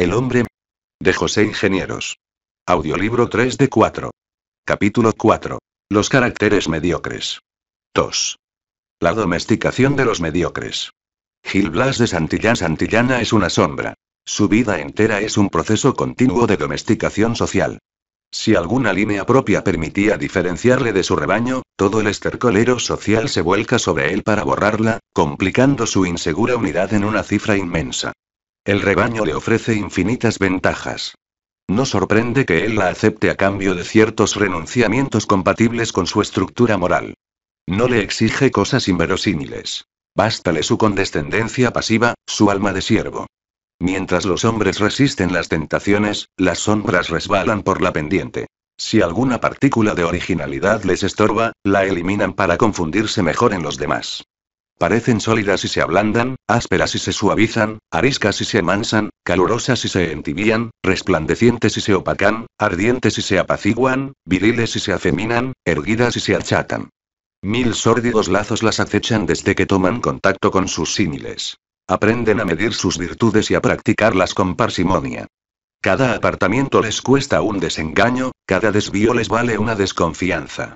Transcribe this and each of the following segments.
El hombre de José Ingenieros. Audiolibro 3 de 4. Capítulo 4. Los caracteres mediocres. 2. La domesticación de los mediocres. Gil Blas de Santillán Santillana es una sombra. Su vida entera es un proceso continuo de domesticación social. Si alguna línea propia permitía diferenciarle de su rebaño, todo el estercolero social se vuelca sobre él para borrarla, complicando su insegura unidad en una cifra inmensa. El rebaño le ofrece infinitas ventajas. No sorprende que él la acepte a cambio de ciertos renunciamientos compatibles con su estructura moral. No le exige cosas inverosímiles. Bástale su condescendencia pasiva, su alma de siervo. Mientras los hombres resisten las tentaciones, las sombras resbalan por la pendiente. Si alguna partícula de originalidad les estorba, la eliminan para confundirse mejor en los demás. Parecen sólidas y se ablandan, ásperas y se suavizan, ariscas y se mansan, calurosas y se entibian, resplandecientes y se opacan, ardientes y se apaciguan, viriles y se afeminan, erguidas y se achatan. Mil sórdidos lazos las acechan desde que toman contacto con sus símiles. Aprenden a medir sus virtudes y a practicarlas con parsimonia. Cada apartamiento les cuesta un desengaño, cada desvío les vale una desconfianza.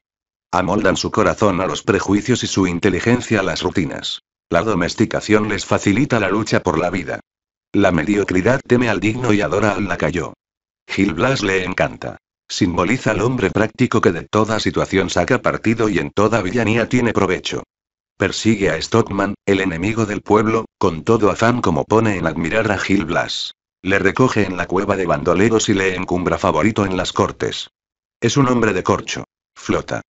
Amoldan su corazón a los prejuicios y su inteligencia a las rutinas. La domesticación les facilita la lucha por la vida. La mediocridad teme al digno y adora al lacayo. Gil Blas le encanta. Simboliza al hombre práctico que de toda situación saca partido y en toda villanía tiene provecho. Persigue a Stockman, el enemigo del pueblo, con todo afán como pone en admirar a Gil Blas. Le recoge en la cueva de bandoleros y le encumbra favorito en las cortes. Es un hombre de corcho. Flota.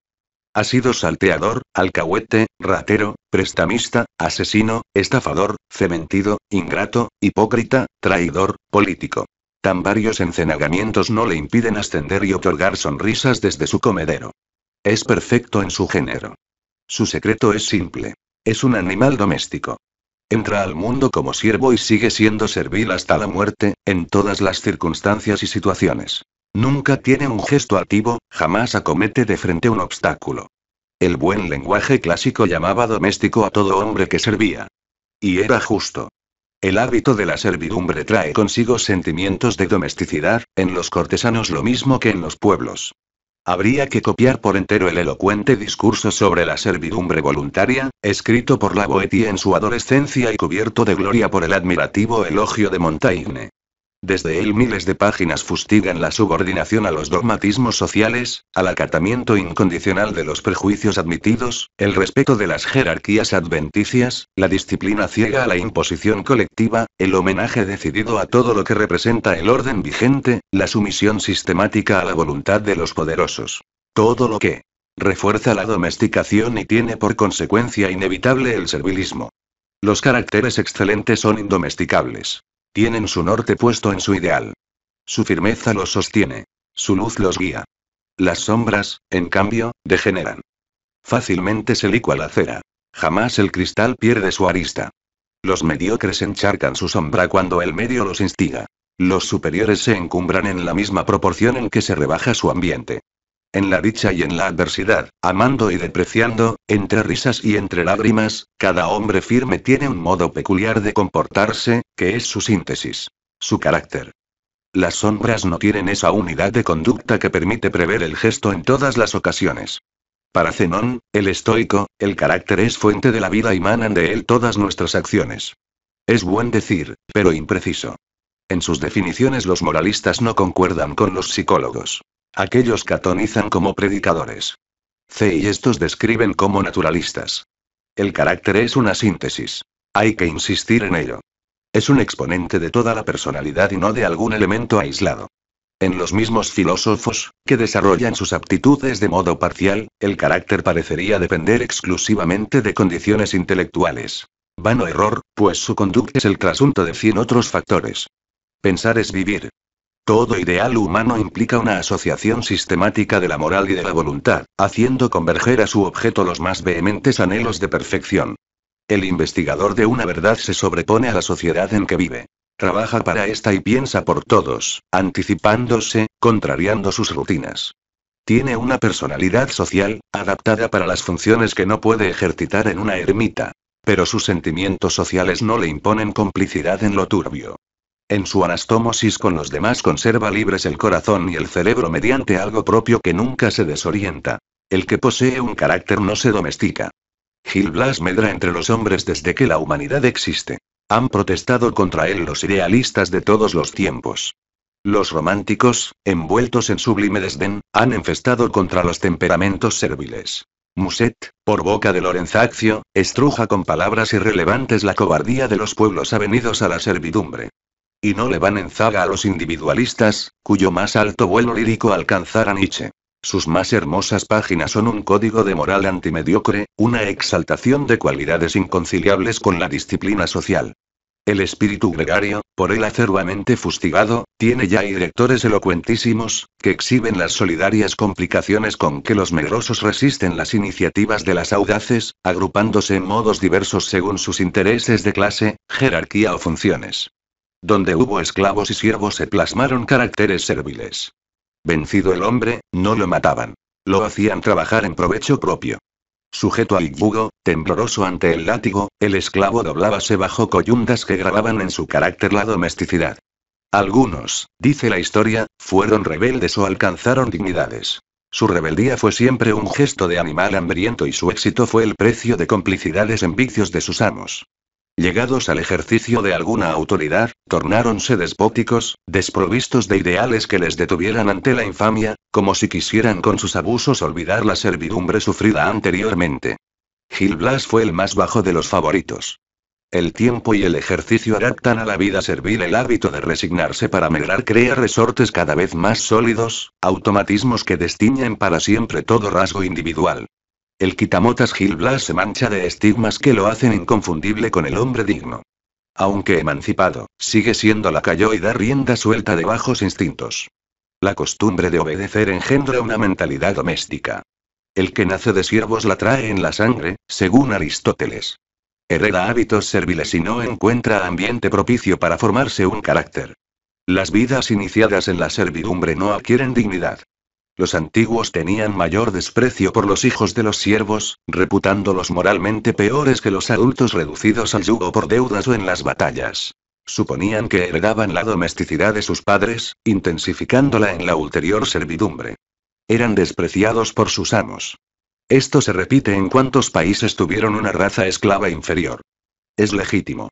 Ha sido salteador, alcahuete, ratero, prestamista, asesino, estafador, cementido, ingrato, hipócrita, traidor, político. Tan varios encenagamientos no le impiden ascender y otorgar sonrisas desde su comedero. Es perfecto en su género. Su secreto es simple. Es un animal doméstico. Entra al mundo como siervo y sigue siendo servil hasta la muerte, en todas las circunstancias y situaciones. Nunca tiene un gesto activo, jamás acomete de frente un obstáculo. El buen lenguaje clásico llamaba doméstico a todo hombre que servía. Y era justo. El hábito de la servidumbre trae consigo sentimientos de domesticidad, en los cortesanos lo mismo que en los pueblos. Habría que copiar por entero el elocuente discurso sobre la servidumbre voluntaria, escrito por la Boetie en su adolescencia y cubierto de gloria por el admirativo elogio de Montaigne. Desde él miles de páginas fustigan la subordinación a los dogmatismos sociales, al acatamiento incondicional de los prejuicios admitidos, el respeto de las jerarquías adventicias, la disciplina ciega a la imposición colectiva, el homenaje decidido a todo lo que representa el orden vigente, la sumisión sistemática a la voluntad de los poderosos. Todo lo que refuerza la domesticación y tiene por consecuencia inevitable el servilismo. Los caracteres excelentes son indomesticables. Tienen su norte puesto en su ideal. Su firmeza los sostiene. Su luz los guía. Las sombras, en cambio, degeneran. Fácilmente se licua la cera. Jamás el cristal pierde su arista. Los mediocres encharcan su sombra cuando el medio los instiga. Los superiores se encumbran en la misma proporción en que se rebaja su ambiente en la dicha y en la adversidad, amando y depreciando, entre risas y entre lágrimas, cada hombre firme tiene un modo peculiar de comportarse, que es su síntesis, su carácter. Las sombras no tienen esa unidad de conducta que permite prever el gesto en todas las ocasiones. Para Zenón, el estoico, el carácter es fuente de la vida y manan de él todas nuestras acciones. Es buen decir, pero impreciso. En sus definiciones los moralistas no concuerdan con los psicólogos. Aquellos catonizan como predicadores. C y estos describen como naturalistas. El carácter es una síntesis. Hay que insistir en ello. Es un exponente de toda la personalidad y no de algún elemento aislado. En los mismos filósofos, que desarrollan sus aptitudes de modo parcial, el carácter parecería depender exclusivamente de condiciones intelectuales. Vano error, pues su conducta es el trasunto de cien otros factores. Pensar es vivir. Todo ideal humano implica una asociación sistemática de la moral y de la voluntad, haciendo converger a su objeto los más vehementes anhelos de perfección. El investigador de una verdad se sobrepone a la sociedad en que vive. Trabaja para esta y piensa por todos, anticipándose, contrariando sus rutinas. Tiene una personalidad social, adaptada para las funciones que no puede ejercitar en una ermita. Pero sus sentimientos sociales no le imponen complicidad en lo turbio. En su anastomosis con los demás conserva libres el corazón y el cerebro mediante algo propio que nunca se desorienta. El que posee un carácter no se domestica. Gil Blas medra entre los hombres desde que la humanidad existe. Han protestado contra él los idealistas de todos los tiempos. Los románticos, envueltos en sublime desdén, han enfestado contra los temperamentos serviles. Muset, por boca de Lorenzaccio, estruja con palabras irrelevantes la cobardía de los pueblos avenidos a la servidumbre y no le van en zaga a los individualistas, cuyo más alto vuelo lírico alcanzara Nietzsche. Sus más hermosas páginas son un código de moral antimediocre, una exaltación de cualidades inconciliables con la disciplina social. El espíritu gregario, por él acerbamente fustigado, tiene ya directores elocuentísimos, que exhiben las solidarias complicaciones con que los medrosos resisten las iniciativas de las audaces, agrupándose en modos diversos según sus intereses de clase, jerarquía o funciones. Donde hubo esclavos y siervos se plasmaron caracteres serviles. Vencido el hombre, no lo mataban. Lo hacían trabajar en provecho propio. Sujeto al yugo, tembloroso ante el látigo, el esclavo doblábase bajo coyundas que grababan en su carácter la domesticidad. Algunos, dice la historia, fueron rebeldes o alcanzaron dignidades. Su rebeldía fue siempre un gesto de animal hambriento y su éxito fue el precio de complicidades en vicios de sus amos llegados al ejercicio de alguna autoridad, tornáronse despóticos, desprovistos de ideales que les detuvieran ante la infamia, como si quisieran con sus abusos olvidar la servidumbre sufrida anteriormente. Gil Blas fue el más bajo de los favoritos. El tiempo y el ejercicio adaptan a la vida servil el hábito de resignarse para medrar crea resortes cada vez más sólidos, automatismos que destiñen para siempre todo rasgo individual. El quitamotas Gilblas se mancha de estigmas que lo hacen inconfundible con el hombre digno. Aunque emancipado, sigue siendo cayó y da rienda suelta de bajos instintos. La costumbre de obedecer engendra una mentalidad doméstica. El que nace de siervos la trae en la sangre, según Aristóteles. Hereda hábitos serviles y no encuentra ambiente propicio para formarse un carácter. Las vidas iniciadas en la servidumbre no adquieren dignidad. Los antiguos tenían mayor desprecio por los hijos de los siervos, reputándolos moralmente peores que los adultos reducidos al yugo por deudas o en las batallas. Suponían que heredaban la domesticidad de sus padres, intensificándola en la ulterior servidumbre. Eran despreciados por sus amos. Esto se repite en cuantos países tuvieron una raza esclava inferior. Es legítimo.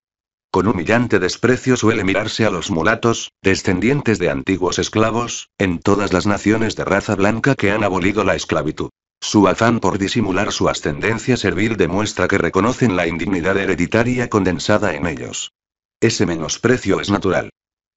Con humillante desprecio suele mirarse a los mulatos, descendientes de antiguos esclavos, en todas las naciones de raza blanca que han abolido la esclavitud. Su afán por disimular su ascendencia servil demuestra que reconocen la indignidad hereditaria condensada en ellos. Ese menosprecio es natural.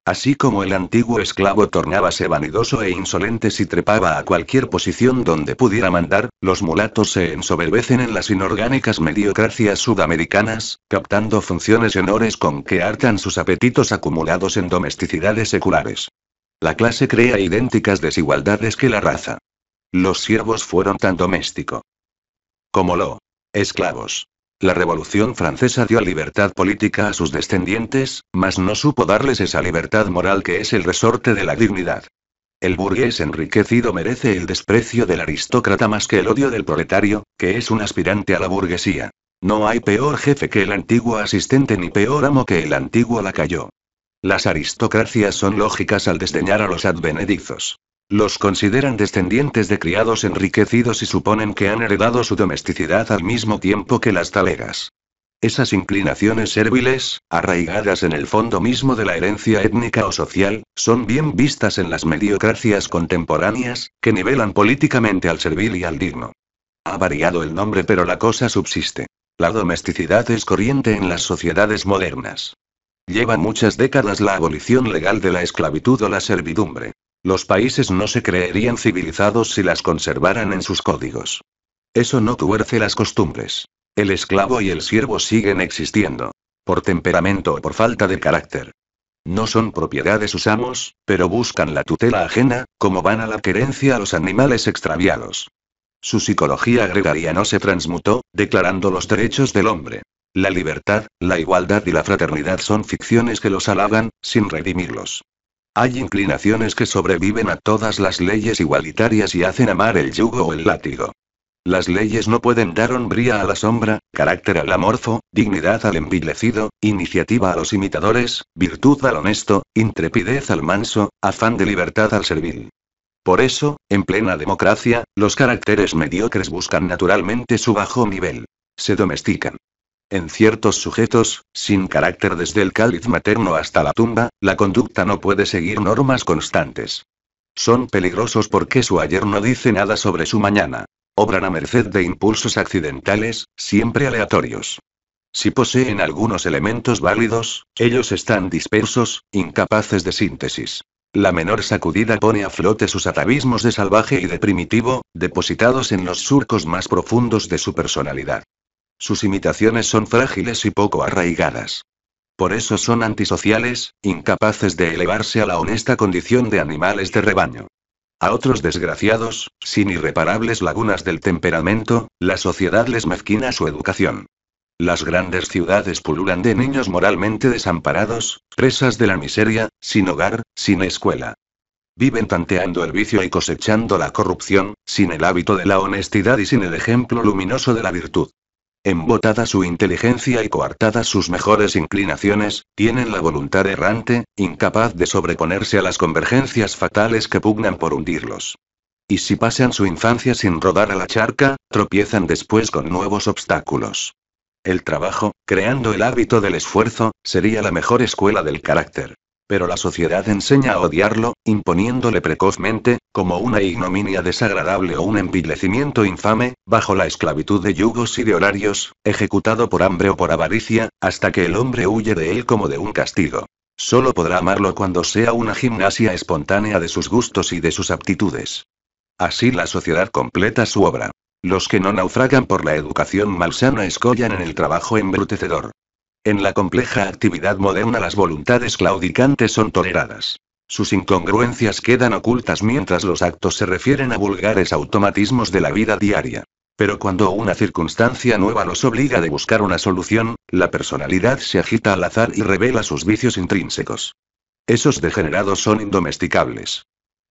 Así como el antiguo esclavo tornábase vanidoso e insolente si trepaba a cualquier posición donde pudiera mandar, los mulatos se ensoberbecen en las inorgánicas mediocracias sudamericanas, captando funciones y honores con que hartan sus apetitos acumulados en domesticidades seculares. La clase crea idénticas desigualdades que la raza. Los siervos fueron tan doméstico como lo esclavos. La Revolución Francesa dio libertad política a sus descendientes, mas no supo darles esa libertad moral que es el resorte de la dignidad. El burgués enriquecido merece el desprecio del aristócrata más que el odio del proletario, que es un aspirante a la burguesía. No hay peor jefe que el antiguo asistente ni peor amo que el antiguo lacayo. Las aristocracias son lógicas al desdeñar a los advenedizos. Los consideran descendientes de criados enriquecidos y suponen que han heredado su domesticidad al mismo tiempo que las talegas. Esas inclinaciones serviles, arraigadas en el fondo mismo de la herencia étnica o social, son bien vistas en las mediocracias contemporáneas, que nivelan políticamente al servil y al digno. Ha variado el nombre pero la cosa subsiste. La domesticidad es corriente en las sociedades modernas. Lleva muchas décadas la abolición legal de la esclavitud o la servidumbre. Los países no se creerían civilizados si las conservaran en sus códigos. Eso no tuerce las costumbres. El esclavo y el siervo siguen existiendo. Por temperamento o por falta de carácter. No son propiedad de sus amos, pero buscan la tutela ajena, como van a la querencia a los animales extraviados. Su psicología agregaría no se transmutó, declarando los derechos del hombre. La libertad, la igualdad y la fraternidad son ficciones que los halagan, sin redimirlos. Hay inclinaciones que sobreviven a todas las leyes igualitarias y hacen amar el yugo o el látigo. Las leyes no pueden dar hombría a la sombra, carácter al amorfo, dignidad al envilecido, iniciativa a los imitadores, virtud al honesto, intrepidez al manso, afán de libertad al servil. Por eso, en plena democracia, los caracteres mediocres buscan naturalmente su bajo nivel. Se domestican. En ciertos sujetos, sin carácter desde el cáliz materno hasta la tumba, la conducta no puede seguir normas constantes. Son peligrosos porque su ayer no dice nada sobre su mañana. Obran a merced de impulsos accidentales, siempre aleatorios. Si poseen algunos elementos válidos, ellos están dispersos, incapaces de síntesis. La menor sacudida pone a flote sus atavismos de salvaje y de primitivo, depositados en los surcos más profundos de su personalidad. Sus imitaciones son frágiles y poco arraigadas. Por eso son antisociales, incapaces de elevarse a la honesta condición de animales de rebaño. A otros desgraciados, sin irreparables lagunas del temperamento, la sociedad les mezquina su educación. Las grandes ciudades pululan de niños moralmente desamparados, presas de la miseria, sin hogar, sin escuela. Viven tanteando el vicio y cosechando la corrupción, sin el hábito de la honestidad y sin el ejemplo luminoso de la virtud embotada su inteligencia y coartadas sus mejores inclinaciones, tienen la voluntad errante, incapaz de sobreponerse a las convergencias fatales que pugnan por hundirlos. Y si pasan su infancia sin rodar a la charca, tropiezan después con nuevos obstáculos. El trabajo, creando el hábito del esfuerzo, sería la mejor escuela del carácter. Pero la sociedad enseña a odiarlo, imponiéndole precozmente, como una ignominia desagradable o un envilecimiento infame, bajo la esclavitud de yugos y de horarios, ejecutado por hambre o por avaricia, hasta que el hombre huye de él como de un castigo. Solo podrá amarlo cuando sea una gimnasia espontánea de sus gustos y de sus aptitudes. Así la sociedad completa su obra. Los que no naufragan por la educación malsana escollan en el trabajo embrutecedor. En la compleja actividad moderna las voluntades claudicantes son toleradas. Sus incongruencias quedan ocultas mientras los actos se refieren a vulgares automatismos de la vida diaria. Pero cuando una circunstancia nueva los obliga de buscar una solución, la personalidad se agita al azar y revela sus vicios intrínsecos. Esos degenerados son indomesticables.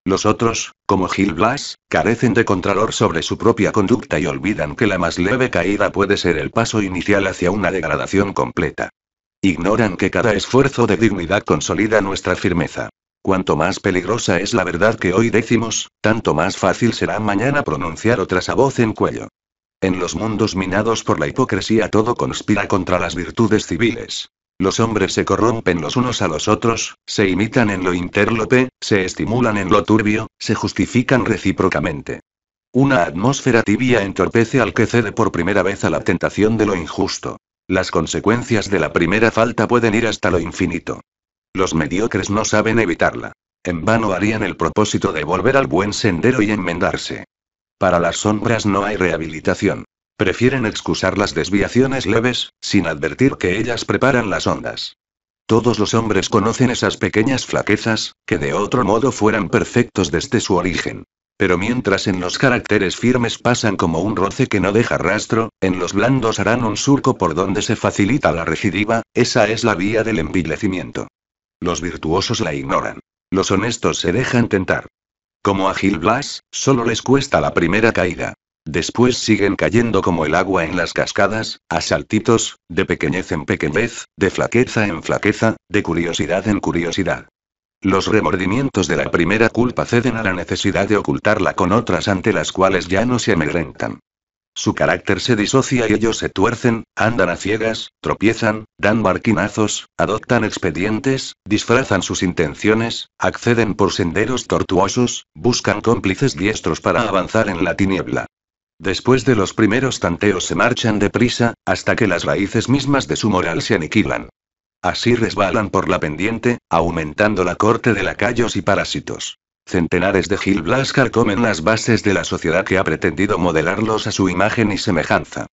Los otros, como Gil Blas, carecen de contralor sobre su propia conducta y olvidan que la más leve caída puede ser el paso inicial hacia una degradación completa. Ignoran que cada esfuerzo de dignidad consolida nuestra firmeza. Cuanto más peligrosa es la verdad que hoy decimos, tanto más fácil será mañana pronunciar otras a voz en cuello. En los mundos minados por la hipocresía todo conspira contra las virtudes civiles. Los hombres se corrompen los unos a los otros, se imitan en lo interlope, se estimulan en lo turbio, se justifican recíprocamente. Una atmósfera tibia entorpece al que cede por primera vez a la tentación de lo injusto. Las consecuencias de la primera falta pueden ir hasta lo infinito. Los mediocres no saben evitarla. En vano harían el propósito de volver al buen sendero y enmendarse. Para las sombras no hay rehabilitación. Prefieren excusar las desviaciones leves, sin advertir que ellas preparan las ondas. Todos los hombres conocen esas pequeñas flaquezas, que de otro modo fueran perfectos desde su origen. Pero mientras en los caracteres firmes pasan como un roce que no deja rastro, en los blandos harán un surco por donde se facilita la recidiva, esa es la vía del envilecimiento. Los virtuosos la ignoran. Los honestos se dejan tentar. Como a Gil Blas, solo les cuesta la primera caída. Después siguen cayendo como el agua en las cascadas, a saltitos, de pequeñez en pequeñez, de flaqueza en flaqueza, de curiosidad en curiosidad. Los remordimientos de la primera culpa ceden a la necesidad de ocultarla con otras ante las cuales ya no se amedrentan. Su carácter se disocia y ellos se tuercen, andan a ciegas, tropiezan, dan barquinazos, adoptan expedientes, disfrazan sus intenciones, acceden por senderos tortuosos, buscan cómplices diestros para avanzar en la tiniebla. Después de los primeros tanteos se marchan deprisa, hasta que las raíces mismas de su moral se aniquilan. Así resbalan por la pendiente, aumentando la corte de lacayos y parásitos. Centenares de Gil Blascar comen las bases de la sociedad que ha pretendido modelarlos a su imagen y semejanza.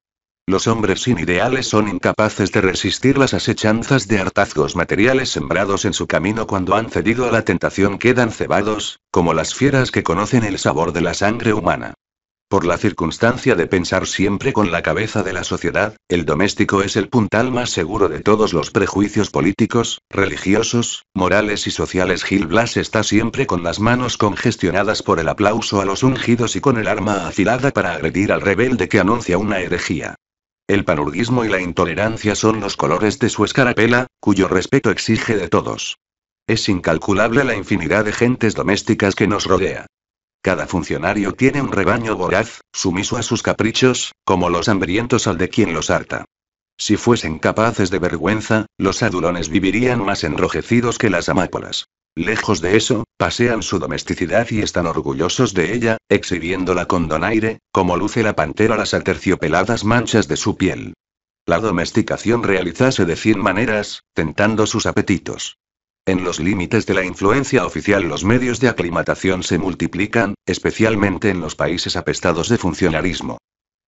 Los hombres sin ideales son incapaces de resistir las asechanzas de hartazgos materiales sembrados en su camino cuando han cedido a la tentación quedan cebados, como las fieras que conocen el sabor de la sangre humana. Por la circunstancia de pensar siempre con la cabeza de la sociedad, el doméstico es el puntal más seguro de todos los prejuicios políticos, religiosos, morales y sociales. Gil Blas está siempre con las manos congestionadas por el aplauso a los ungidos y con el arma afilada para agredir al rebelde que anuncia una herejía. El panurguismo y la intolerancia son los colores de su escarapela, cuyo respeto exige de todos. Es incalculable la infinidad de gentes domésticas que nos rodea. Cada funcionario tiene un rebaño voraz, sumiso a sus caprichos, como los hambrientos al de quien los harta. Si fuesen capaces de vergüenza, los adulones vivirían más enrojecidos que las amápolas. Lejos de eso, pasean su domesticidad y están orgullosos de ella, exhibiéndola con donaire, como luce la pantera las aterciopeladas manchas de su piel. La domesticación realizase de cien maneras, tentando sus apetitos. En los límites de la influencia oficial los medios de aclimatación se multiplican, especialmente en los países apestados de funcionarismo.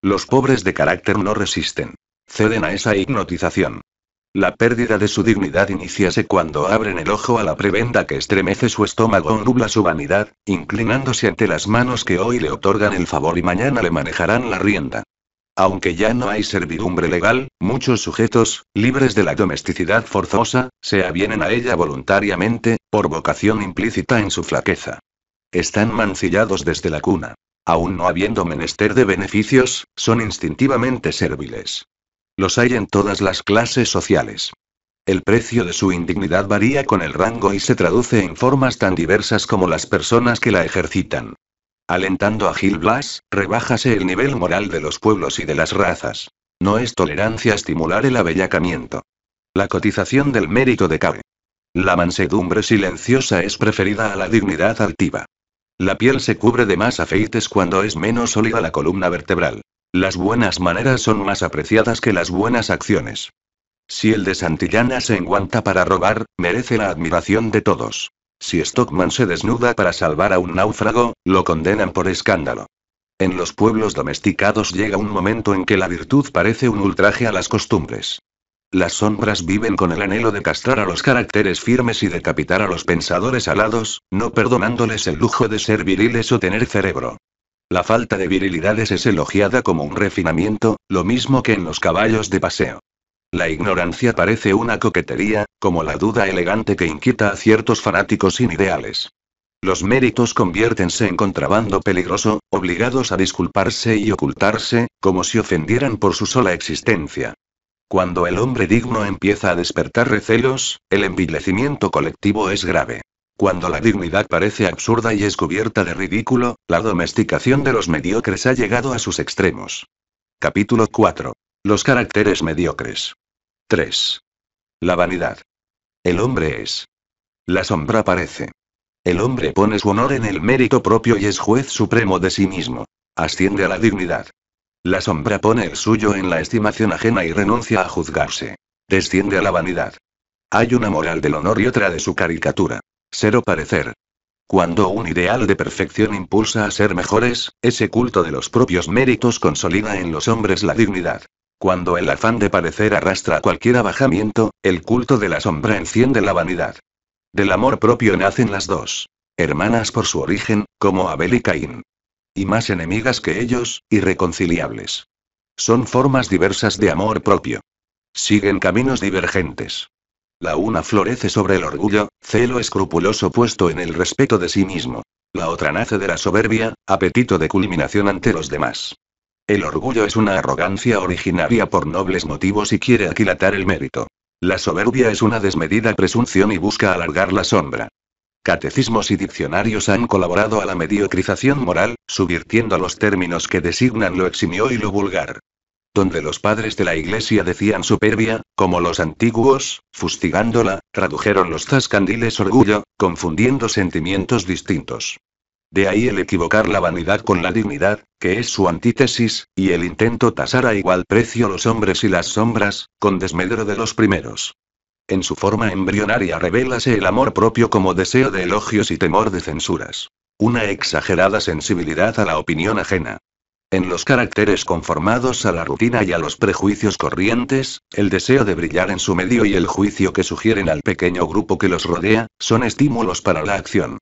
Los pobres de carácter no resisten. Ceden a esa hipnotización. La pérdida de su dignidad iniciase cuando abren el ojo a la prebenda que estremece su estómago o nubla su vanidad, inclinándose ante las manos que hoy le otorgan el favor y mañana le manejarán la rienda. Aunque ya no hay servidumbre legal, muchos sujetos, libres de la domesticidad forzosa, se avienen a ella voluntariamente, por vocación implícita en su flaqueza. Están mancillados desde la cuna. Aún no habiendo menester de beneficios, son instintivamente serviles. Los hay en todas las clases sociales. El precio de su indignidad varía con el rango y se traduce en formas tan diversas como las personas que la ejercitan. Alentando a Gil Blas, rebájase el nivel moral de los pueblos y de las razas. No es tolerancia estimular el abellacamiento. La cotización del mérito decae. La mansedumbre silenciosa es preferida a la dignidad altiva. La piel se cubre de más afeites cuando es menos sólida la columna vertebral. Las buenas maneras son más apreciadas que las buenas acciones. Si el de Santillana se enguanta para robar, merece la admiración de todos. Si Stockman se desnuda para salvar a un náufrago, lo condenan por escándalo. En los pueblos domesticados llega un momento en que la virtud parece un ultraje a las costumbres. Las sombras viven con el anhelo de castrar a los caracteres firmes y decapitar a los pensadores alados, no perdonándoles el lujo de ser viriles o tener cerebro. La falta de virilidades es elogiada como un refinamiento, lo mismo que en los caballos de paseo. La ignorancia parece una coquetería, como la duda elegante que inquieta a ciertos fanáticos sin ideales. Los méritos conviértense en contrabando peligroso, obligados a disculparse y ocultarse, como si ofendieran por su sola existencia. Cuando el hombre digno empieza a despertar recelos, el envilecimiento colectivo es grave. Cuando la dignidad parece absurda y es cubierta de ridículo, la domesticación de los mediocres ha llegado a sus extremos. Capítulo 4. Los caracteres mediocres. 3. La vanidad. El hombre es. La sombra parece. El hombre pone su honor en el mérito propio y es juez supremo de sí mismo. Asciende a la dignidad. La sombra pone el suyo en la estimación ajena y renuncia a juzgarse. Desciende a la vanidad. Hay una moral del honor y otra de su caricatura. Cero parecer. Cuando un ideal de perfección impulsa a ser mejores, ese culto de los propios méritos consolida en los hombres la dignidad. Cuando el afán de parecer arrastra cualquier abajamiento, el culto de la sombra enciende la vanidad. Del amor propio nacen las dos. Hermanas por su origen, como Abel y Caín. Y más enemigas que ellos, irreconciliables. Son formas diversas de amor propio. Siguen caminos divergentes. La una florece sobre el orgullo, celo escrupuloso puesto en el respeto de sí mismo. La otra nace de la soberbia, apetito de culminación ante los demás. El orgullo es una arrogancia originaria por nobles motivos y quiere aquilatar el mérito. La soberbia es una desmedida presunción y busca alargar la sombra. Catecismos y diccionarios han colaborado a la mediocrización moral, subvirtiendo los términos que designan lo eximio y lo vulgar. Donde los padres de la iglesia decían superbia, como los antiguos, fustigándola, tradujeron los zascandiles orgullo, confundiendo sentimientos distintos. De ahí el equivocar la vanidad con la dignidad, que es su antítesis, y el intento tasar a igual precio los hombres y las sombras, con desmedro de los primeros. En su forma embrionaria revélase el amor propio como deseo de elogios y temor de censuras. Una exagerada sensibilidad a la opinión ajena. En los caracteres conformados a la rutina y a los prejuicios corrientes, el deseo de brillar en su medio y el juicio que sugieren al pequeño grupo que los rodea, son estímulos para la acción.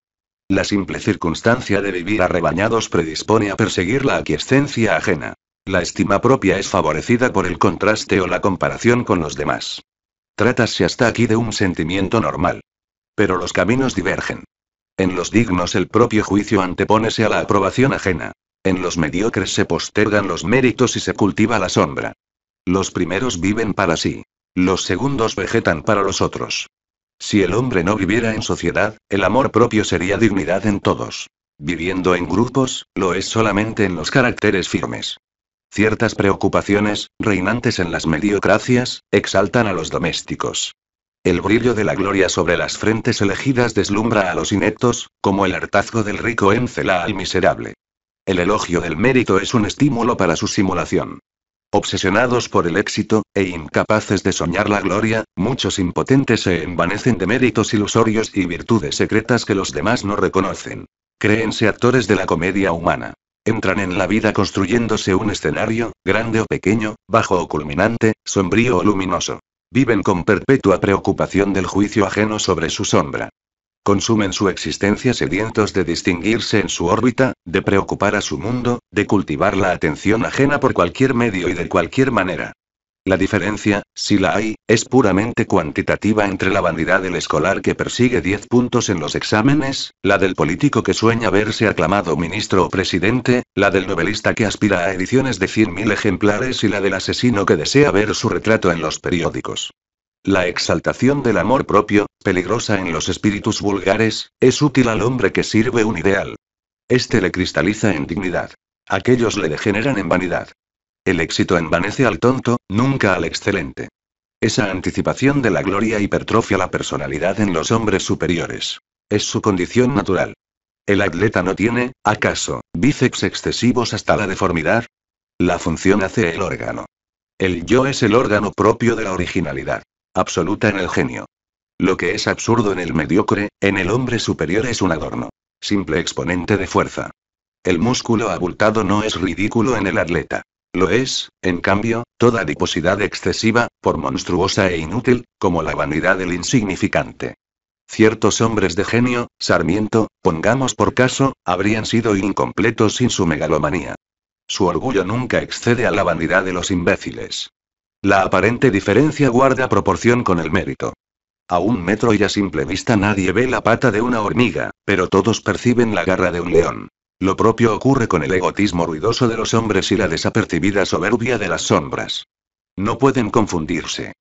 La simple circunstancia de vivir arrebañados predispone a perseguir la aquiescencia ajena. La estima propia es favorecida por el contraste o la comparación con los demás. Trátase hasta aquí de un sentimiento normal. Pero los caminos divergen. En los dignos el propio juicio antepónese a la aprobación ajena. En los mediocres se postergan los méritos y se cultiva la sombra. Los primeros viven para sí. Los segundos vegetan para los otros. Si el hombre no viviera en sociedad, el amor propio sería dignidad en todos. Viviendo en grupos, lo es solamente en los caracteres firmes. Ciertas preocupaciones, reinantes en las mediocracias, exaltan a los domésticos. El brillo de la gloria sobre las frentes elegidas deslumbra a los ineptos, como el hartazgo del rico encela al miserable. El elogio del mérito es un estímulo para su simulación. Obsesionados por el éxito, e incapaces de soñar la gloria, muchos impotentes se envanecen de méritos ilusorios y virtudes secretas que los demás no reconocen. Créense actores de la comedia humana. Entran en la vida construyéndose un escenario, grande o pequeño, bajo o culminante, sombrío o luminoso. Viven con perpetua preocupación del juicio ajeno sobre su sombra. Consumen su existencia sedientos de distinguirse en su órbita, de preocupar a su mundo, de cultivar la atención ajena por cualquier medio y de cualquier manera. La diferencia, si la hay, es puramente cuantitativa entre la vanidad del escolar que persigue 10 puntos en los exámenes, la del político que sueña verse aclamado ministro o presidente, la del novelista que aspira a ediciones de 100.000 ejemplares y la del asesino que desea ver su retrato en los periódicos. La exaltación del amor propio, peligrosa en los espíritus vulgares, es útil al hombre que sirve un ideal. Este le cristaliza en dignidad. Aquellos le degeneran en vanidad. El éxito envanece al tonto, nunca al excelente. Esa anticipación de la gloria hipertrofia la personalidad en los hombres superiores. Es su condición natural. ¿El atleta no tiene, acaso, bíceps excesivos hasta la deformidad? La función hace el órgano. El yo es el órgano propio de la originalidad absoluta en el genio. Lo que es absurdo en el mediocre, en el hombre superior es un adorno. Simple exponente de fuerza. El músculo abultado no es ridículo en el atleta. Lo es, en cambio, toda adiposidad excesiva, por monstruosa e inútil, como la vanidad del insignificante. Ciertos hombres de genio, Sarmiento, pongamos por caso, habrían sido incompletos sin su megalomanía. Su orgullo nunca excede a la vanidad de los imbéciles. La aparente diferencia guarda proporción con el mérito. A un metro y a simple vista nadie ve la pata de una hormiga, pero todos perciben la garra de un león. Lo propio ocurre con el egotismo ruidoso de los hombres y la desapercibida soberbia de las sombras. No pueden confundirse.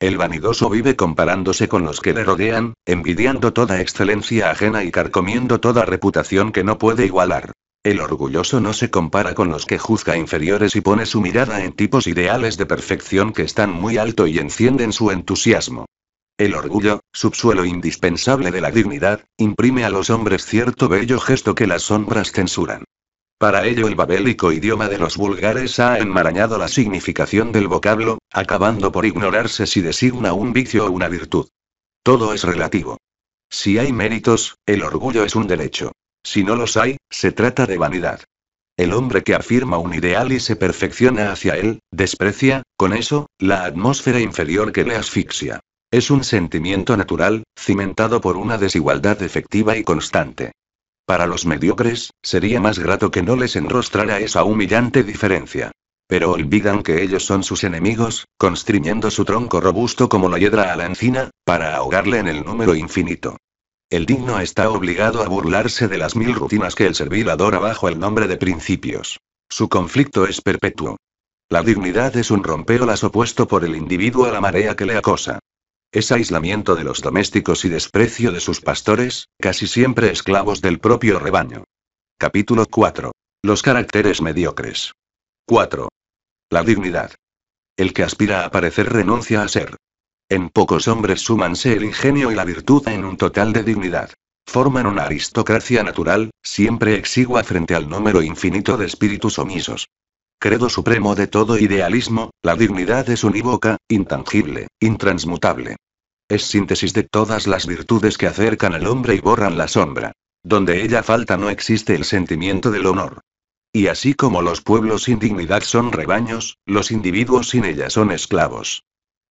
El vanidoso vive comparándose con los que le rodean, envidiando toda excelencia ajena y carcomiendo toda reputación que no puede igualar. El orgulloso no se compara con los que juzga inferiores y pone su mirada en tipos ideales de perfección que están muy alto y encienden su entusiasmo. El orgullo, subsuelo indispensable de la dignidad, imprime a los hombres cierto bello gesto que las sombras censuran. Para ello el babélico idioma de los vulgares ha enmarañado la significación del vocablo, acabando por ignorarse si designa un vicio o una virtud. Todo es relativo. Si hay méritos, el orgullo es un derecho. Si no los hay, se trata de vanidad. El hombre que afirma un ideal y se perfecciona hacia él, desprecia, con eso, la atmósfera inferior que le asfixia. Es un sentimiento natural, cimentado por una desigualdad efectiva y constante. Para los mediocres, sería más grato que no les enrostrara esa humillante diferencia. Pero olvidan que ellos son sus enemigos, constriñendo su tronco robusto como la hiedra a la encina, para ahogarle en el número infinito. El digno está obligado a burlarse de las mil rutinas que el servil adora bajo el nombre de principios. Su conflicto es perpetuo. La dignidad es un rompeolas opuesto por el individuo a la marea que le acosa. Es aislamiento de los domésticos y desprecio de sus pastores, casi siempre esclavos del propio rebaño. Capítulo 4. Los caracteres mediocres. 4. La dignidad. El que aspira a parecer renuncia a ser. En pocos hombres súmanse el ingenio y la virtud en un total de dignidad. Forman una aristocracia natural, siempre exigua frente al número infinito de espíritus omisos. Credo supremo de todo idealismo, la dignidad es unívoca, intangible, intransmutable. Es síntesis de todas las virtudes que acercan al hombre y borran la sombra. Donde ella falta no existe el sentimiento del honor. Y así como los pueblos sin dignidad son rebaños, los individuos sin ella son esclavos.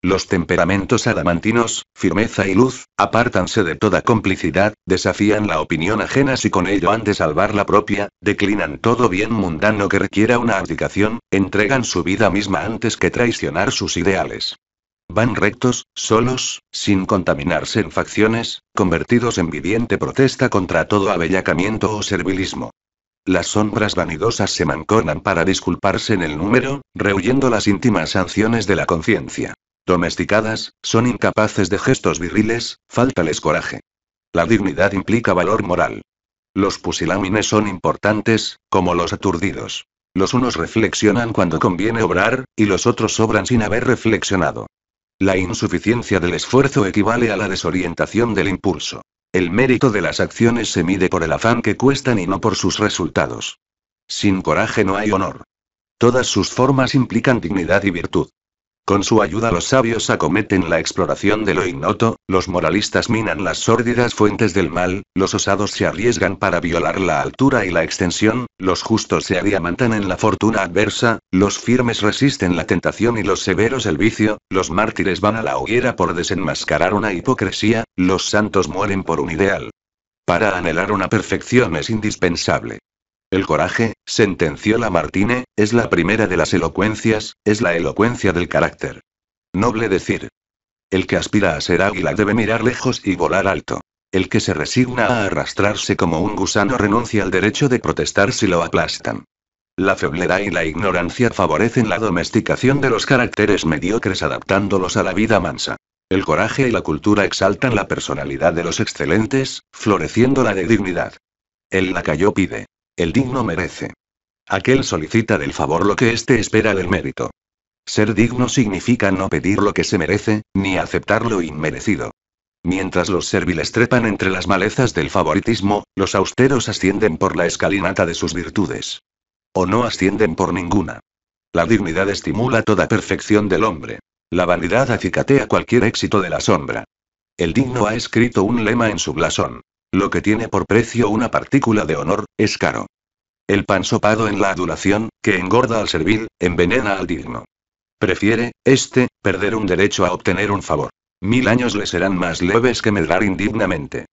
Los temperamentos adamantinos, firmeza y luz, apártanse de toda complicidad, desafían la opinión ajena si con ello han de salvar la propia, declinan todo bien mundano que requiera una abdicación, entregan su vida misma antes que traicionar sus ideales. Van rectos, solos, sin contaminarse en facciones, convertidos en viviente protesta contra todo abellacamiento o servilismo. Las sombras vanidosas se mancornan para disculparse en el número, rehuyendo las íntimas sanciones de la conciencia. Domesticadas, son incapaces de gestos viriles, faltales coraje. La dignidad implica valor moral. Los pusilámines son importantes, como los aturdidos. Los unos reflexionan cuando conviene obrar, y los otros obran sin haber reflexionado. La insuficiencia del esfuerzo equivale a la desorientación del impulso. El mérito de las acciones se mide por el afán que cuestan y no por sus resultados. Sin coraje no hay honor. Todas sus formas implican dignidad y virtud. Con su ayuda los sabios acometen la exploración de lo ignoto, los moralistas minan las sórdidas fuentes del mal, los osados se arriesgan para violar la altura y la extensión, los justos se adiamantan en la fortuna adversa, los firmes resisten la tentación y los severos el vicio, los mártires van a la hoguera por desenmascarar una hipocresía, los santos mueren por un ideal. Para anhelar una perfección es indispensable. El coraje, sentenció Lamartine, es la primera de las elocuencias, es la elocuencia del carácter. Noble decir. El que aspira a ser águila debe mirar lejos y volar alto. El que se resigna a arrastrarse como un gusano renuncia al derecho de protestar si lo aplastan. La feblera y la ignorancia favorecen la domesticación de los caracteres mediocres adaptándolos a la vida mansa. El coraje y la cultura exaltan la personalidad de los excelentes, floreciendo la de dignidad. El lacayo pide el digno merece. Aquel solicita del favor lo que éste espera del mérito. Ser digno significa no pedir lo que se merece, ni aceptar lo inmerecido. Mientras los serviles trepan entre las malezas del favoritismo, los austeros ascienden por la escalinata de sus virtudes. O no ascienden por ninguna. La dignidad estimula toda perfección del hombre. La vanidad acicatea cualquier éxito de la sombra. El digno ha escrito un lema en su blasón. Lo que tiene por precio una partícula de honor, es caro. El pan sopado en la adulación, que engorda al servil, envenena al digno. Prefiere, este, perder un derecho a obtener un favor. Mil años le serán más leves que medrar indignamente.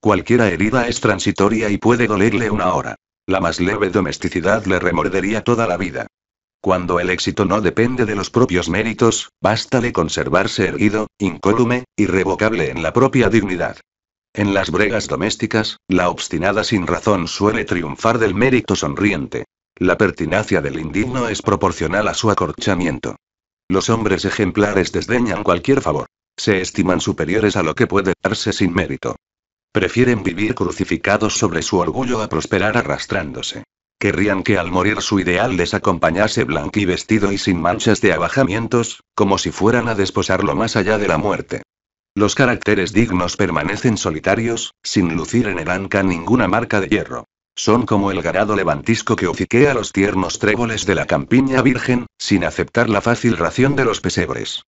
Cualquiera herida es transitoria y puede dolerle una hora. La más leve domesticidad le remordería toda la vida. Cuando el éxito no depende de los propios méritos, bástale conservarse erguido, incólume, irrevocable en la propia dignidad. En las bregas domésticas, la obstinada sin razón suele triunfar del mérito sonriente. La pertinacia del indigno es proporcional a su acorchamiento. Los hombres ejemplares desdeñan cualquier favor. Se estiman superiores a lo que puede darse sin mérito. Prefieren vivir crucificados sobre su orgullo a prosperar arrastrándose. Querrían que al morir su ideal les acompañase y vestido y sin manchas de abajamientos, como si fueran a desposarlo más allá de la muerte. Los caracteres dignos permanecen solitarios, sin lucir en el anca ninguna marca de hierro. Son como el garado levantisco que hociquea los tiernos tréboles de la campiña virgen, sin aceptar la fácil ración de los pesebres.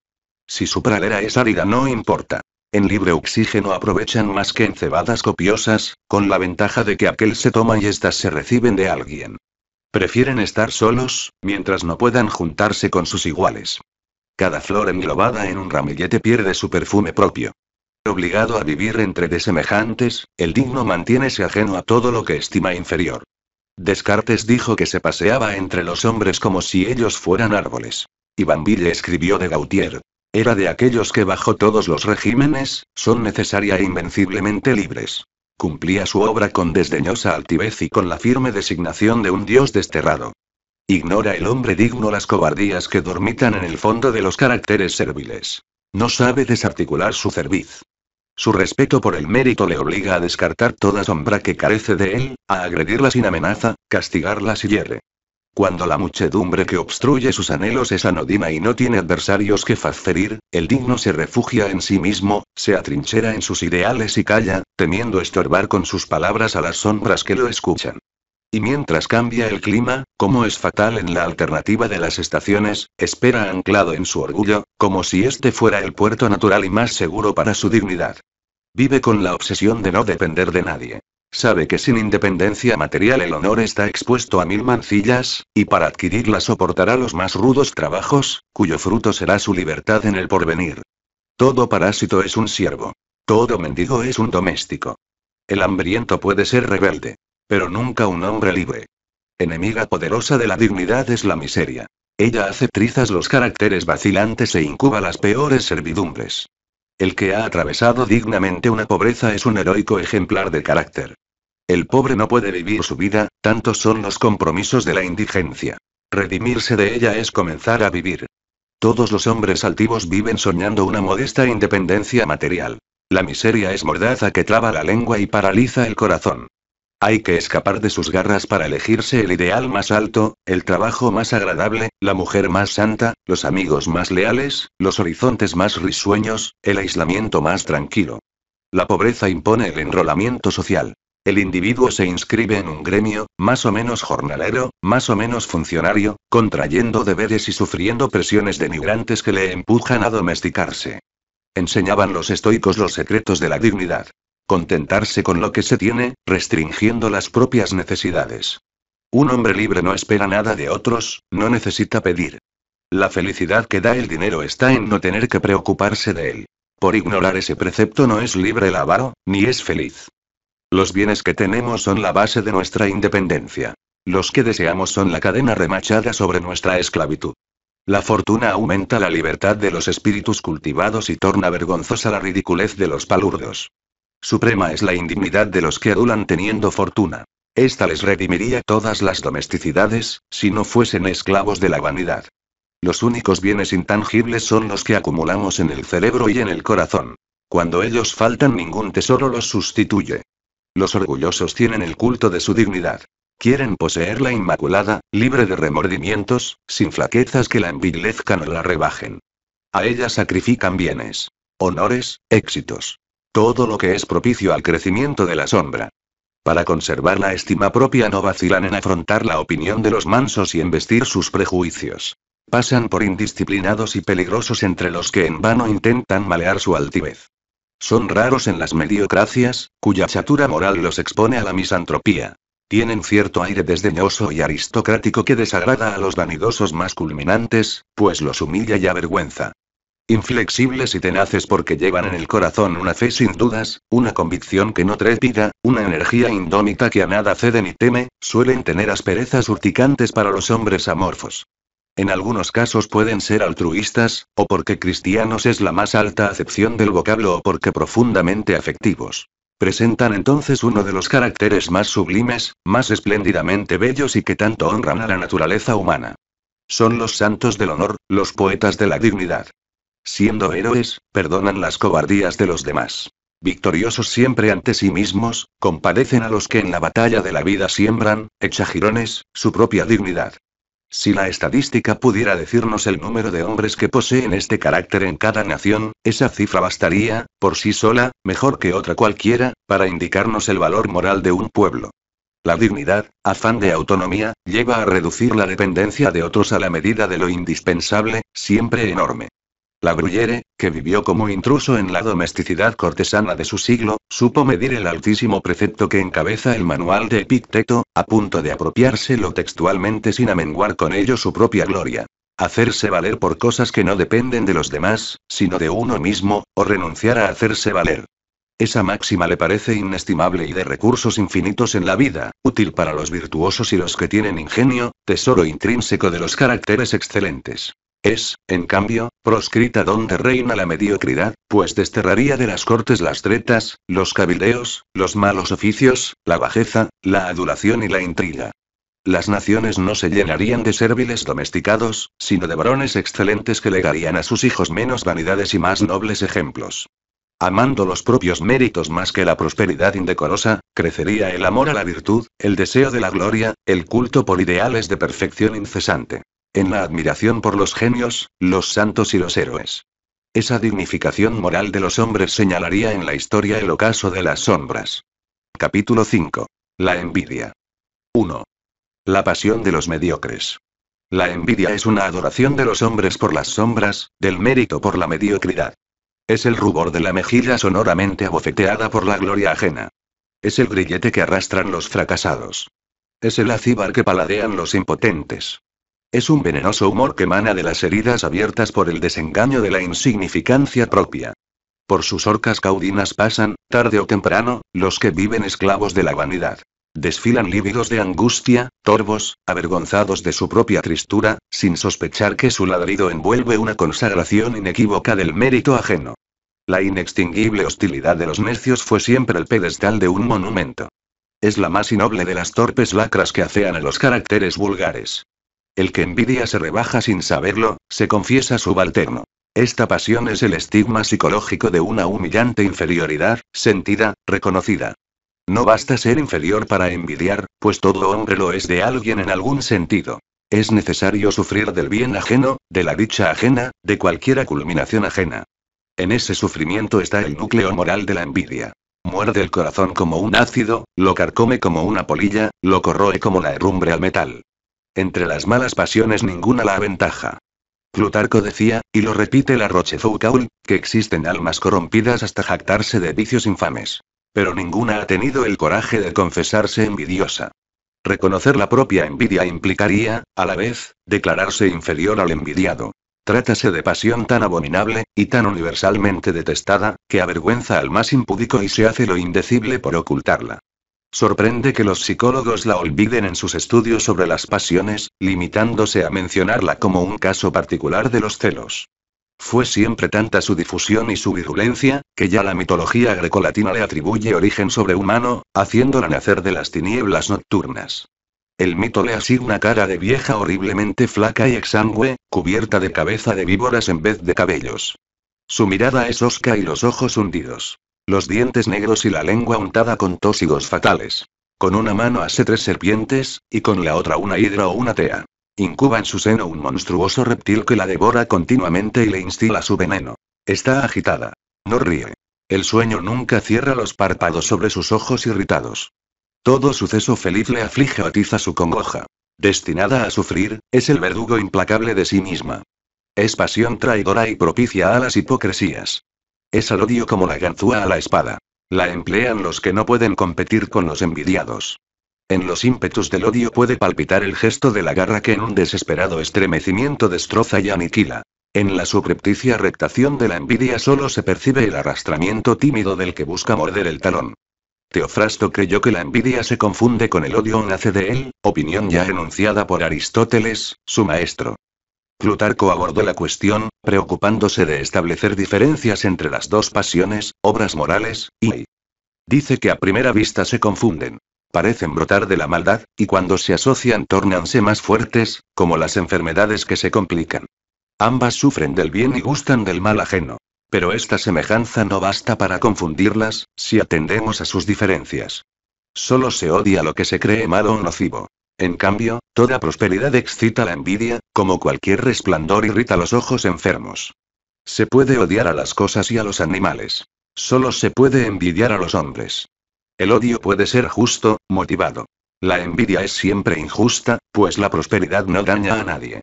Si su pradera es árida no importa. En libre oxígeno aprovechan más que en cebadas copiosas, con la ventaja de que aquel se toma y estas se reciben de alguien. Prefieren estar solos, mientras no puedan juntarse con sus iguales. Cada flor englobada en un ramillete pierde su perfume propio. Obligado a vivir entre desemejantes, el digno mantiénese ajeno a todo lo que estima inferior. Descartes dijo que se paseaba entre los hombres como si ellos fueran árboles. Y Bambille escribió de Gautier. Era de aquellos que bajo todos los regímenes, son necesaria e invenciblemente libres. Cumplía su obra con desdeñosa altivez y con la firme designación de un dios desterrado. Ignora el hombre digno las cobardías que dormitan en el fondo de los caracteres serviles. No sabe desarticular su cerviz. Su respeto por el mérito le obliga a descartar toda sombra que carece de él, a agredirla sin amenaza, castigarla si hierre. Cuando la muchedumbre que obstruye sus anhelos es anodina y no tiene adversarios que facerir, el digno se refugia en sí mismo, se atrinchera en sus ideales y calla, temiendo estorbar con sus palabras a las sombras que lo escuchan. Y mientras cambia el clima, como es fatal en la alternativa de las estaciones, espera anclado en su orgullo, como si este fuera el puerto natural y más seguro para su dignidad. Vive con la obsesión de no depender de nadie. Sabe que sin independencia material el honor está expuesto a mil mancillas, y para adquirirla soportará los más rudos trabajos, cuyo fruto será su libertad en el porvenir. Todo parásito es un siervo. Todo mendigo es un doméstico. El hambriento puede ser rebelde pero nunca un hombre libre. Enemiga poderosa de la dignidad es la miseria. Ella hace trizas los caracteres vacilantes e incuba las peores servidumbres. El que ha atravesado dignamente una pobreza es un heroico ejemplar de carácter. El pobre no puede vivir su vida, tantos son los compromisos de la indigencia. Redimirse de ella es comenzar a vivir. Todos los hombres altivos viven soñando una modesta independencia material. La miseria es mordaza que traba la lengua y paraliza el corazón. Hay que escapar de sus garras para elegirse el ideal más alto, el trabajo más agradable, la mujer más santa, los amigos más leales, los horizontes más risueños, el aislamiento más tranquilo. La pobreza impone el enrolamiento social. El individuo se inscribe en un gremio, más o menos jornalero, más o menos funcionario, contrayendo deberes y sufriendo presiones denigrantes que le empujan a domesticarse. Enseñaban los estoicos los secretos de la dignidad. Contentarse con lo que se tiene, restringiendo las propias necesidades. Un hombre libre no espera nada de otros, no necesita pedir. La felicidad que da el dinero está en no tener que preocuparse de él. Por ignorar ese precepto no es libre el avaro, ni es feliz. Los bienes que tenemos son la base de nuestra independencia. Los que deseamos son la cadena remachada sobre nuestra esclavitud. La fortuna aumenta la libertad de los espíritus cultivados y torna vergonzosa la ridiculez de los palurdos. Suprema es la indignidad de los que adulan teniendo fortuna. Esta les redimiría todas las domesticidades, si no fuesen esclavos de la vanidad. Los únicos bienes intangibles son los que acumulamos en el cerebro y en el corazón. Cuando ellos faltan ningún tesoro los sustituye. Los orgullosos tienen el culto de su dignidad. Quieren poseerla inmaculada, libre de remordimientos, sin flaquezas que la envilezcan o la rebajen. A ella sacrifican bienes, honores, éxitos, todo lo que es propicio al crecimiento de la sombra. Para conservar la estima propia no vacilan en afrontar la opinión de los mansos y en vestir sus prejuicios. Pasan por indisciplinados y peligrosos entre los que en vano intentan malear su altivez. Son raros en las mediocracias, cuya chatura moral los expone a la misantropía. Tienen cierto aire desdeñoso y aristocrático que desagrada a los vanidosos más culminantes, pues los humilla y avergüenza. Inflexibles y tenaces porque llevan en el corazón una fe sin dudas, una convicción que no trepida, una energía indómita que a nada cede ni teme, suelen tener asperezas urticantes para los hombres amorfos. En algunos casos pueden ser altruistas, o porque cristianos es la más alta acepción del vocablo o porque profundamente afectivos. Presentan entonces uno de los caracteres más sublimes, más espléndidamente bellos y que tanto honran a la naturaleza humana. Son los santos del honor, los poetas de la dignidad. Siendo héroes, perdonan las cobardías de los demás. Victoriosos siempre ante sí mismos, compadecen a los que en la batalla de la vida siembran, jirones, su propia dignidad. Si la estadística pudiera decirnos el número de hombres que poseen este carácter en cada nación, esa cifra bastaría, por sí sola, mejor que otra cualquiera, para indicarnos el valor moral de un pueblo. La dignidad, afán de autonomía, lleva a reducir la dependencia de otros a la medida de lo indispensable, siempre enorme. La Gruyere, que vivió como intruso en la domesticidad cortesana de su siglo, supo medir el altísimo precepto que encabeza el manual de Epicteto, a punto de apropiárselo textualmente sin amenguar con ello su propia gloria. Hacerse valer por cosas que no dependen de los demás, sino de uno mismo, o renunciar a hacerse valer. Esa máxima le parece inestimable y de recursos infinitos en la vida, útil para los virtuosos y los que tienen ingenio, tesoro intrínseco de los caracteres excelentes. Es, en cambio, proscrita donde reina la mediocridad, pues desterraría de las cortes las tretas, los cabildeos, los malos oficios, la bajeza, la adulación y la intriga. Las naciones no se llenarían de serviles domesticados, sino de varones excelentes que legarían a sus hijos menos vanidades y más nobles ejemplos. Amando los propios méritos más que la prosperidad indecorosa, crecería el amor a la virtud, el deseo de la gloria, el culto por ideales de perfección incesante. En la admiración por los genios, los santos y los héroes. Esa dignificación moral de los hombres señalaría en la historia el ocaso de las sombras. Capítulo 5. La envidia. 1. La pasión de los mediocres. La envidia es una adoración de los hombres por las sombras, del mérito por la mediocridad. Es el rubor de la mejilla sonoramente abofeteada por la gloria ajena. Es el grillete que arrastran los fracasados. Es el acíbar que paladean los impotentes. Es un venenoso humor que emana de las heridas abiertas por el desengaño de la insignificancia propia. Por sus orcas caudinas pasan, tarde o temprano, los que viven esclavos de la vanidad. Desfilan lívidos de angustia, torvos, avergonzados de su propia tristura, sin sospechar que su ladrido envuelve una consagración inequívoca del mérito ajeno. La inextinguible hostilidad de los necios fue siempre el pedestal de un monumento. Es la más innoble de las torpes lacras que acean a los caracteres vulgares. El que envidia se rebaja sin saberlo, se confiesa subalterno. Esta pasión es el estigma psicológico de una humillante inferioridad, sentida, reconocida. No basta ser inferior para envidiar, pues todo hombre lo es de alguien en algún sentido. Es necesario sufrir del bien ajeno, de la dicha ajena, de cualquiera culminación ajena. En ese sufrimiento está el núcleo moral de la envidia. Muerde el corazón como un ácido, lo carcome como una polilla, lo corroe como la herrumbre al metal. Entre las malas pasiones ninguna la aventaja. Plutarco decía, y lo repite la Rochefoucauld, que existen almas corrompidas hasta jactarse de vicios infames. Pero ninguna ha tenido el coraje de confesarse envidiosa. Reconocer la propia envidia implicaría, a la vez, declararse inferior al envidiado. Trátase de pasión tan abominable, y tan universalmente detestada, que avergüenza al más impúdico y se hace lo indecible por ocultarla. Sorprende que los psicólogos la olviden en sus estudios sobre las pasiones, limitándose a mencionarla como un caso particular de los celos. Fue siempre tanta su difusión y su virulencia, que ya la mitología grecolatina le atribuye origen sobrehumano, haciéndola nacer de las tinieblas nocturnas. El mito le asigna cara de vieja horriblemente flaca y exangüe, cubierta de cabeza de víboras en vez de cabellos. Su mirada es osca y los ojos hundidos los dientes negros y la lengua untada con tósigos fatales. Con una mano hace tres serpientes, y con la otra una hidra o una tea. Incuba en su seno un monstruoso reptil que la devora continuamente y le instila su veneno. Está agitada. No ríe. El sueño nunca cierra los párpados sobre sus ojos irritados. Todo suceso feliz le aflige o atiza su congoja. Destinada a sufrir, es el verdugo implacable de sí misma. Es pasión traidora y propicia a las hipocresías. Es al odio como la ganzúa a la espada. La emplean los que no pueden competir con los envidiados. En los ímpetus del odio puede palpitar el gesto de la garra que en un desesperado estremecimiento destroza y aniquila. En la suprepticia rectación de la envidia solo se percibe el arrastramiento tímido del que busca morder el talón. Teofrasto creyó que la envidia se confunde con el odio o nace de él, opinión ya enunciada por Aristóteles, su maestro. Plutarco abordó la cuestión, preocupándose de establecer diferencias entre las dos pasiones, obras morales, y... Dice que a primera vista se confunden. Parecen brotar de la maldad, y cuando se asocian tornanse más fuertes, como las enfermedades que se complican. Ambas sufren del bien y gustan del mal ajeno. Pero esta semejanza no basta para confundirlas, si atendemos a sus diferencias. Solo se odia lo que se cree malo o nocivo. En cambio, toda prosperidad excita la envidia, como cualquier resplandor irrita los ojos enfermos. Se puede odiar a las cosas y a los animales. Solo se puede envidiar a los hombres. El odio puede ser justo, motivado. La envidia es siempre injusta, pues la prosperidad no daña a nadie.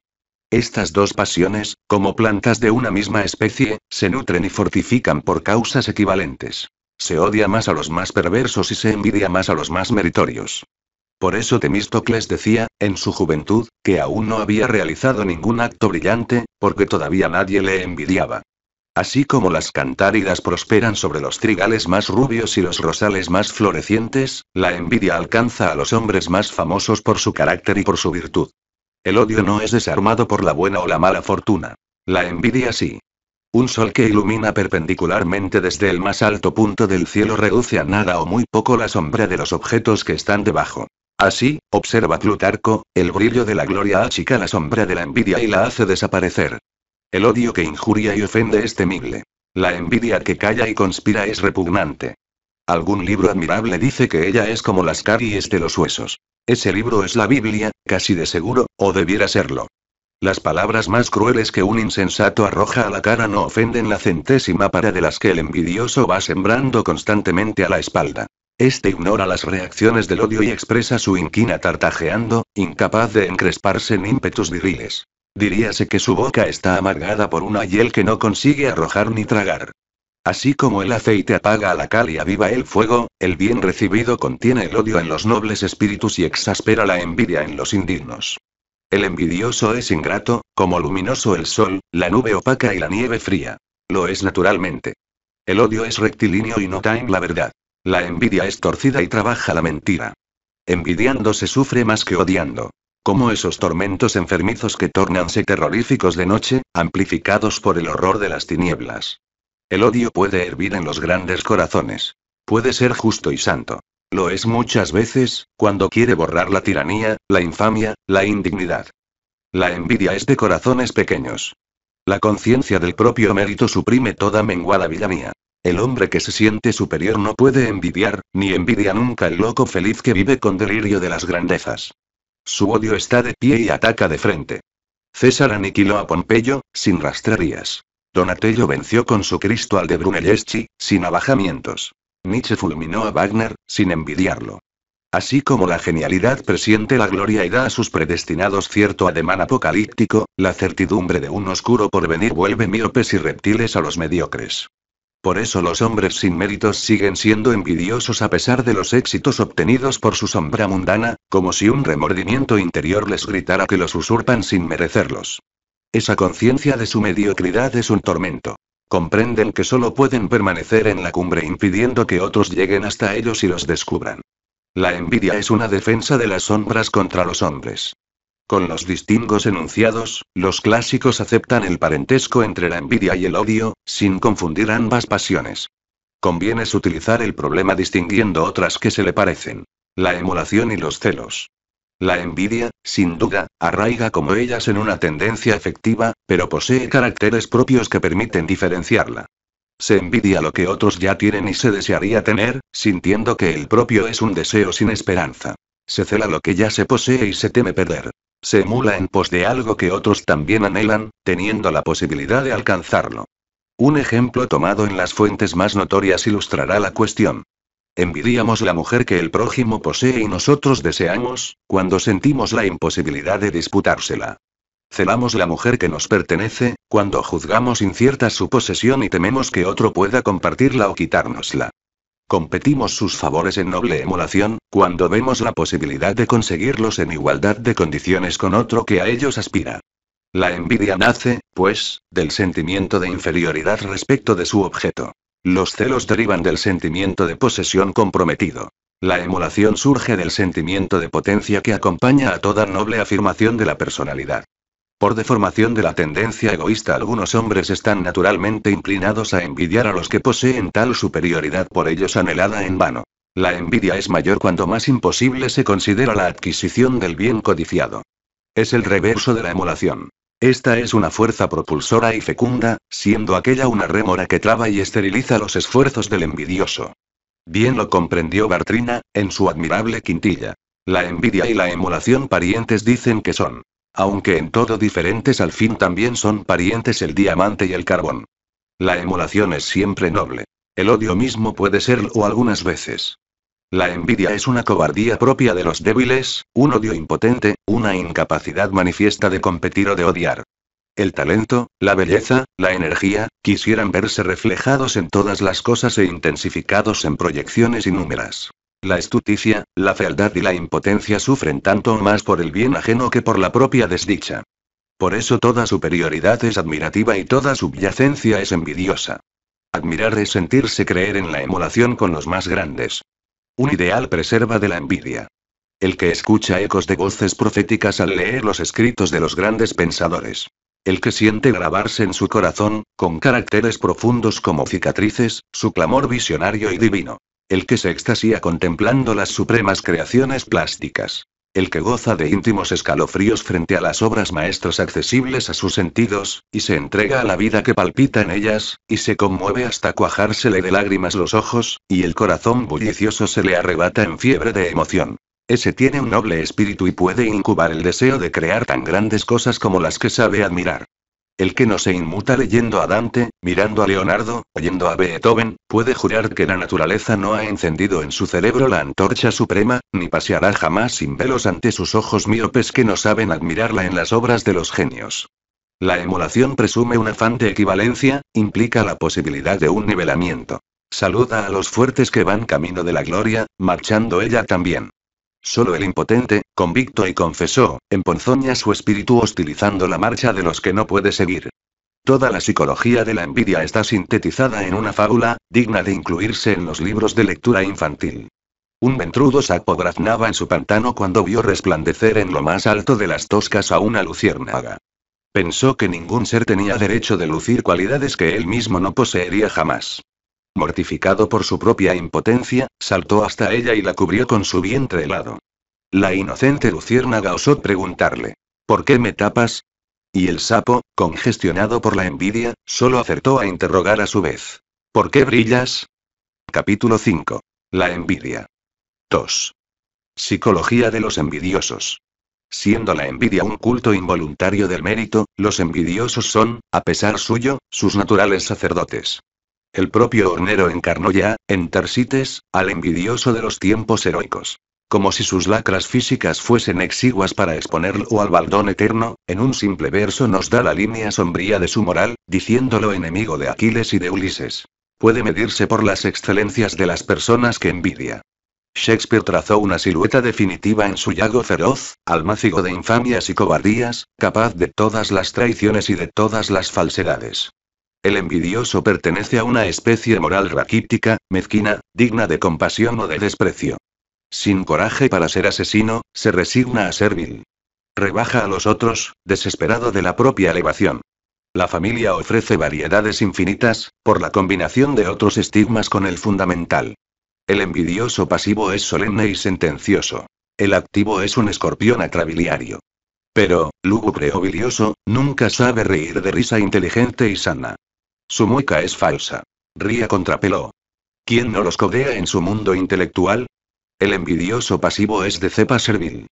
Estas dos pasiones, como plantas de una misma especie, se nutren y fortifican por causas equivalentes. Se odia más a los más perversos y se envidia más a los más meritorios. Por eso Temístocles decía, en su juventud, que aún no había realizado ningún acto brillante, porque todavía nadie le envidiaba. Así como las cantáridas prosperan sobre los trigales más rubios y los rosales más florecientes, la envidia alcanza a los hombres más famosos por su carácter y por su virtud. El odio no es desarmado por la buena o la mala fortuna. La envidia sí. Un sol que ilumina perpendicularmente desde el más alto punto del cielo reduce a nada o muy poco la sombra de los objetos que están debajo. Así, observa Plutarco, el brillo de la gloria achica la sombra de la envidia y la hace desaparecer. El odio que injuria y ofende es temible. La envidia que calla y conspira es repugnante. Algún libro admirable dice que ella es como las caries de los huesos. Ese libro es la Biblia, casi de seguro, o debiera serlo. Las palabras más crueles que un insensato arroja a la cara no ofenden la centésima para de las que el envidioso va sembrando constantemente a la espalda. Este ignora las reacciones del odio y expresa su inquina tartajeando, incapaz de encresparse en ímpetus viriles. Diríase que su boca está amargada por una hiel que no consigue arrojar ni tragar. Así como el aceite apaga a la cal y aviva el fuego, el bien recibido contiene el odio en los nobles espíritus y exaspera la envidia en los indignos. El envidioso es ingrato, como luminoso el sol, la nube opaca y la nieve fría. Lo es naturalmente. El odio es rectilíneo y no en la verdad. La envidia es torcida y trabaja la mentira. Envidiando se sufre más que odiando. Como esos tormentos enfermizos que tornanse terroríficos de noche, amplificados por el horror de las tinieblas. El odio puede hervir en los grandes corazones. Puede ser justo y santo. Lo es muchas veces, cuando quiere borrar la tiranía, la infamia, la indignidad. La envidia es de corazones pequeños. La conciencia del propio mérito suprime toda menguada villanía. El hombre que se siente superior no puede envidiar, ni envidia nunca el loco feliz que vive con delirio de las grandezas. Su odio está de pie y ataca de frente. César aniquiló a Pompeyo, sin rastrerías. Donatello venció con su Cristo al de Brunelleschi, sin abajamientos. Nietzsche fulminó a Wagner, sin envidiarlo. Así como la genialidad presiente la gloria y da a sus predestinados cierto ademán apocalíptico, la certidumbre de un oscuro porvenir vuelve miopes y reptiles a los mediocres. Por eso los hombres sin méritos siguen siendo envidiosos a pesar de los éxitos obtenidos por su sombra mundana, como si un remordimiento interior les gritara que los usurpan sin merecerlos. Esa conciencia de su mediocridad es un tormento. Comprenden que solo pueden permanecer en la cumbre impidiendo que otros lleguen hasta ellos y los descubran. La envidia es una defensa de las sombras contra los hombres. Con los distingos enunciados, los clásicos aceptan el parentesco entre la envidia y el odio, sin confundir ambas pasiones. Conviene utilizar el problema distinguiendo otras que se le parecen. La emulación y los celos. La envidia, sin duda, arraiga como ellas en una tendencia efectiva, pero posee caracteres propios que permiten diferenciarla. Se envidia lo que otros ya tienen y se desearía tener, sintiendo que el propio es un deseo sin esperanza. Se cela lo que ya se posee y se teme perder. Se emula en pos de algo que otros también anhelan, teniendo la posibilidad de alcanzarlo. Un ejemplo tomado en las fuentes más notorias ilustrará la cuestión. Envidiamos la mujer que el prójimo posee y nosotros deseamos, cuando sentimos la imposibilidad de disputársela. Celamos la mujer que nos pertenece, cuando juzgamos incierta su posesión y tememos que otro pueda compartirla o quitárnosla. Competimos sus favores en noble emulación, cuando vemos la posibilidad de conseguirlos en igualdad de condiciones con otro que a ellos aspira. La envidia nace, pues, del sentimiento de inferioridad respecto de su objeto. Los celos derivan del sentimiento de posesión comprometido. La emulación surge del sentimiento de potencia que acompaña a toda noble afirmación de la personalidad. Por deformación de la tendencia egoísta algunos hombres están naturalmente inclinados a envidiar a los que poseen tal superioridad por ellos anhelada en vano. La envidia es mayor cuando más imposible se considera la adquisición del bien codiciado. Es el reverso de la emulación. Esta es una fuerza propulsora y fecunda, siendo aquella una rémora que traba y esteriliza los esfuerzos del envidioso. Bien lo comprendió Bartrina, en su admirable quintilla. La envidia y la emulación parientes dicen que son aunque en todo diferentes al fin también son parientes el diamante y el carbón. La emulación es siempre noble. El odio mismo puede serlo algunas veces. La envidia es una cobardía propia de los débiles, un odio impotente, una incapacidad manifiesta de competir o de odiar. El talento, la belleza, la energía, quisieran verse reflejados en todas las cosas e intensificados en proyecciones inúmeras. La estuticia, la fealdad y la impotencia sufren tanto más por el bien ajeno que por la propia desdicha. Por eso toda superioridad es admirativa y toda subyacencia es envidiosa. Admirar es sentirse creer en la emulación con los más grandes. Un ideal preserva de la envidia. El que escucha ecos de voces proféticas al leer los escritos de los grandes pensadores. El que siente grabarse en su corazón, con caracteres profundos como cicatrices, su clamor visionario y divino el que se extasía contemplando las supremas creaciones plásticas, el que goza de íntimos escalofríos frente a las obras maestras accesibles a sus sentidos, y se entrega a la vida que palpita en ellas, y se conmueve hasta cuajársele de lágrimas los ojos, y el corazón bullicioso se le arrebata en fiebre de emoción. Ese tiene un noble espíritu y puede incubar el deseo de crear tan grandes cosas como las que sabe admirar. El que no se inmuta leyendo a Dante, mirando a Leonardo, oyendo a Beethoven, puede jurar que la naturaleza no ha encendido en su cerebro la antorcha suprema, ni paseará jamás sin velos ante sus ojos míopes que no saben admirarla en las obras de los genios. La emulación presume un afán de equivalencia, implica la posibilidad de un nivelamiento. Saluda a los fuertes que van camino de la gloria, marchando ella también. Solo el impotente, convicto y confesó, emponzoña su espíritu hostilizando la marcha de los que no puede seguir. Toda la psicología de la envidia está sintetizada en una fábula, digna de incluirse en los libros de lectura infantil. Un ventrudo se graznaba en su pantano cuando vio resplandecer en lo más alto de las toscas a una luciérnaga. Pensó que ningún ser tenía derecho de lucir cualidades que él mismo no poseería jamás. Mortificado por su propia impotencia, saltó hasta ella y la cubrió con su vientre helado. La inocente luciérnaga osó preguntarle: ¿Por qué me tapas? Y el sapo, congestionado por la envidia, solo acertó a interrogar a su vez: ¿Por qué brillas? Capítulo 5. La envidia. 2. Psicología de los envidiosos. Siendo la envidia un culto involuntario del mérito, los envidiosos son, a pesar suyo, sus naturales sacerdotes. El propio Hornero encarnó ya, en Tarsites, al envidioso de los tiempos heroicos. Como si sus lacras físicas fuesen exiguas para exponerlo al baldón eterno, en un simple verso nos da la línea sombría de su moral, diciéndolo enemigo de Aquiles y de Ulises. Puede medirse por las excelencias de las personas que envidia. Shakespeare trazó una silueta definitiva en su yago feroz, almácigo de infamias y cobardías, capaz de todas las traiciones y de todas las falsedades. El envidioso pertenece a una especie moral raquítica, mezquina, digna de compasión o de desprecio. Sin coraje para ser asesino, se resigna a ser vil. Rebaja a los otros, desesperado de la propia elevación. La familia ofrece variedades infinitas, por la combinación de otros estigmas con el fundamental. El envidioso pasivo es solemne y sentencioso. El activo es un escorpión atrabiliario. Pero, lúgubre o bilioso, nunca sabe reír de risa inteligente y sana. Su mueca es falsa. Ría contra Peló. ¿Quién no los codea en su mundo intelectual? El envidioso pasivo es de cepa servil.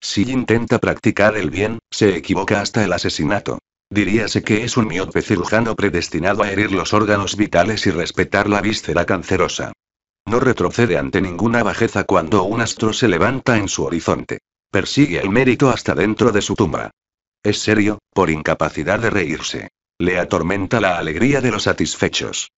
Si intenta practicar el bien, se equivoca hasta el asesinato. Diríase que es un miope cirujano predestinado a herir los órganos vitales y respetar la víscera cancerosa. No retrocede ante ninguna bajeza cuando un astro se levanta en su horizonte. Persigue el mérito hasta dentro de su tumba. Es serio, por incapacidad de reírse. Le atormenta la alegría de los satisfechos.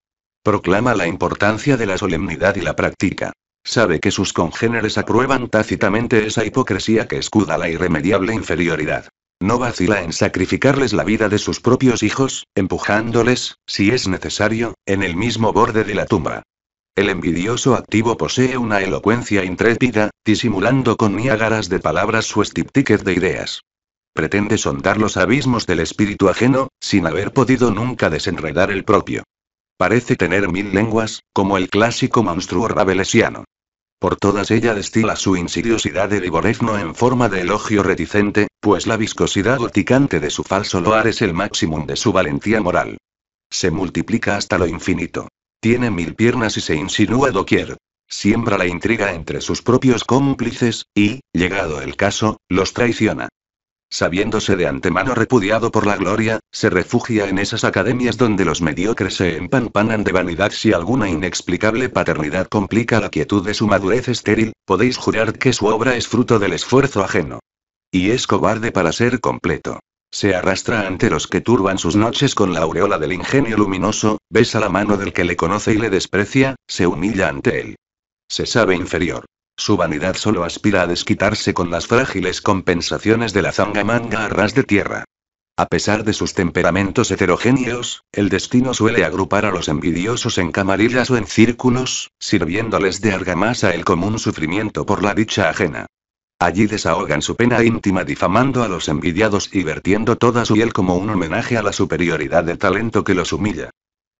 Proclama la importancia de la solemnidad y la práctica. Sabe que sus congéneres aprueban tácitamente esa hipocresía que escuda la irremediable inferioridad. No vacila en sacrificarles la vida de sus propios hijos, empujándoles, si es necesario, en el mismo borde de la tumba. El envidioso activo posee una elocuencia intrépida, disimulando con niágaras de palabras su estiptiquez de ideas pretende sondar los abismos del espíritu ajeno, sin haber podido nunca desenredar el propio. Parece tener mil lenguas, como el clásico monstruo rabelesiano. Por todas ellas destila su insidiosidad de liborezno en forma de elogio reticente, pues la viscosidad urticante de su falso loar es el máximo de su valentía moral. Se multiplica hasta lo infinito. Tiene mil piernas y se insinúa doquier. Siembra la intriga entre sus propios cómplices, y, llegado el caso, los traiciona sabiéndose de antemano repudiado por la gloria, se refugia en esas academias donde los mediocres se empampanan de vanidad si alguna inexplicable paternidad complica la quietud de su madurez estéril, podéis jurar que su obra es fruto del esfuerzo ajeno. Y es cobarde para ser completo. Se arrastra ante los que turban sus noches con la aureola del ingenio luminoso, besa la mano del que le conoce y le desprecia, se humilla ante él. Se sabe inferior. Su vanidad solo aspira a desquitarse con las frágiles compensaciones de la zangamanga a ras de tierra. A pesar de sus temperamentos heterogéneos, el destino suele agrupar a los envidiosos en camarillas o en círculos, sirviéndoles de argamasa el común sufrimiento por la dicha ajena. Allí desahogan su pena íntima difamando a los envidiados y vertiendo toda su hiel como un homenaje a la superioridad del talento que los humilla.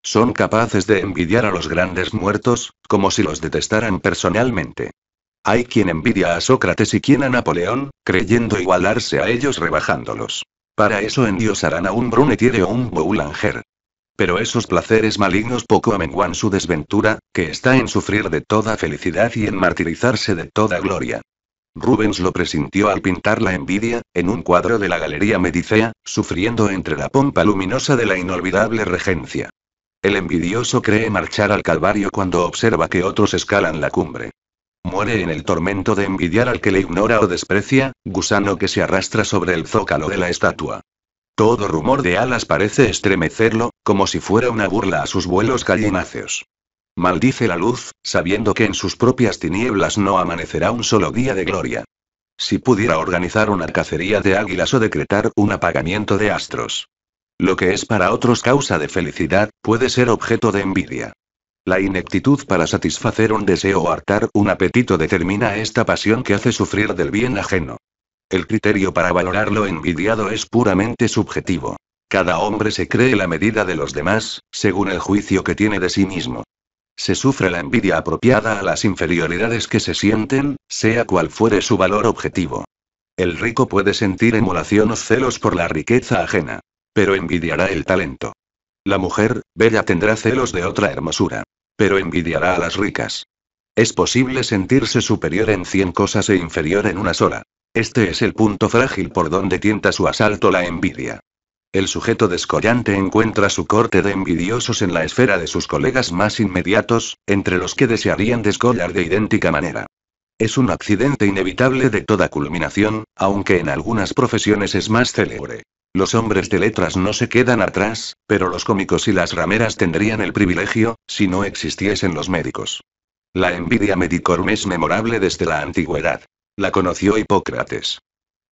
Son capaces de envidiar a los grandes muertos, como si los detestaran personalmente. Hay quien envidia a Sócrates y quien a Napoleón, creyendo igualarse a ellos rebajándolos. Para eso harán a un Brunetiere o un Boulanger. Pero esos placeres malignos poco amenguan su desventura, que está en sufrir de toda felicidad y en martirizarse de toda gloria. Rubens lo presintió al pintar la envidia, en un cuadro de la Galería Medicea, sufriendo entre la pompa luminosa de la inolvidable regencia. El envidioso cree marchar al Calvario cuando observa que otros escalan la cumbre. Muere en el tormento de envidiar al que le ignora o desprecia, gusano que se arrastra sobre el zócalo de la estatua. Todo rumor de alas parece estremecerlo, como si fuera una burla a sus vuelos gallináceos. Maldice la luz, sabiendo que en sus propias tinieblas no amanecerá un solo día de gloria. Si pudiera organizar una cacería de águilas o decretar un apagamiento de astros. Lo que es para otros causa de felicidad, puede ser objeto de envidia. La ineptitud para satisfacer un deseo o hartar un apetito determina esta pasión que hace sufrir del bien ajeno. El criterio para valorar lo envidiado es puramente subjetivo. Cada hombre se cree la medida de los demás, según el juicio que tiene de sí mismo. Se sufre la envidia apropiada a las inferioridades que se sienten, sea cual fuere su valor objetivo. El rico puede sentir emulación o celos por la riqueza ajena. Pero envidiará el talento. La mujer, bella tendrá celos de otra hermosura. Pero envidiará a las ricas. Es posible sentirse superior en cien cosas e inferior en una sola. Este es el punto frágil por donde tienta su asalto la envidia. El sujeto descollante encuentra su corte de envidiosos en la esfera de sus colegas más inmediatos, entre los que desearían descollar de idéntica manera. Es un accidente inevitable de toda culminación, aunque en algunas profesiones es más célebre. Los hombres de letras no se quedan atrás, pero los cómicos y las rameras tendrían el privilegio, si no existiesen los médicos. La envidia medicorum es memorable desde la antigüedad. La conoció Hipócrates.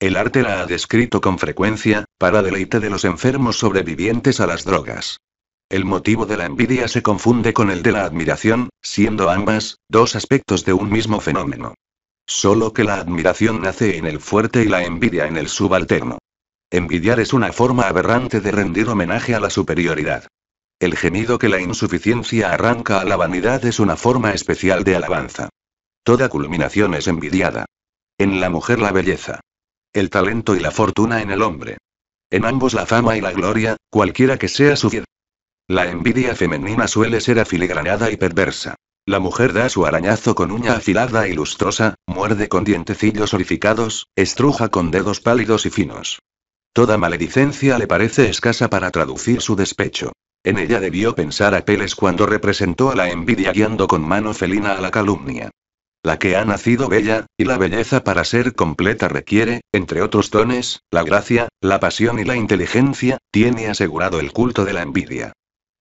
El arte la ha descrito con frecuencia, para deleite de los enfermos sobrevivientes a las drogas. El motivo de la envidia se confunde con el de la admiración, siendo ambas, dos aspectos de un mismo fenómeno. Solo que la admiración nace en el fuerte y la envidia en el subalterno. Envidiar es una forma aberrante de rendir homenaje a la superioridad. El gemido que la insuficiencia arranca a la vanidad es una forma especial de alabanza. Toda culminación es envidiada. En la mujer la belleza. El talento y la fortuna en el hombre. En ambos la fama y la gloria, cualquiera que sea su fiel. La envidia femenina suele ser afiligranada y perversa. La mujer da su arañazo con uña afilada y lustrosa, muerde con dientecillos orificados, estruja con dedos pálidos y finos. Toda maledicencia le parece escasa para traducir su despecho. En ella debió pensar Apeles cuando representó a la envidia guiando con mano felina a la calumnia. La que ha nacido bella, y la belleza para ser completa requiere, entre otros dones, la gracia, la pasión y la inteligencia, tiene asegurado el culto de la envidia.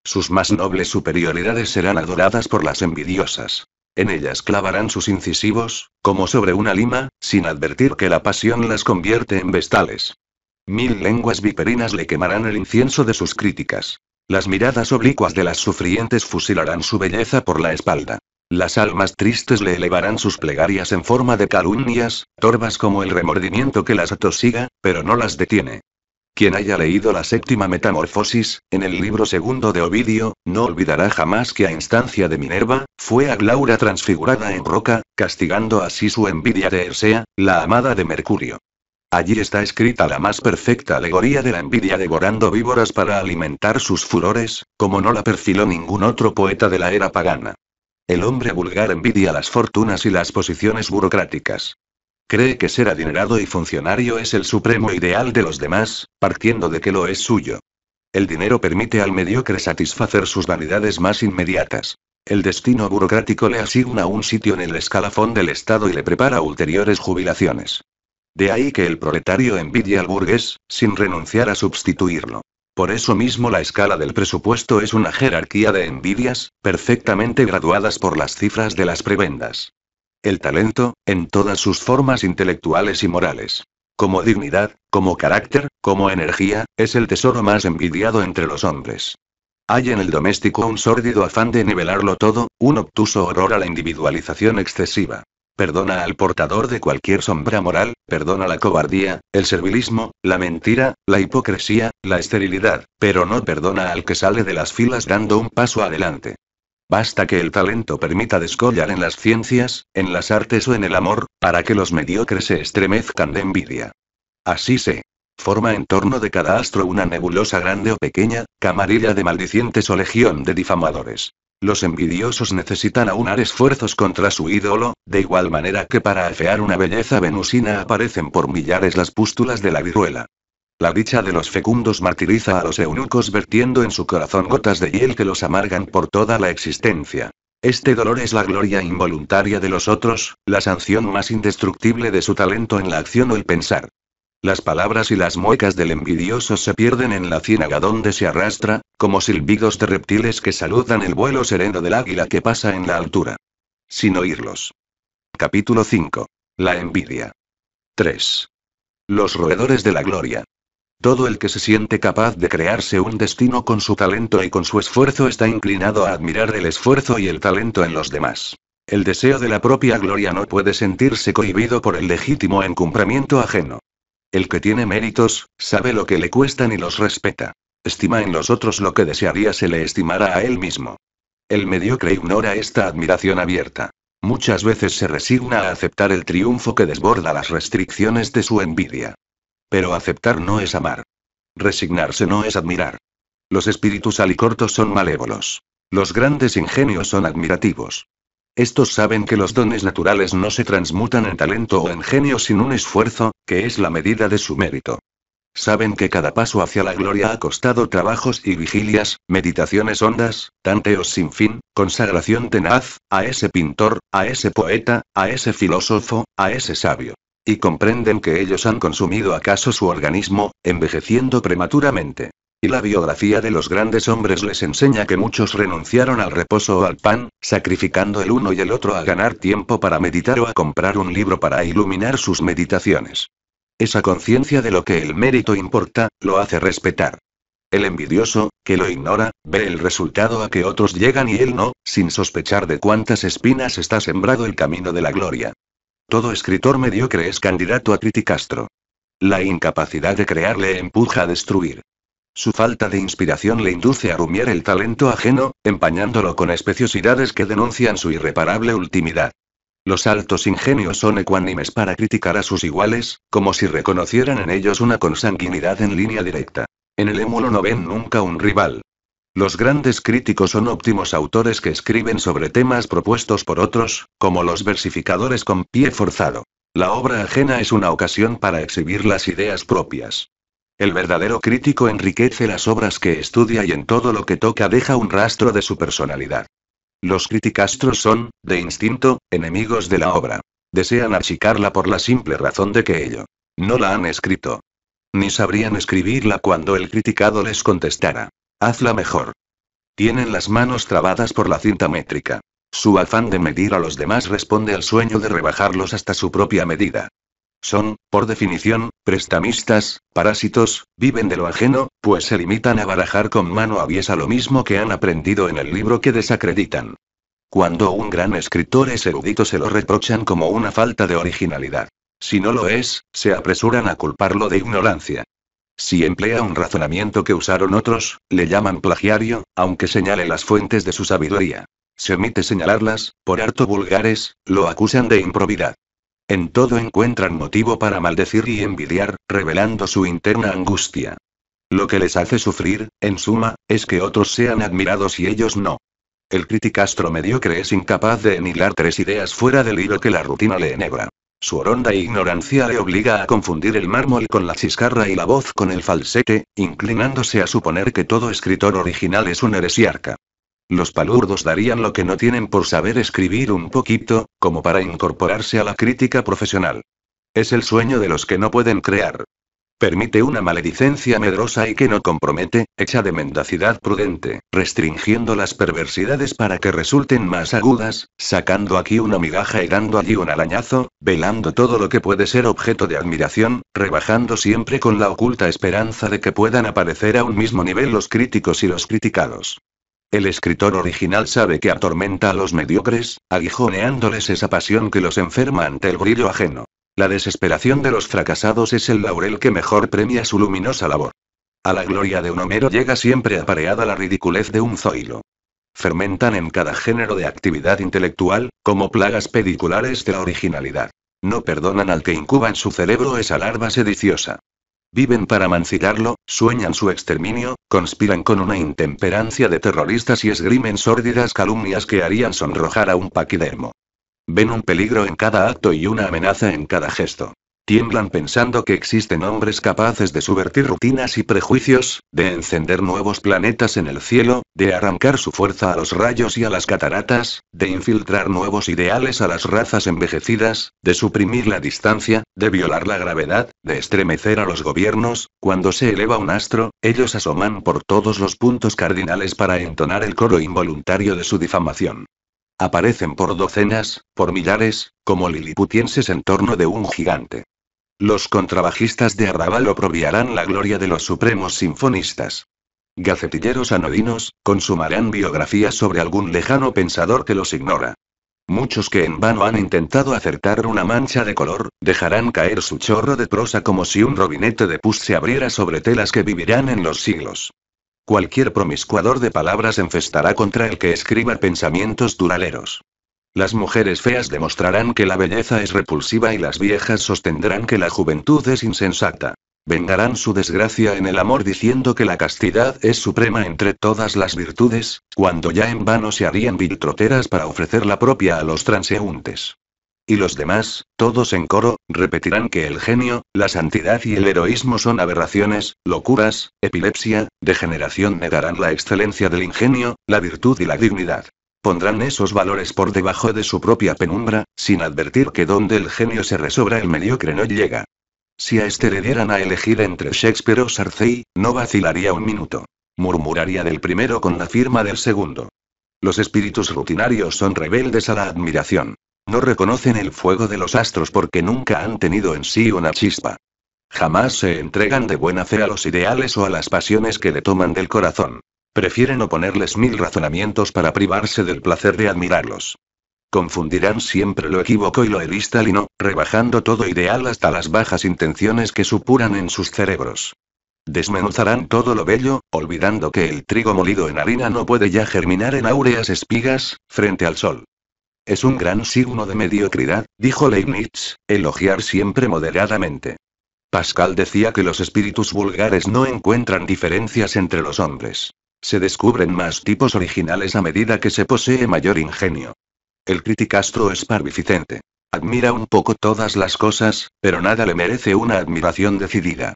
Sus más nobles superioridades serán adoradas por las envidiosas. En ellas clavarán sus incisivos, como sobre una lima, sin advertir que la pasión las convierte en vestales. Mil lenguas viperinas le quemarán el incienso de sus críticas. Las miradas oblicuas de las sufrientes fusilarán su belleza por la espalda. Las almas tristes le elevarán sus plegarias en forma de calumnias, torvas como el remordimiento que las atosiga, pero no las detiene. Quien haya leído la séptima metamorfosis, en el libro segundo de Ovidio, no olvidará jamás que a instancia de Minerva, fue a Aglaura transfigurada en roca, castigando así su envidia de Ersea, la amada de Mercurio. Allí está escrita la más perfecta alegoría de la envidia devorando víboras para alimentar sus furores, como no la perfiló ningún otro poeta de la era pagana. El hombre vulgar envidia las fortunas y las posiciones burocráticas. Cree que ser adinerado y funcionario es el supremo ideal de los demás, partiendo de que lo es suyo. El dinero permite al mediocre satisfacer sus vanidades más inmediatas. El destino burocrático le asigna un sitio en el escalafón del Estado y le prepara ulteriores jubilaciones. De ahí que el proletario envidie al burgués, sin renunciar a sustituirlo. Por eso mismo la escala del presupuesto es una jerarquía de envidias, perfectamente graduadas por las cifras de las prebendas. El talento, en todas sus formas intelectuales y morales. Como dignidad, como carácter, como energía, es el tesoro más envidiado entre los hombres. Hay en el doméstico un sórdido afán de nivelarlo todo, un obtuso horror a la individualización excesiva. Perdona al portador de cualquier sombra moral, perdona la cobardía, el servilismo, la mentira, la hipocresía, la esterilidad, pero no perdona al que sale de las filas dando un paso adelante. Basta que el talento permita descollar en las ciencias, en las artes o en el amor, para que los mediocres se estremezcan de envidia. Así se forma en torno de cada astro una nebulosa grande o pequeña, camarilla de maldicientes o legión de difamadores. Los envidiosos necesitan aunar esfuerzos contra su ídolo, de igual manera que para afear una belleza venusina aparecen por millares las pústulas de la viruela. La dicha de los fecundos martiriza a los eunucos vertiendo en su corazón gotas de hiel que los amargan por toda la existencia. Este dolor es la gloria involuntaria de los otros, la sanción más indestructible de su talento en la acción o el pensar. Las palabras y las muecas del envidioso se pierden en la ciénaga donde se arrastra, como silbidos de reptiles que saludan el vuelo sereno del águila que pasa en la altura. Sin oírlos. Capítulo 5. La envidia. 3. Los roedores de la gloria. Todo el que se siente capaz de crearse un destino con su talento y con su esfuerzo está inclinado a admirar el esfuerzo y el talento en los demás. El deseo de la propia gloria no puede sentirse cohibido por el legítimo encumbramiento ajeno. El que tiene méritos, sabe lo que le cuestan y los respeta. Estima en los otros lo que desearía se le estimara a él mismo. El mediocre ignora esta admiración abierta. Muchas veces se resigna a aceptar el triunfo que desborda las restricciones de su envidia. Pero aceptar no es amar. Resignarse no es admirar. Los espíritus alicortos son malévolos. Los grandes ingenios son admirativos. Estos saben que los dones naturales no se transmutan en talento o en genio sin un esfuerzo, que es la medida de su mérito. Saben que cada paso hacia la gloria ha costado trabajos y vigilias, meditaciones hondas, tanteos sin fin, consagración tenaz, a ese pintor, a ese poeta, a ese filósofo, a ese sabio. Y comprenden que ellos han consumido acaso su organismo, envejeciendo prematuramente. Y la biografía de los grandes hombres les enseña que muchos renunciaron al reposo o al pan, sacrificando el uno y el otro a ganar tiempo para meditar o a comprar un libro para iluminar sus meditaciones. Esa conciencia de lo que el mérito importa, lo hace respetar. El envidioso, que lo ignora, ve el resultado a que otros llegan y él no, sin sospechar de cuántas espinas está sembrado el camino de la gloria. Todo escritor mediocre es candidato a criticastro. La incapacidad de crear le empuja a destruir. Su falta de inspiración le induce a rumiar el talento ajeno, empañándolo con especiosidades que denuncian su irreparable ultimidad. Los altos ingenios son ecuánimes para criticar a sus iguales, como si reconocieran en ellos una consanguinidad en línea directa. En el émulo no ven nunca un rival. Los grandes críticos son óptimos autores que escriben sobre temas propuestos por otros, como los versificadores con pie forzado. La obra ajena es una ocasión para exhibir las ideas propias. El verdadero crítico enriquece las obras que estudia y en todo lo que toca deja un rastro de su personalidad. Los criticastros son, de instinto, enemigos de la obra. Desean achicarla por la simple razón de que ello. No la han escrito. Ni sabrían escribirla cuando el criticado les contestara. Hazla mejor. Tienen las manos trabadas por la cinta métrica. Su afán de medir a los demás responde al sueño de rebajarlos hasta su propia medida. Son, por definición, prestamistas, parásitos, viven de lo ajeno, pues se limitan a barajar con mano aviesa lo mismo que han aprendido en el libro que desacreditan. Cuando un gran escritor es erudito se lo reprochan como una falta de originalidad. Si no lo es, se apresuran a culparlo de ignorancia. Si emplea un razonamiento que usaron otros, le llaman plagiario, aunque señale las fuentes de su sabiduría. Se omite señalarlas, por harto vulgares, lo acusan de improbidad. En todo encuentran motivo para maldecir y envidiar, revelando su interna angustia. Lo que les hace sufrir, en suma, es que otros sean admirados y ellos no. El criticastro mediocre es incapaz de enhilar tres ideas fuera del hilo que la rutina le enhebra. Su horonda ignorancia le obliga a confundir el mármol con la chiscarra y la voz con el falsete, inclinándose a suponer que todo escritor original es un heresiarca. Los palurdos darían lo que no tienen por saber escribir un poquito, como para incorporarse a la crítica profesional. Es el sueño de los que no pueden crear. Permite una maledicencia medrosa y que no compromete, hecha de mendacidad prudente, restringiendo las perversidades para que resulten más agudas, sacando aquí una migaja y dando allí un alañazo, velando todo lo que puede ser objeto de admiración, rebajando siempre con la oculta esperanza de que puedan aparecer a un mismo nivel los críticos y los criticados. El escritor original sabe que atormenta a los mediocres, aguijoneándoles esa pasión que los enferma ante el brillo ajeno. La desesperación de los fracasados es el laurel que mejor premia su luminosa labor. A la gloria de un Homero llega siempre apareada la ridiculez de un zoilo. Fermentan en cada género de actividad intelectual, como plagas pediculares de la originalidad. No perdonan al que incuba en su cerebro esa larva sediciosa. Viven para mancillarlo, sueñan su exterminio, conspiran con una intemperancia de terroristas y esgrimen sórdidas calumnias que harían sonrojar a un paquidermo. Ven un peligro en cada acto y una amenaza en cada gesto. Tiemblan pensando que existen hombres capaces de subvertir rutinas y prejuicios, de encender nuevos planetas en el cielo, de arrancar su fuerza a los rayos y a las cataratas, de infiltrar nuevos ideales a las razas envejecidas, de suprimir la distancia, de violar la gravedad, de estremecer a los gobiernos. Cuando se eleva un astro, ellos asoman por todos los puntos cardinales para entonar el coro involuntario de su difamación. Aparecen por docenas, por millares, como liliputienses en torno de un gigante. Los contrabajistas de Arrabal oprobiarán la gloria de los supremos sinfonistas. Gacetilleros anodinos, consumarán biografías sobre algún lejano pensador que los ignora. Muchos que en vano han intentado acertar una mancha de color, dejarán caer su chorro de prosa como si un robinete de pus se abriera sobre telas que vivirán en los siglos. Cualquier promiscuador de palabras enfestará contra el que escriba pensamientos duraleros. Las mujeres feas demostrarán que la belleza es repulsiva y las viejas sostendrán que la juventud es insensata. Vengarán su desgracia en el amor diciendo que la castidad es suprema entre todas las virtudes, cuando ya en vano se harían viltroteras para ofrecer la propia a los transeúntes. Y los demás, todos en coro, repetirán que el genio, la santidad y el heroísmo son aberraciones, locuras, epilepsia, degeneración negarán la excelencia del ingenio, la virtud y la dignidad pondrán esos valores por debajo de su propia penumbra, sin advertir que donde el genio se resobra el mediocre no llega. Si a este le dieran a elegir entre Shakespeare o Sarcey, no vacilaría un minuto. Murmuraría del primero con la firma del segundo. Los espíritus rutinarios son rebeldes a la admiración. No reconocen el fuego de los astros porque nunca han tenido en sí una chispa. Jamás se entregan de buena fe a los ideales o a las pasiones que le toman del corazón. Prefieren oponerles mil razonamientos para privarse del placer de admirarlos. Confundirán siempre lo equívoco y lo eristalino, rebajando todo ideal hasta las bajas intenciones que supuran en sus cerebros. Desmenuzarán todo lo bello, olvidando que el trigo molido en harina no puede ya germinar en áureas espigas, frente al sol. Es un gran signo de mediocridad, dijo Leibniz, elogiar siempre moderadamente. Pascal decía que los espíritus vulgares no encuentran diferencias entre los hombres. Se descubren más tipos originales a medida que se posee mayor ingenio. El criticastro es parvificente. Admira un poco todas las cosas, pero nada le merece una admiración decidida.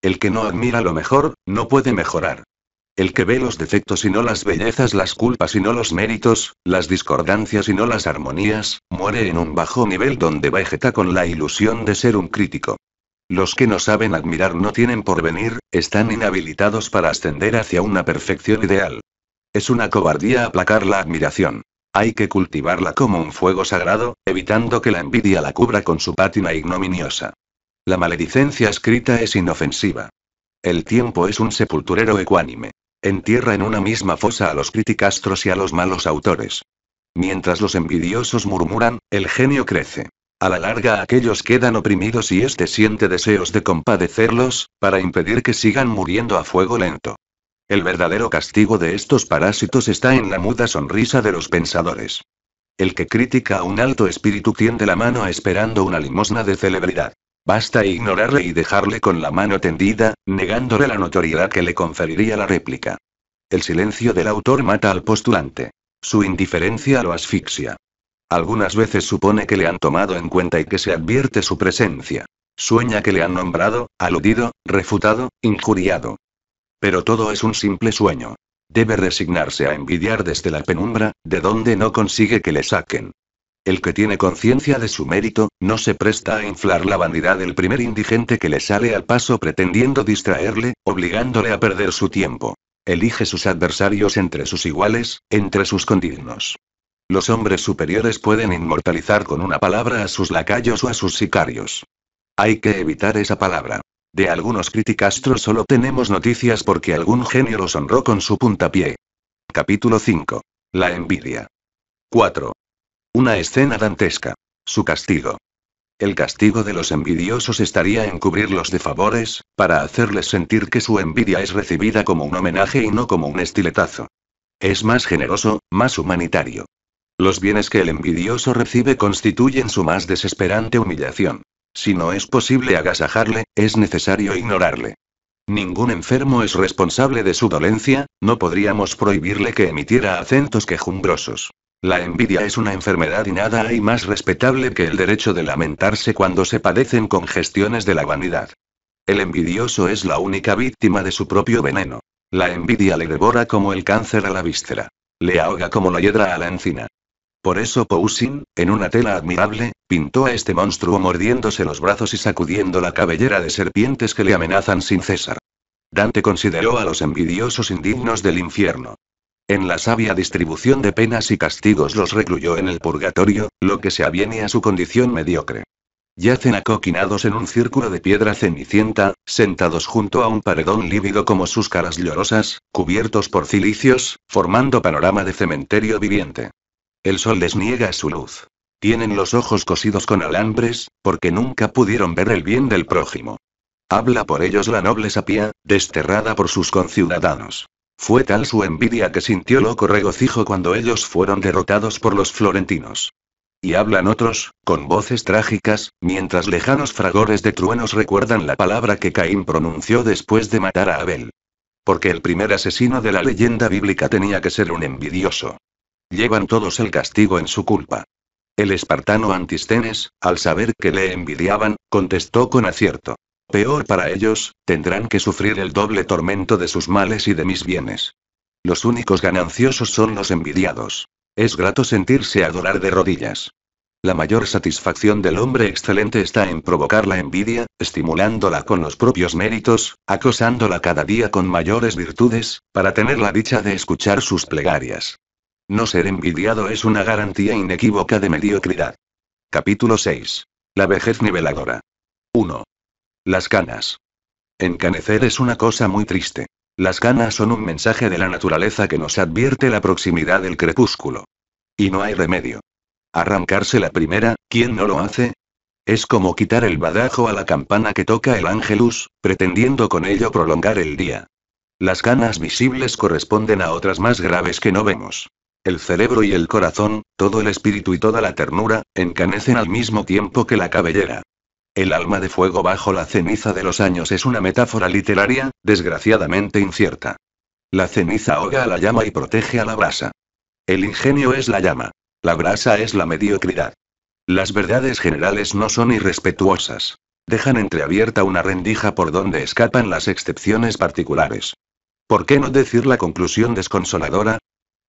El que no admira lo mejor, no puede mejorar. El que ve los defectos y no las bellezas, las culpas y no los méritos, las discordancias y no las armonías, muere en un bajo nivel donde vegeta con la ilusión de ser un crítico. Los que no saben admirar no tienen porvenir, están inhabilitados para ascender hacia una perfección ideal. Es una cobardía aplacar la admiración. Hay que cultivarla como un fuego sagrado, evitando que la envidia la cubra con su pátina ignominiosa. La maledicencia escrita es inofensiva. El tiempo es un sepulturero ecuánime. Entierra en una misma fosa a los criticastros y a los malos autores. Mientras los envidiosos murmuran, el genio crece. A la larga aquellos quedan oprimidos y éste siente deseos de compadecerlos, para impedir que sigan muriendo a fuego lento. El verdadero castigo de estos parásitos está en la muda sonrisa de los pensadores. El que critica a un alto espíritu tiende la mano esperando una limosna de celebridad. Basta ignorarle y dejarle con la mano tendida, negándole la notoriedad que le conferiría la réplica. El silencio del autor mata al postulante. Su indiferencia lo asfixia. Algunas veces supone que le han tomado en cuenta y que se advierte su presencia. Sueña que le han nombrado, aludido, refutado, injuriado. Pero todo es un simple sueño. Debe resignarse a envidiar desde la penumbra, de donde no consigue que le saquen. El que tiene conciencia de su mérito, no se presta a inflar la vanidad del primer indigente que le sale al paso pretendiendo distraerle, obligándole a perder su tiempo. Elige sus adversarios entre sus iguales, entre sus condignos. Los hombres superiores pueden inmortalizar con una palabra a sus lacayos o a sus sicarios. Hay que evitar esa palabra. De algunos criticastros solo tenemos noticias porque algún genio los honró con su puntapié. Capítulo 5. La envidia. 4. Una escena dantesca. Su castigo. El castigo de los envidiosos estaría en cubrirlos de favores, para hacerles sentir que su envidia es recibida como un homenaje y no como un estiletazo. Es más generoso, más humanitario. Los bienes que el envidioso recibe constituyen su más desesperante humillación. Si no es posible agasajarle, es necesario ignorarle. Ningún enfermo es responsable de su dolencia, no podríamos prohibirle que emitiera acentos quejumbrosos. La envidia es una enfermedad y nada hay más respetable que el derecho de lamentarse cuando se padecen congestiones de la vanidad. El envidioso es la única víctima de su propio veneno. La envidia le devora como el cáncer a la víscera. Le ahoga como la hiedra a la encina. Por eso Poussin, en una tela admirable, pintó a este monstruo mordiéndose los brazos y sacudiendo la cabellera de serpientes que le amenazan sin cesar. Dante consideró a los envidiosos indignos del infierno. En la sabia distribución de penas y castigos los recluyó en el purgatorio, lo que se aviene a su condición mediocre. Yacen acoquinados en un círculo de piedra cenicienta, sentados junto a un paredón lívido como sus caras llorosas, cubiertos por cilicios, formando panorama de cementerio viviente. El sol desniega su luz. Tienen los ojos cosidos con alambres, porque nunca pudieron ver el bien del prójimo. Habla por ellos la noble Sapía, desterrada por sus conciudadanos. Fue tal su envidia que sintió loco regocijo cuando ellos fueron derrotados por los florentinos. Y hablan otros, con voces trágicas, mientras lejanos fragores de truenos recuerdan la palabra que Caín pronunció después de matar a Abel. Porque el primer asesino de la leyenda bíblica tenía que ser un envidioso llevan todos el castigo en su culpa. El espartano Antistenes, al saber que le envidiaban, contestó con acierto. Peor para ellos, tendrán que sufrir el doble tormento de sus males y de mis bienes. Los únicos gananciosos son los envidiados. Es grato sentirse adorar de rodillas. La mayor satisfacción del hombre excelente está en provocar la envidia, estimulándola con los propios méritos, acosándola cada día con mayores virtudes, para tener la dicha de escuchar sus plegarias. No ser envidiado es una garantía inequívoca de mediocridad. Capítulo 6. La vejez niveladora. 1. Las canas. Encanecer es una cosa muy triste. Las canas son un mensaje de la naturaleza que nos advierte la proximidad del crepúsculo. Y no hay remedio. Arrancarse la primera, ¿quién no lo hace? Es como quitar el badajo a la campana que toca el ángelus, pretendiendo con ello prolongar el día. Las canas visibles corresponden a otras más graves que no vemos el cerebro y el corazón, todo el espíritu y toda la ternura, encanecen al mismo tiempo que la cabellera. El alma de fuego bajo la ceniza de los años es una metáfora literaria, desgraciadamente incierta. La ceniza ahoga a la llama y protege a la brasa. El ingenio es la llama. La brasa es la mediocridad. Las verdades generales no son irrespetuosas. Dejan entreabierta una rendija por donde escapan las excepciones particulares. ¿Por qué no decir la conclusión desconsoladora?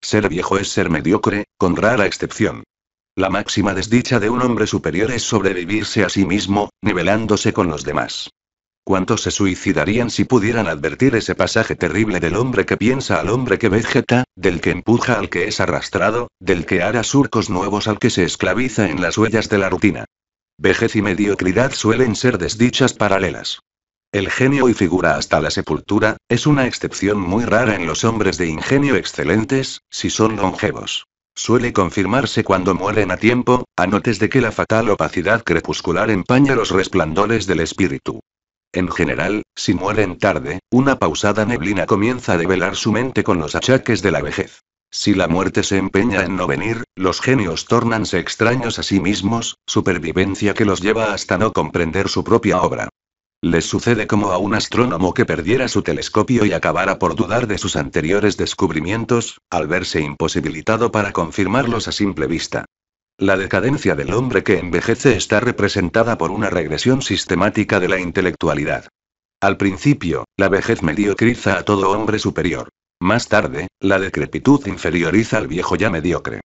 Ser viejo es ser mediocre, con rara excepción. La máxima desdicha de un hombre superior es sobrevivirse a sí mismo, nivelándose con los demás. ¿Cuántos se suicidarían si pudieran advertir ese pasaje terrible del hombre que piensa al hombre que vegeta, del que empuja al que es arrastrado, del que hará surcos nuevos al que se esclaviza en las huellas de la rutina? Vejez y mediocridad suelen ser desdichas paralelas. El genio y figura hasta la sepultura, es una excepción muy rara en los hombres de ingenio excelentes, si son longevos. Suele confirmarse cuando mueren a tiempo, anotes de que la fatal opacidad crepuscular empaña los resplandores del espíritu. En general, si mueren tarde, una pausada neblina comienza a develar su mente con los achaques de la vejez. Si la muerte se empeña en no venir, los genios tornanse extraños a sí mismos, supervivencia que los lleva hasta no comprender su propia obra. Les sucede como a un astrónomo que perdiera su telescopio y acabara por dudar de sus anteriores descubrimientos, al verse imposibilitado para confirmarlos a simple vista. La decadencia del hombre que envejece está representada por una regresión sistemática de la intelectualidad. Al principio, la vejez mediocriza a todo hombre superior. Más tarde, la decrepitud inferioriza al viejo ya mediocre.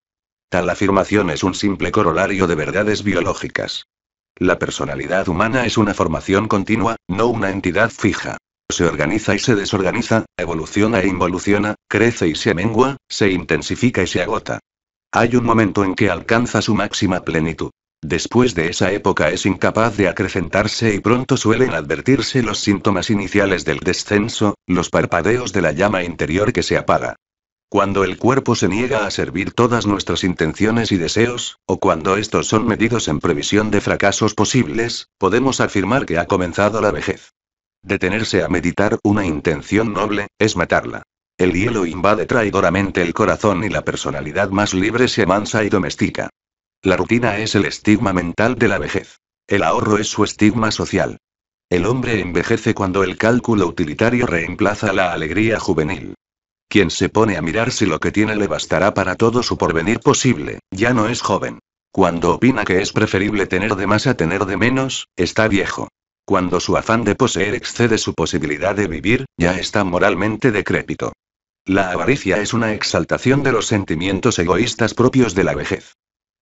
Tal afirmación es un simple corolario de verdades biológicas. La personalidad humana es una formación continua, no una entidad fija. Se organiza y se desorganiza, evoluciona e involuciona, crece y se mengua, se intensifica y se agota. Hay un momento en que alcanza su máxima plenitud. Después de esa época es incapaz de acrecentarse y pronto suelen advertirse los síntomas iniciales del descenso, los parpadeos de la llama interior que se apaga. Cuando el cuerpo se niega a servir todas nuestras intenciones y deseos, o cuando estos son medidos en previsión de fracasos posibles, podemos afirmar que ha comenzado la vejez. Detenerse a meditar una intención noble, es matarla. El hielo invade traidoramente el corazón y la personalidad más libre se amansa y domestica. La rutina es el estigma mental de la vejez. El ahorro es su estigma social. El hombre envejece cuando el cálculo utilitario reemplaza la alegría juvenil. Quien se pone a mirar si lo que tiene le bastará para todo su porvenir posible, ya no es joven. Cuando opina que es preferible tener de más a tener de menos, está viejo. Cuando su afán de poseer excede su posibilidad de vivir, ya está moralmente decrépito. La avaricia es una exaltación de los sentimientos egoístas propios de la vejez.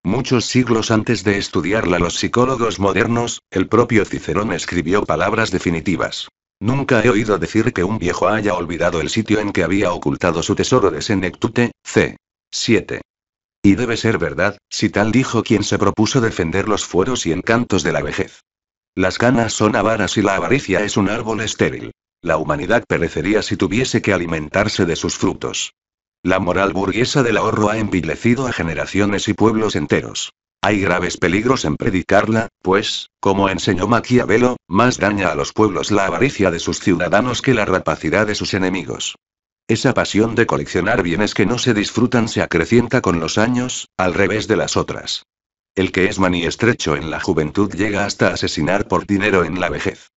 Muchos siglos antes de estudiarla los psicólogos modernos, el propio Cicerón escribió palabras definitivas. Nunca he oído decir que un viejo haya olvidado el sitio en que había ocultado su tesoro de Senectute, c. 7. Y debe ser verdad, si tal dijo quien se propuso defender los fueros y encantos de la vejez. Las canas son avaras y la avaricia es un árbol estéril. La humanidad perecería si tuviese que alimentarse de sus frutos. La moral burguesa del ahorro ha envilecido a generaciones y pueblos enteros. Hay graves peligros en predicarla, pues, como enseñó Maquiavelo, más daña a los pueblos la avaricia de sus ciudadanos que la rapacidad de sus enemigos. Esa pasión de coleccionar bienes que no se disfrutan se acrecienta con los años, al revés de las otras. El que es maniestrecho en la juventud llega hasta asesinar por dinero en la vejez.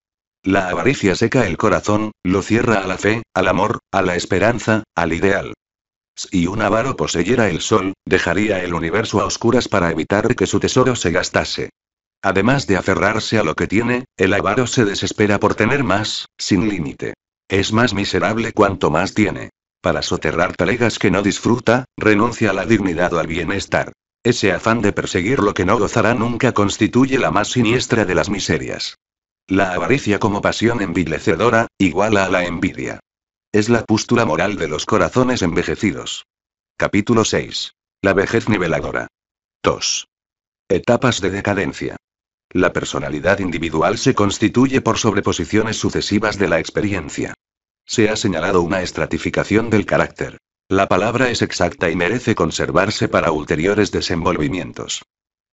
La avaricia seca el corazón, lo cierra a la fe, al amor, a la esperanza, al ideal, y un avaro poseyera el sol, dejaría el universo a oscuras para evitar que su tesoro se gastase. Además de aferrarse a lo que tiene, el avaro se desespera por tener más, sin límite. Es más miserable cuanto más tiene. Para soterrar talegas que no disfruta, renuncia a la dignidad o al bienestar. Ese afán de perseguir lo que no gozará nunca constituye la más siniestra de las miserias. La avaricia como pasión envilecedora, iguala a la envidia. Es la pústula moral de los corazones envejecidos. Capítulo 6. La vejez niveladora. 2. Etapas de decadencia. La personalidad individual se constituye por sobreposiciones sucesivas de la experiencia. Se ha señalado una estratificación del carácter. La palabra es exacta y merece conservarse para ulteriores desenvolvimientos.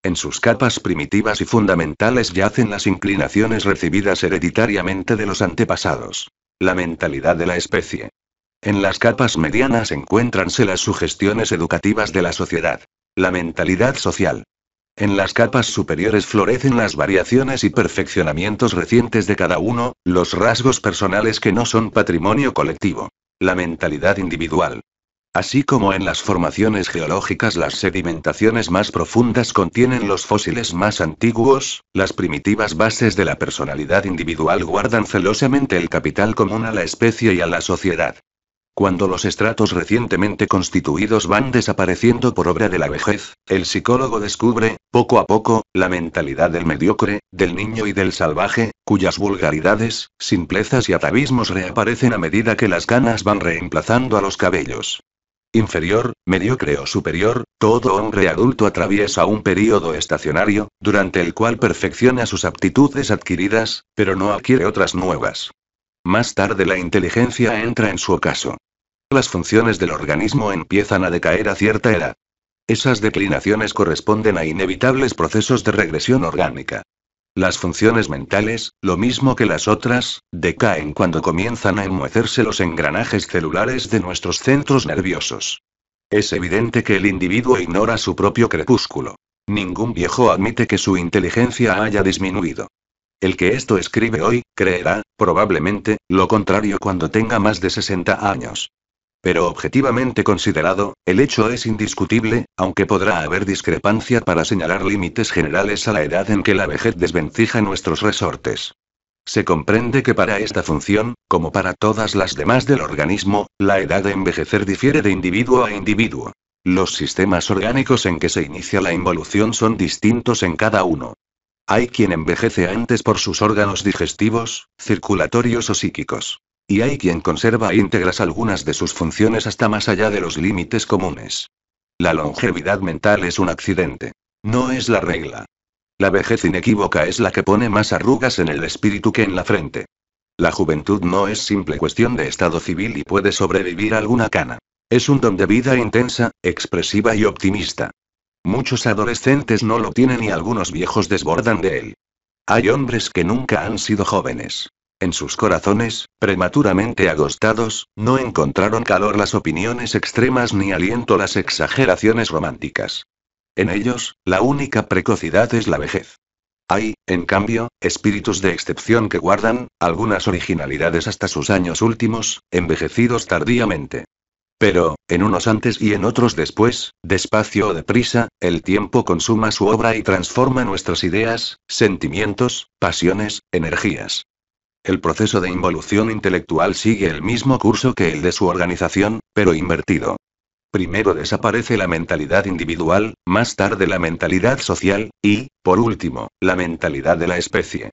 En sus capas primitivas y fundamentales yacen las inclinaciones recibidas hereditariamente de los antepasados. La mentalidad de la especie. En las capas medianas encuentranse las sugestiones educativas de la sociedad. La mentalidad social. En las capas superiores florecen las variaciones y perfeccionamientos recientes de cada uno, los rasgos personales que no son patrimonio colectivo. La mentalidad individual. Así como en las formaciones geológicas las sedimentaciones más profundas contienen los fósiles más antiguos, las primitivas bases de la personalidad individual guardan celosamente el capital común a la especie y a la sociedad. Cuando los estratos recientemente constituidos van desapareciendo por obra de la vejez, el psicólogo descubre, poco a poco, la mentalidad del mediocre, del niño y del salvaje, cuyas vulgaridades, simplezas y atavismos reaparecen a medida que las canas van reemplazando a los cabellos inferior, mediocre o superior, todo hombre adulto atraviesa un período estacionario, durante el cual perfecciona sus aptitudes adquiridas, pero no adquiere otras nuevas. Más tarde la inteligencia entra en su ocaso. Las funciones del organismo empiezan a decaer a cierta edad. Esas declinaciones corresponden a inevitables procesos de regresión orgánica. Las funciones mentales, lo mismo que las otras, decaen cuando comienzan a enmuecerse los engranajes celulares de nuestros centros nerviosos. Es evidente que el individuo ignora su propio crepúsculo. Ningún viejo admite que su inteligencia haya disminuido. El que esto escribe hoy, creerá, probablemente, lo contrario cuando tenga más de 60 años. Pero objetivamente considerado, el hecho es indiscutible, aunque podrá haber discrepancia para señalar límites generales a la edad en que la vejez desvencija nuestros resortes. Se comprende que para esta función, como para todas las demás del organismo, la edad de envejecer difiere de individuo a individuo. Los sistemas orgánicos en que se inicia la involución son distintos en cada uno. Hay quien envejece antes por sus órganos digestivos, circulatorios o psíquicos. Y hay quien conserva íntegras algunas de sus funciones hasta más allá de los límites comunes. La longevidad mental es un accidente. No es la regla. La vejez inequívoca es la que pone más arrugas en el espíritu que en la frente. La juventud no es simple cuestión de estado civil y puede sobrevivir a alguna cana. Es un don de vida intensa, expresiva y optimista. Muchos adolescentes no lo tienen y algunos viejos desbordan de él. Hay hombres que nunca han sido jóvenes. En sus corazones, prematuramente agostados, no encontraron calor las opiniones extremas ni aliento las exageraciones románticas. En ellos, la única precocidad es la vejez. Hay, en cambio, espíritus de excepción que guardan, algunas originalidades hasta sus años últimos, envejecidos tardíamente. Pero, en unos antes y en otros después, despacio o deprisa, el tiempo consuma su obra y transforma nuestras ideas, sentimientos, pasiones, energías. El proceso de involución intelectual sigue el mismo curso que el de su organización, pero invertido. Primero desaparece la mentalidad individual, más tarde la mentalidad social, y, por último, la mentalidad de la especie.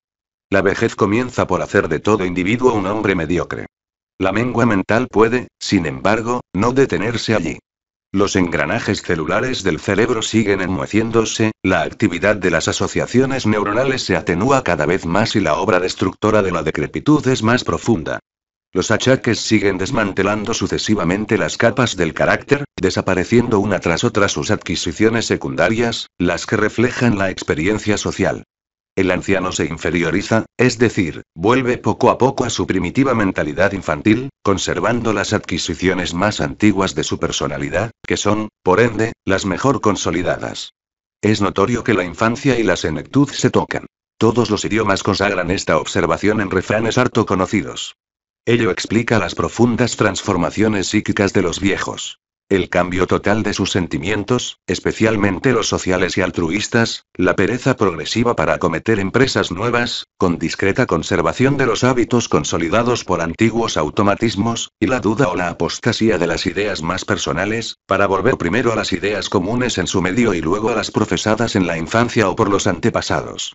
La vejez comienza por hacer de todo individuo un hombre mediocre. La mengua mental puede, sin embargo, no detenerse allí. Los engranajes celulares del cerebro siguen enmueciéndose, la actividad de las asociaciones neuronales se atenúa cada vez más y la obra destructora de la decrepitud es más profunda. Los achaques siguen desmantelando sucesivamente las capas del carácter, desapareciendo una tras otra sus adquisiciones secundarias, las que reflejan la experiencia social. El anciano se inferioriza, es decir, vuelve poco a poco a su primitiva mentalidad infantil, conservando las adquisiciones más antiguas de su personalidad, que son, por ende, las mejor consolidadas. Es notorio que la infancia y la senectud se tocan. Todos los idiomas consagran esta observación en refranes harto conocidos. Ello explica las profundas transformaciones psíquicas de los viejos el cambio total de sus sentimientos, especialmente los sociales y altruistas, la pereza progresiva para acometer empresas nuevas, con discreta conservación de los hábitos consolidados por antiguos automatismos, y la duda o la apostasía de las ideas más personales, para volver primero a las ideas comunes en su medio y luego a las profesadas en la infancia o por los antepasados.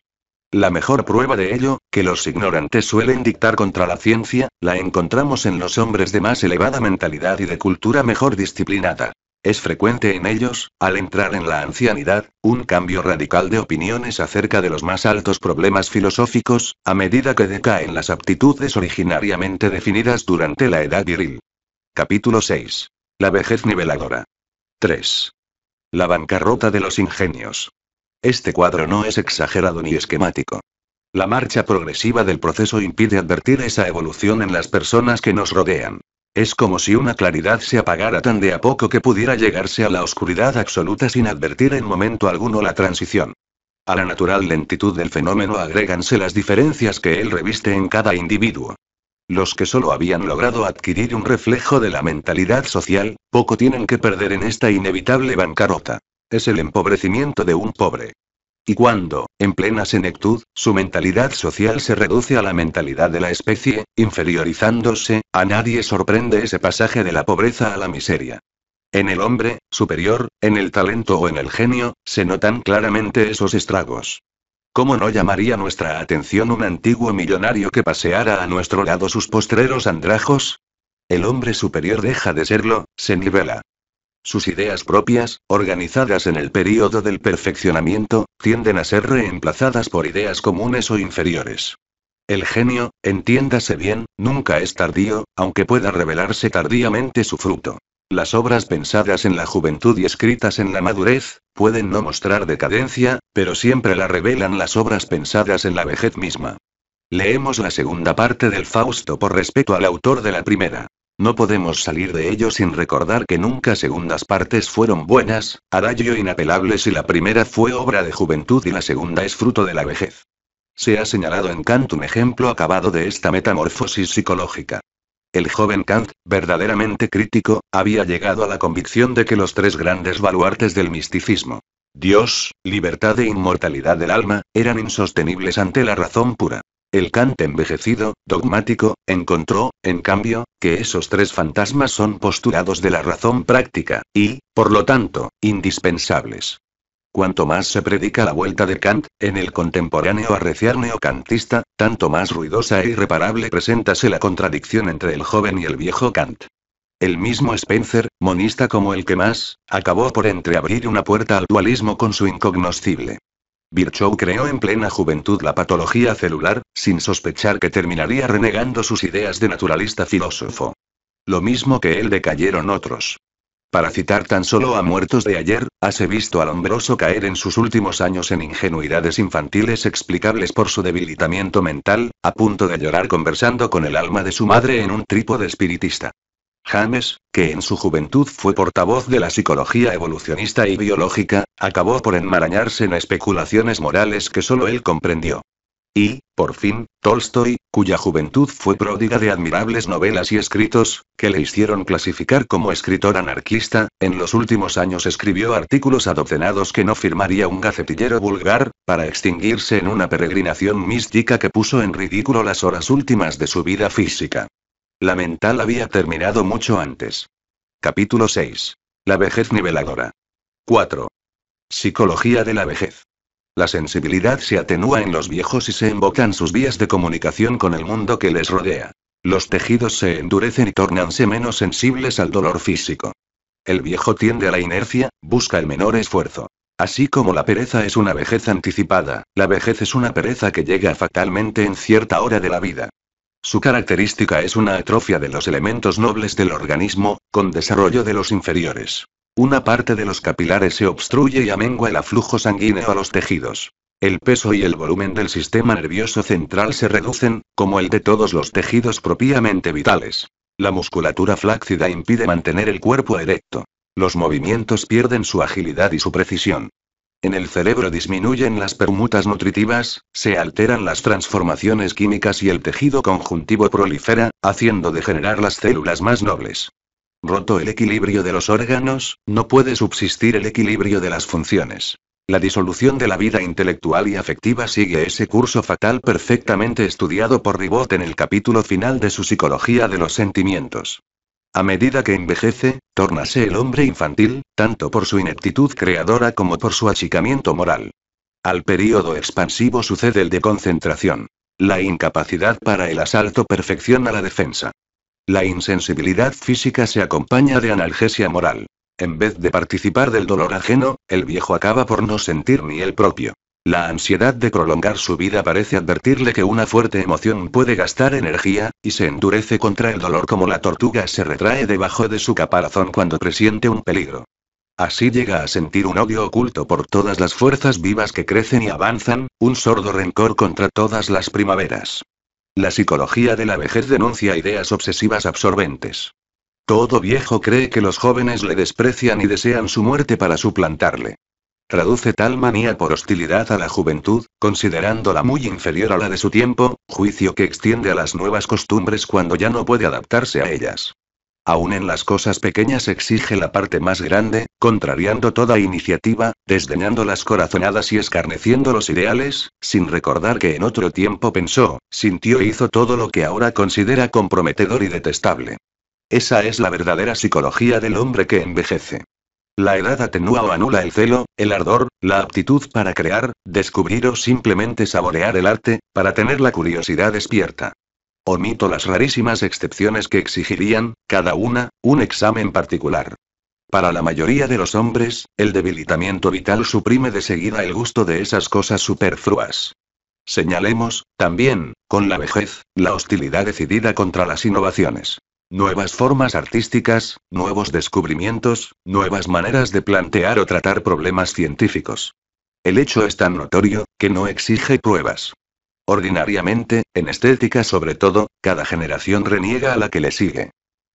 La mejor prueba de ello, que los ignorantes suelen dictar contra la ciencia, la encontramos en los hombres de más elevada mentalidad y de cultura mejor disciplinada. Es frecuente en ellos, al entrar en la ancianidad, un cambio radical de opiniones acerca de los más altos problemas filosóficos, a medida que decaen las aptitudes originariamente definidas durante la edad viril. Capítulo 6. La vejez niveladora. 3. La bancarrota de los ingenios. Este cuadro no es exagerado ni esquemático. La marcha progresiva del proceso impide advertir esa evolución en las personas que nos rodean. Es como si una claridad se apagara tan de a poco que pudiera llegarse a la oscuridad absoluta sin advertir en momento alguno la transición. A la natural lentitud del fenómeno agréganse las diferencias que él reviste en cada individuo. Los que solo habían logrado adquirir un reflejo de la mentalidad social, poco tienen que perder en esta inevitable bancarrota. Es el empobrecimiento de un pobre. Y cuando, en plena senectud, su mentalidad social se reduce a la mentalidad de la especie, inferiorizándose, a nadie sorprende ese pasaje de la pobreza a la miseria. En el hombre, superior, en el talento o en el genio, se notan claramente esos estragos. ¿Cómo no llamaría nuestra atención un antiguo millonario que paseara a nuestro lado sus postreros andrajos? El hombre superior deja de serlo, se nivela. Sus ideas propias, organizadas en el período del perfeccionamiento, tienden a ser reemplazadas por ideas comunes o inferiores. El genio, entiéndase bien, nunca es tardío, aunque pueda revelarse tardíamente su fruto. Las obras pensadas en la juventud y escritas en la madurez, pueden no mostrar decadencia, pero siempre la revelan las obras pensadas en la vejez misma. Leemos la segunda parte del Fausto por respeto al autor de la primera. No podemos salir de ello sin recordar que nunca segundas partes fueron buenas, yo inapelables y la primera fue obra de juventud y la segunda es fruto de la vejez. Se ha señalado en Kant un ejemplo acabado de esta metamorfosis psicológica. El joven Kant, verdaderamente crítico, había llegado a la convicción de que los tres grandes baluartes del misticismo, Dios, libertad e inmortalidad del alma, eran insostenibles ante la razón pura. El Kant envejecido, dogmático, encontró, en cambio, que esos tres fantasmas son postulados de la razón práctica, y, por lo tanto, indispensables. Cuanto más se predica la vuelta de Kant, en el contemporáneo arreciar neocantista, tanto más ruidosa e irreparable preséntase la contradicción entre el joven y el viejo Kant. El mismo Spencer, monista como el que más, acabó por entreabrir una puerta al dualismo con su incognoscible. Virchow creó en plena juventud la patología celular, sin sospechar que terminaría renegando sus ideas de naturalista filósofo. Lo mismo que él decayeron otros. Para citar tan solo a muertos de ayer, hase visto al hombroso caer en sus últimos años en ingenuidades infantiles explicables por su debilitamiento mental, a punto de llorar conversando con el alma de su madre en un trípode espiritista. James, que en su juventud fue portavoz de la psicología evolucionista y biológica, acabó por enmarañarse en especulaciones morales que solo él comprendió. Y, por fin, Tolstoy, cuya juventud fue pródiga de admirables novelas y escritos, que le hicieron clasificar como escritor anarquista, en los últimos años escribió artículos adocenados que no firmaría un gacetillero vulgar, para extinguirse en una peregrinación mística que puso en ridículo las horas últimas de su vida física. La mental había terminado mucho antes. Capítulo 6. La vejez niveladora. 4. Psicología de la vejez. La sensibilidad se atenúa en los viejos y se embocan sus vías de comunicación con el mundo que les rodea. Los tejidos se endurecen y tornanse menos sensibles al dolor físico. El viejo tiende a la inercia, busca el menor esfuerzo. Así como la pereza es una vejez anticipada, la vejez es una pereza que llega fatalmente en cierta hora de la vida. Su característica es una atrofia de los elementos nobles del organismo, con desarrollo de los inferiores. Una parte de los capilares se obstruye y amengua el aflujo sanguíneo a los tejidos. El peso y el volumen del sistema nervioso central se reducen, como el de todos los tejidos propiamente vitales. La musculatura flácida impide mantener el cuerpo erecto. Los movimientos pierden su agilidad y su precisión. En el cerebro disminuyen las permutas nutritivas, se alteran las transformaciones químicas y el tejido conjuntivo prolifera, haciendo degenerar las células más nobles. Roto el equilibrio de los órganos, no puede subsistir el equilibrio de las funciones. La disolución de la vida intelectual y afectiva sigue ese curso fatal perfectamente estudiado por Ribot en el capítulo final de su Psicología de los Sentimientos. A medida que envejece, tórnase el hombre infantil, tanto por su ineptitud creadora como por su achicamiento moral. Al período expansivo sucede el de concentración. La incapacidad para el asalto perfecciona la defensa. La insensibilidad física se acompaña de analgesia moral. En vez de participar del dolor ajeno, el viejo acaba por no sentir ni el propio. La ansiedad de prolongar su vida parece advertirle que una fuerte emoción puede gastar energía, y se endurece contra el dolor como la tortuga se retrae debajo de su caparazón cuando presiente un peligro. Así llega a sentir un odio oculto por todas las fuerzas vivas que crecen y avanzan, un sordo rencor contra todas las primaveras. La psicología de la vejez denuncia ideas obsesivas absorbentes. Todo viejo cree que los jóvenes le desprecian y desean su muerte para suplantarle. Traduce tal manía por hostilidad a la juventud, considerándola muy inferior a la de su tiempo, juicio que extiende a las nuevas costumbres cuando ya no puede adaptarse a ellas. Aún en las cosas pequeñas exige la parte más grande, contrariando toda iniciativa, desdeñando las corazonadas y escarneciendo los ideales, sin recordar que en otro tiempo pensó, sintió e hizo todo lo que ahora considera comprometedor y detestable. Esa es la verdadera psicología del hombre que envejece. La edad atenúa o anula el celo, el ardor, la aptitud para crear, descubrir o simplemente saborear el arte, para tener la curiosidad despierta. Omito las rarísimas excepciones que exigirían, cada una, un examen particular. Para la mayoría de los hombres, el debilitamiento vital suprime de seguida el gusto de esas cosas superfluas. Señalemos, también, con la vejez, la hostilidad decidida contra las innovaciones. Nuevas formas artísticas, nuevos descubrimientos, nuevas maneras de plantear o tratar problemas científicos. El hecho es tan notorio, que no exige pruebas. Ordinariamente, en estética sobre todo, cada generación reniega a la que le sigue.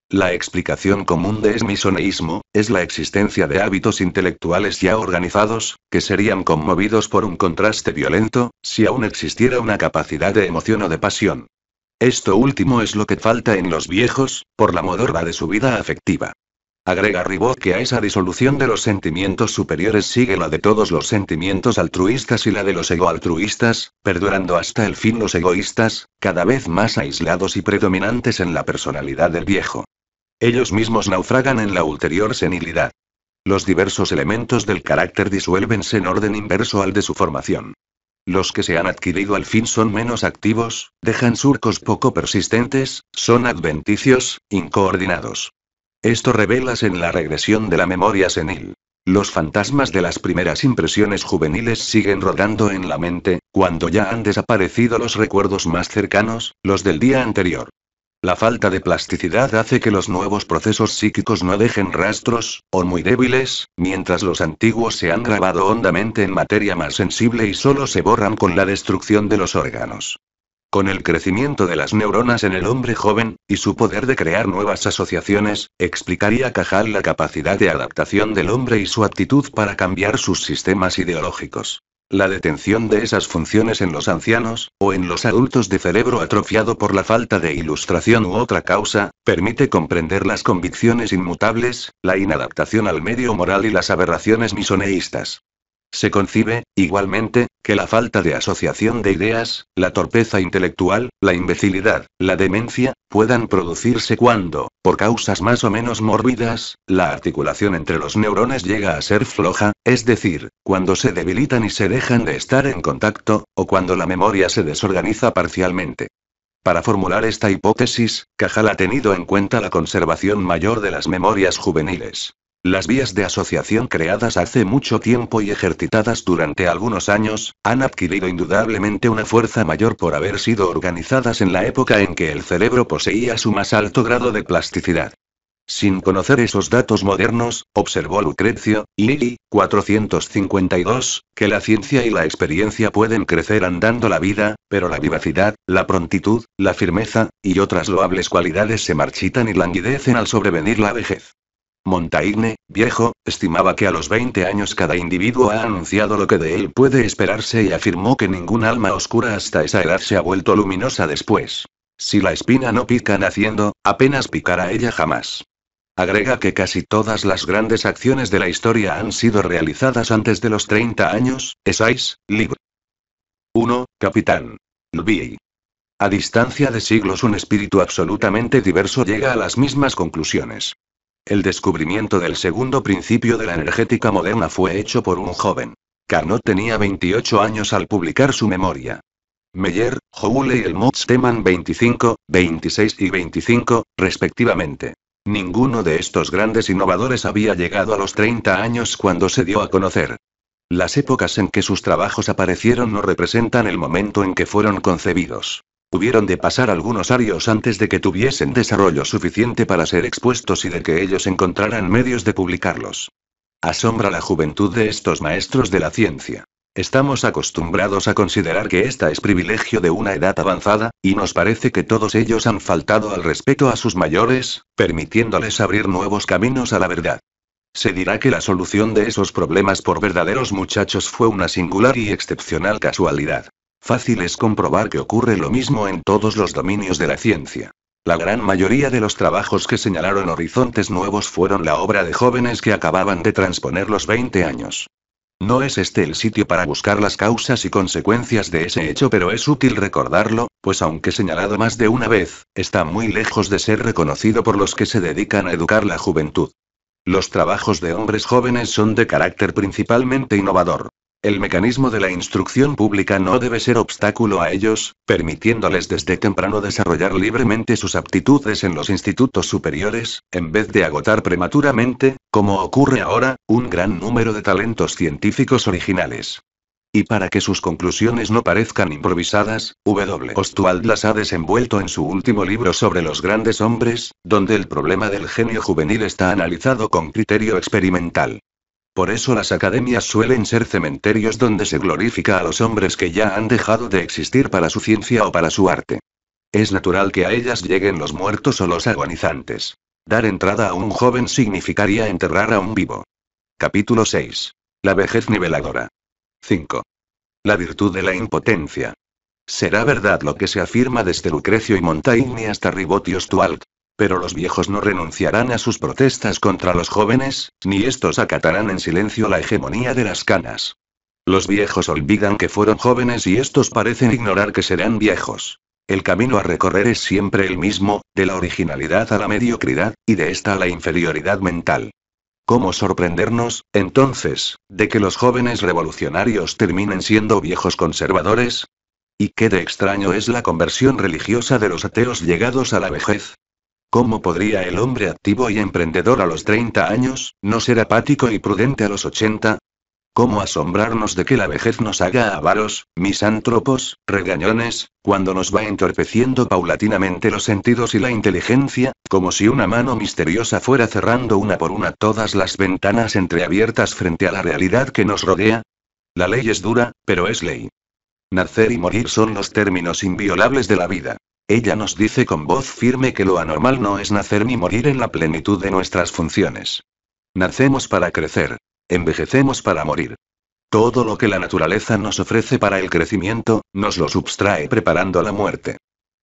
La explicación común de esmisoneísmo, es la existencia de hábitos intelectuales ya organizados, que serían conmovidos por un contraste violento, si aún existiera una capacidad de emoción o de pasión. Esto último es lo que falta en los viejos, por la modorra de su vida afectiva. Agrega Ribot que a esa disolución de los sentimientos superiores sigue la de todos los sentimientos altruistas y la de los egoaltruistas, perdurando hasta el fin los egoístas, cada vez más aislados y predominantes en la personalidad del viejo. Ellos mismos naufragan en la ulterior senilidad. Los diversos elementos del carácter disuélvense en orden inverso al de su formación. Los que se han adquirido al fin son menos activos, dejan surcos poco persistentes, son adventicios, incoordinados. Esto revelas en la regresión de la memoria senil. Los fantasmas de las primeras impresiones juveniles siguen rodando en la mente, cuando ya han desaparecido los recuerdos más cercanos, los del día anterior. La falta de plasticidad hace que los nuevos procesos psíquicos no dejen rastros, o muy débiles, mientras los antiguos se han grabado hondamente en materia más sensible y solo se borran con la destrucción de los órganos. Con el crecimiento de las neuronas en el hombre joven, y su poder de crear nuevas asociaciones, explicaría Cajal la capacidad de adaptación del hombre y su aptitud para cambiar sus sistemas ideológicos. La detención de esas funciones en los ancianos, o en los adultos de cerebro atrofiado por la falta de ilustración u otra causa, permite comprender las convicciones inmutables, la inadaptación al medio moral y las aberraciones misoneístas. Se concibe, igualmente, que la falta de asociación de ideas, la torpeza intelectual, la imbecilidad, la demencia, puedan producirse cuando, por causas más o menos mórbidas, la articulación entre los neurones llega a ser floja, es decir, cuando se debilitan y se dejan de estar en contacto, o cuando la memoria se desorganiza parcialmente. Para formular esta hipótesis, Cajal ha tenido en cuenta la conservación mayor de las memorias juveniles. Las vías de asociación creadas hace mucho tiempo y ejercitadas durante algunos años, han adquirido indudablemente una fuerza mayor por haber sido organizadas en la época en que el cerebro poseía su más alto grado de plasticidad. Sin conocer esos datos modernos, observó Lucrecio, Lili, 452, que la ciencia y la experiencia pueden crecer andando la vida, pero la vivacidad, la prontitud, la firmeza, y otras loables cualidades se marchitan y languidecen al sobrevenir la vejez. Montaigne, viejo, estimaba que a los 20 años cada individuo ha anunciado lo que de él puede esperarse y afirmó que ningún alma oscura hasta esa edad se ha vuelto luminosa después. Si la espina no pica naciendo, apenas picará ella jamás. Agrega que casi todas las grandes acciones de la historia han sido realizadas antes de los 30 años, Esais, libro 1, Capitán. Lvi. A distancia de siglos un espíritu absolutamente diverso llega a las mismas conclusiones. El descubrimiento del segundo principio de la energética moderna fue hecho por un joven. Carnot tenía 28 años al publicar su memoria. Meyer, Joule y el 25, 26 y 25, respectivamente. Ninguno de estos grandes innovadores había llegado a los 30 años cuando se dio a conocer. Las épocas en que sus trabajos aparecieron no representan el momento en que fueron concebidos. Hubieron de pasar algunos años antes de que tuviesen desarrollo suficiente para ser expuestos y de que ellos encontraran medios de publicarlos. Asombra la juventud de estos maestros de la ciencia. Estamos acostumbrados a considerar que esta es privilegio de una edad avanzada, y nos parece que todos ellos han faltado al respeto a sus mayores, permitiéndoles abrir nuevos caminos a la verdad. Se dirá que la solución de esos problemas por verdaderos muchachos fue una singular y excepcional casualidad. Fácil es comprobar que ocurre lo mismo en todos los dominios de la ciencia. La gran mayoría de los trabajos que señalaron horizontes nuevos fueron la obra de jóvenes que acababan de transponer los 20 años. No es este el sitio para buscar las causas y consecuencias de ese hecho, pero es útil recordarlo, pues aunque señalado más de una vez, está muy lejos de ser reconocido por los que se dedican a educar la juventud. Los trabajos de hombres jóvenes son de carácter principalmente innovador. El mecanismo de la instrucción pública no debe ser obstáculo a ellos, permitiéndoles desde temprano desarrollar libremente sus aptitudes en los institutos superiores, en vez de agotar prematuramente, como ocurre ahora, un gran número de talentos científicos originales. Y para que sus conclusiones no parezcan improvisadas, W. Ostwald las ha desenvuelto en su último libro sobre los grandes hombres, donde el problema del genio juvenil está analizado con criterio experimental. Por eso las academias suelen ser cementerios donde se glorifica a los hombres que ya han dejado de existir para su ciencia o para su arte. Es natural que a ellas lleguen los muertos o los agonizantes. Dar entrada a un joven significaría enterrar a un vivo. Capítulo 6. La vejez niveladora. 5. La virtud de la impotencia. Será verdad lo que se afirma desde Lucrecio y Montaigne hasta y Ostwald. Pero los viejos no renunciarán a sus protestas contra los jóvenes, ni estos acatarán en silencio la hegemonía de las canas. Los viejos olvidan que fueron jóvenes y estos parecen ignorar que serán viejos. El camino a recorrer es siempre el mismo, de la originalidad a la mediocridad, y de esta a la inferioridad mental. ¿Cómo sorprendernos, entonces, de que los jóvenes revolucionarios terminen siendo viejos conservadores? ¿Y qué de extraño es la conversión religiosa de los ateos llegados a la vejez? ¿Cómo podría el hombre activo y emprendedor a los 30 años, no ser apático y prudente a los 80? ¿Cómo asombrarnos de que la vejez nos haga avaros, misántropos, regañones, cuando nos va entorpeciendo paulatinamente los sentidos y la inteligencia, como si una mano misteriosa fuera cerrando una por una todas las ventanas entreabiertas frente a la realidad que nos rodea? La ley es dura, pero es ley. Nacer y morir son los términos inviolables de la vida. Ella nos dice con voz firme que lo anormal no es nacer ni morir en la plenitud de nuestras funciones. Nacemos para crecer. Envejecemos para morir. Todo lo que la naturaleza nos ofrece para el crecimiento, nos lo sustrae preparando la muerte.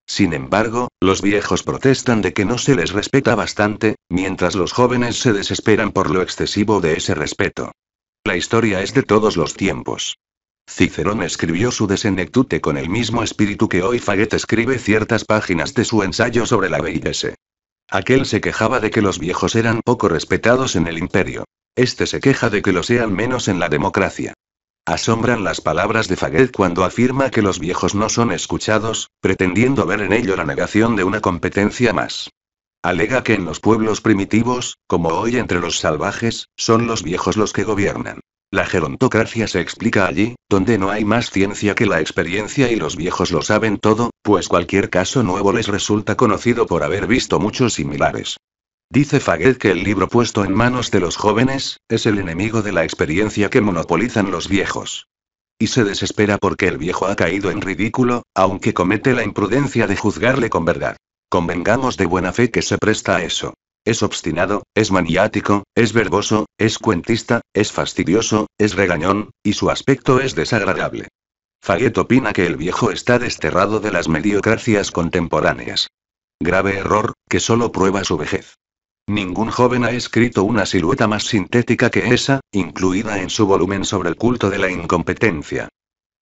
Sin embargo, los viejos protestan de que no se les respeta bastante, mientras los jóvenes se desesperan por lo excesivo de ese respeto. La historia es de todos los tiempos. Cicerón escribió su desenectute con el mismo espíritu que hoy Faguet escribe ciertas páginas de su ensayo sobre la belleza. Aquel se quejaba de que los viejos eran poco respetados en el imperio. Este se queja de que lo sean menos en la democracia. Asombran las palabras de Faguet cuando afirma que los viejos no son escuchados, pretendiendo ver en ello la negación de una competencia más. Alega que en los pueblos primitivos, como hoy entre los salvajes, son los viejos los que gobiernan. La gerontocracia se explica allí, donde no hay más ciencia que la experiencia y los viejos lo saben todo, pues cualquier caso nuevo les resulta conocido por haber visto muchos similares. Dice Faguet que el libro puesto en manos de los jóvenes, es el enemigo de la experiencia que monopolizan los viejos. Y se desespera porque el viejo ha caído en ridículo, aunque comete la imprudencia de juzgarle con verdad. Convengamos de buena fe que se presta a eso. Es obstinado, es maniático, es verboso, es cuentista, es fastidioso, es regañón, y su aspecto es desagradable. Faguet opina que el viejo está desterrado de las mediocracias contemporáneas. Grave error, que solo prueba su vejez. Ningún joven ha escrito una silueta más sintética que esa, incluida en su volumen sobre el culto de la incompetencia.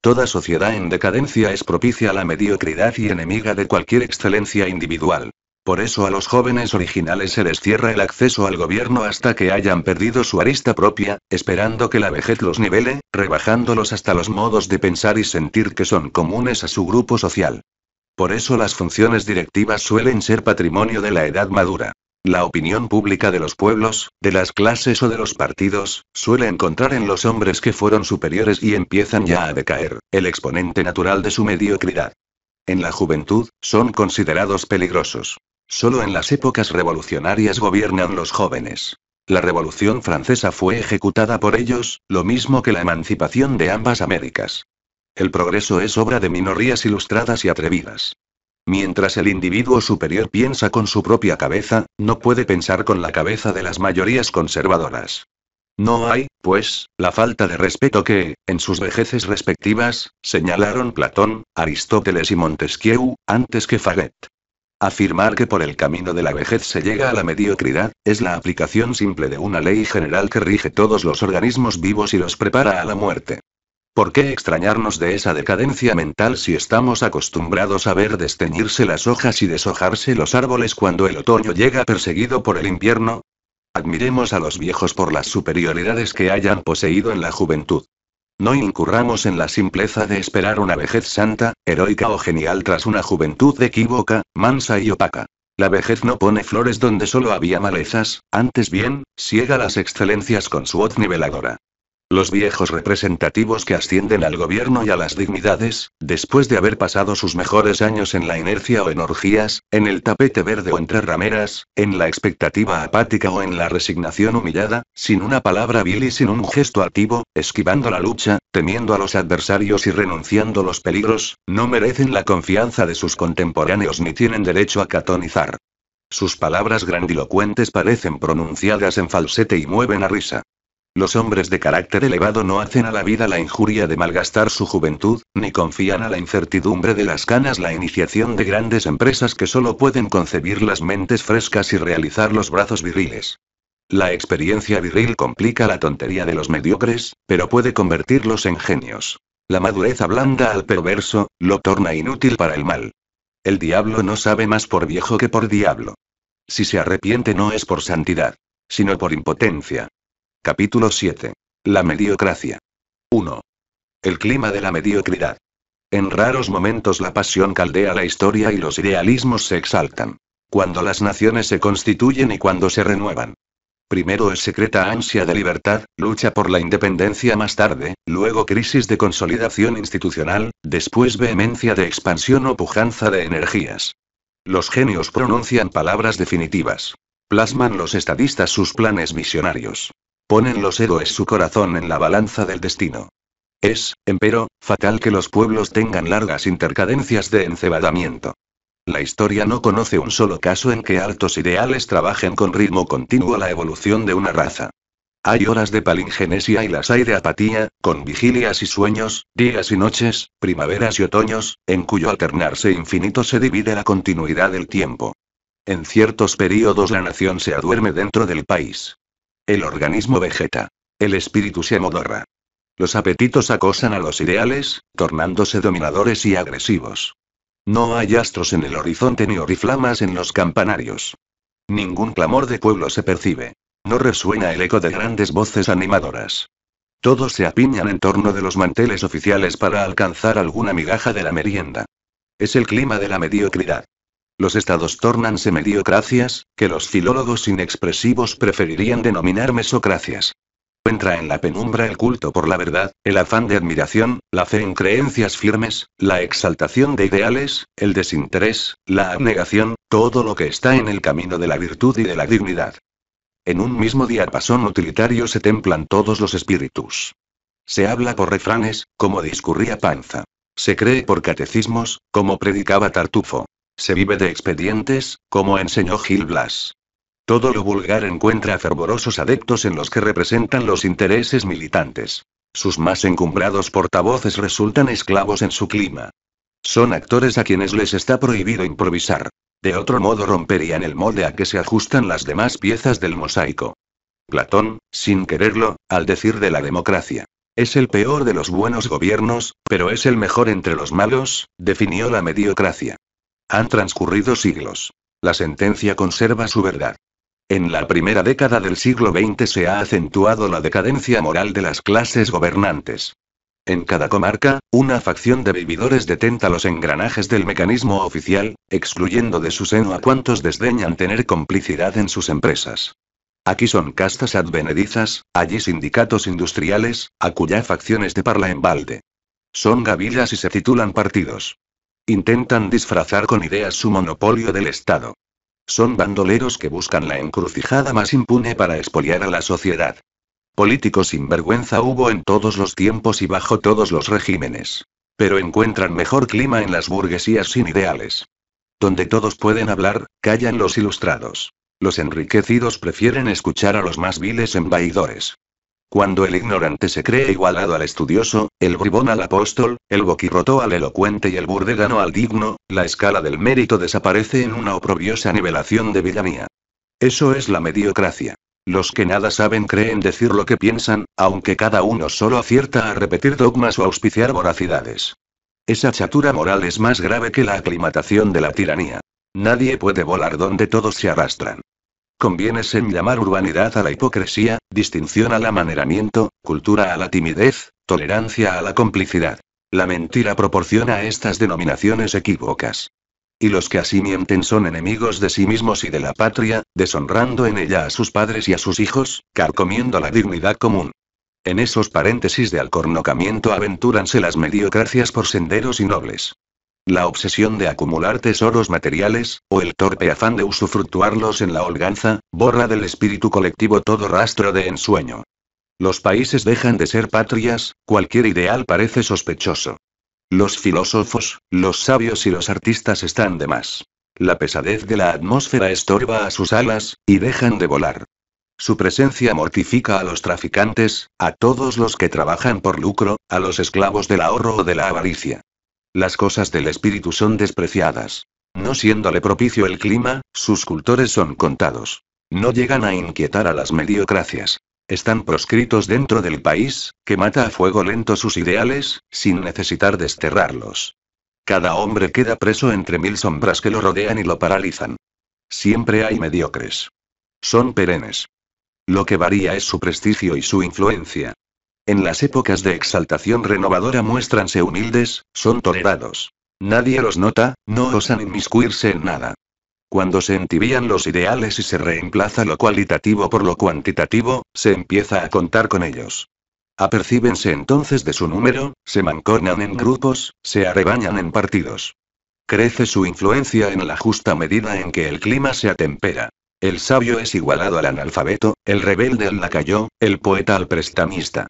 Toda sociedad en decadencia es propicia a la mediocridad y enemiga de cualquier excelencia individual. Por eso a los jóvenes originales se les cierra el acceso al gobierno hasta que hayan perdido su arista propia, esperando que la vejez los nivele, rebajándolos hasta los modos de pensar y sentir que son comunes a su grupo social. Por eso las funciones directivas suelen ser patrimonio de la edad madura. La opinión pública de los pueblos, de las clases o de los partidos, suele encontrar en los hombres que fueron superiores y empiezan ya a decaer, el exponente natural de su mediocridad. En la juventud, son considerados peligrosos. Solo en las épocas revolucionarias gobiernan los jóvenes. La Revolución Francesa fue ejecutada por ellos, lo mismo que la emancipación de ambas Américas. El progreso es obra de minorías ilustradas y atrevidas. Mientras el individuo superior piensa con su propia cabeza, no puede pensar con la cabeza de las mayorías conservadoras. No hay, pues, la falta de respeto que, en sus vejeces respectivas, señalaron Platón, Aristóteles y Montesquieu, antes que Faget. Afirmar que por el camino de la vejez se llega a la mediocridad, es la aplicación simple de una ley general que rige todos los organismos vivos y los prepara a la muerte. ¿Por qué extrañarnos de esa decadencia mental si estamos acostumbrados a ver desteñirse las hojas y deshojarse los árboles cuando el otoño llega perseguido por el invierno? Admiremos a los viejos por las superioridades que hayan poseído en la juventud. No incurramos en la simpleza de esperar una vejez santa, heroica o genial tras una juventud equívoca, mansa y opaca. La vejez no pone flores donde solo había malezas, antes bien, ciega las excelencias con su voz niveladora. Los viejos representativos que ascienden al gobierno y a las dignidades, después de haber pasado sus mejores años en la inercia o en orgías, en el tapete verde o entre rameras, en la expectativa apática o en la resignación humillada, sin una palabra vil y sin un gesto activo, esquivando la lucha, temiendo a los adversarios y renunciando a los peligros, no merecen la confianza de sus contemporáneos ni tienen derecho a catonizar. Sus palabras grandilocuentes parecen pronunciadas en falsete y mueven a risa. Los hombres de carácter elevado no hacen a la vida la injuria de malgastar su juventud, ni confían a la incertidumbre de las canas la iniciación de grandes empresas que solo pueden concebir las mentes frescas y realizar los brazos viriles. La experiencia viril complica la tontería de los mediocres, pero puede convertirlos en genios. La madurez ablanda al perverso, lo torna inútil para el mal. El diablo no sabe más por viejo que por diablo. Si se arrepiente no es por santidad, sino por impotencia. Capítulo 7. La mediocracia. 1. El clima de la mediocridad. En raros momentos la pasión caldea la historia y los idealismos se exaltan. Cuando las naciones se constituyen y cuando se renuevan. Primero es secreta ansia de libertad, lucha por la independencia más tarde, luego crisis de consolidación institucional, después vehemencia de expansión o pujanza de energías. Los genios pronuncian palabras definitivas. Plasman los estadistas sus planes visionarios. Ponen los héroes su corazón en la balanza del destino. Es, empero, fatal que los pueblos tengan largas intercadencias de encebadamiento. La historia no conoce un solo caso en que altos ideales trabajen con ritmo continuo la evolución de una raza. Hay horas de palingenesia y las hay de apatía, con vigilias y sueños, días y noches, primaveras y otoños, en cuyo alternarse infinito se divide la continuidad del tiempo. En ciertos períodos la nación se aduerme dentro del país. El organismo vegeta. El espíritu se amodorra. Los apetitos acosan a los ideales, tornándose dominadores y agresivos. No hay astros en el horizonte ni oriflamas en los campanarios. Ningún clamor de pueblo se percibe. No resuena el eco de grandes voces animadoras. Todos se apiñan en torno de los manteles oficiales para alcanzar alguna migaja de la merienda. Es el clima de la mediocridad. Los estados tornanse mediocracias, que los filólogos inexpresivos preferirían denominar mesocracias. Entra en la penumbra el culto por la verdad, el afán de admiración, la fe en creencias firmes, la exaltación de ideales, el desinterés, la abnegación, todo lo que está en el camino de la virtud y de la dignidad. En un mismo diapasón utilitario se templan todos los espíritus. Se habla por refranes, como discurría Panza. Se cree por catecismos, como predicaba Tartufo. Se vive de expedientes, como enseñó Gil Blas. Todo lo vulgar encuentra fervorosos adeptos en los que representan los intereses militantes. Sus más encumbrados portavoces resultan esclavos en su clima. Son actores a quienes les está prohibido improvisar. De otro modo romperían el molde a que se ajustan las demás piezas del mosaico. Platón, sin quererlo, al decir de la democracia. Es el peor de los buenos gobiernos, pero es el mejor entre los malos, definió la mediocracia. Han transcurrido siglos. La sentencia conserva su verdad. En la primera década del siglo XX se ha acentuado la decadencia moral de las clases gobernantes. En cada comarca, una facción de vividores detenta los engranajes del mecanismo oficial, excluyendo de su seno a cuantos desdeñan tener complicidad en sus empresas. Aquí son castas advenedizas, allí sindicatos industriales, a cuya facciones de parla en balde. Son gavillas y se titulan partidos. Intentan disfrazar con ideas su monopolio del Estado. Son bandoleros que buscan la encrucijada más impune para expoliar a la sociedad. Políticos sin vergüenza hubo en todos los tiempos y bajo todos los regímenes. Pero encuentran mejor clima en las burguesías sin ideales. Donde todos pueden hablar, callan los ilustrados. Los enriquecidos prefieren escuchar a los más viles embaidores. Cuando el ignorante se cree igualado al estudioso, el bribón al apóstol, el boquirrotó al elocuente y el burdegano al digno, la escala del mérito desaparece en una oprobiosa nivelación de villanía. Eso es la mediocracia. Los que nada saben creen decir lo que piensan, aunque cada uno solo acierta a repetir dogmas o auspiciar voracidades. Esa chatura moral es más grave que la aclimatación de la tiranía. Nadie puede volar donde todos se arrastran. Convienes en llamar urbanidad a la hipocresía, distinción al amaneramiento, cultura a la timidez, tolerancia a la complicidad. La mentira proporciona estas denominaciones equívocas. Y los que así mienten son enemigos de sí mismos y de la patria, deshonrando en ella a sus padres y a sus hijos, carcomiendo la dignidad común. En esos paréntesis de alcornocamiento aventúranse las mediocracias por senderos y nobles la obsesión de acumular tesoros materiales, o el torpe afán de usufructuarlos en la holganza, borra del espíritu colectivo todo rastro de ensueño. Los países dejan de ser patrias, cualquier ideal parece sospechoso. Los filósofos, los sabios y los artistas están de más. La pesadez de la atmósfera estorba a sus alas, y dejan de volar. Su presencia mortifica a los traficantes, a todos los que trabajan por lucro, a los esclavos del ahorro o de la avaricia. Las cosas del espíritu son despreciadas. No siéndole propicio el clima, sus cultores son contados. No llegan a inquietar a las mediocracias. Están proscritos dentro del país, que mata a fuego lento sus ideales, sin necesitar desterrarlos. Cada hombre queda preso entre mil sombras que lo rodean y lo paralizan. Siempre hay mediocres. Son perennes. Lo que varía es su prestigio y su influencia. En las épocas de exaltación renovadora muéstranse humildes, son tolerados. Nadie los nota, no osan inmiscuirse en nada. Cuando se entibian los ideales y se reemplaza lo cualitativo por lo cuantitativo, se empieza a contar con ellos. Apercíbense entonces de su número, se mancornan en grupos, se arrebañan en partidos. Crece su influencia en la justa medida en que el clima se atempera. El sabio es igualado al analfabeto, el rebelde al lacayo, el poeta al prestamista.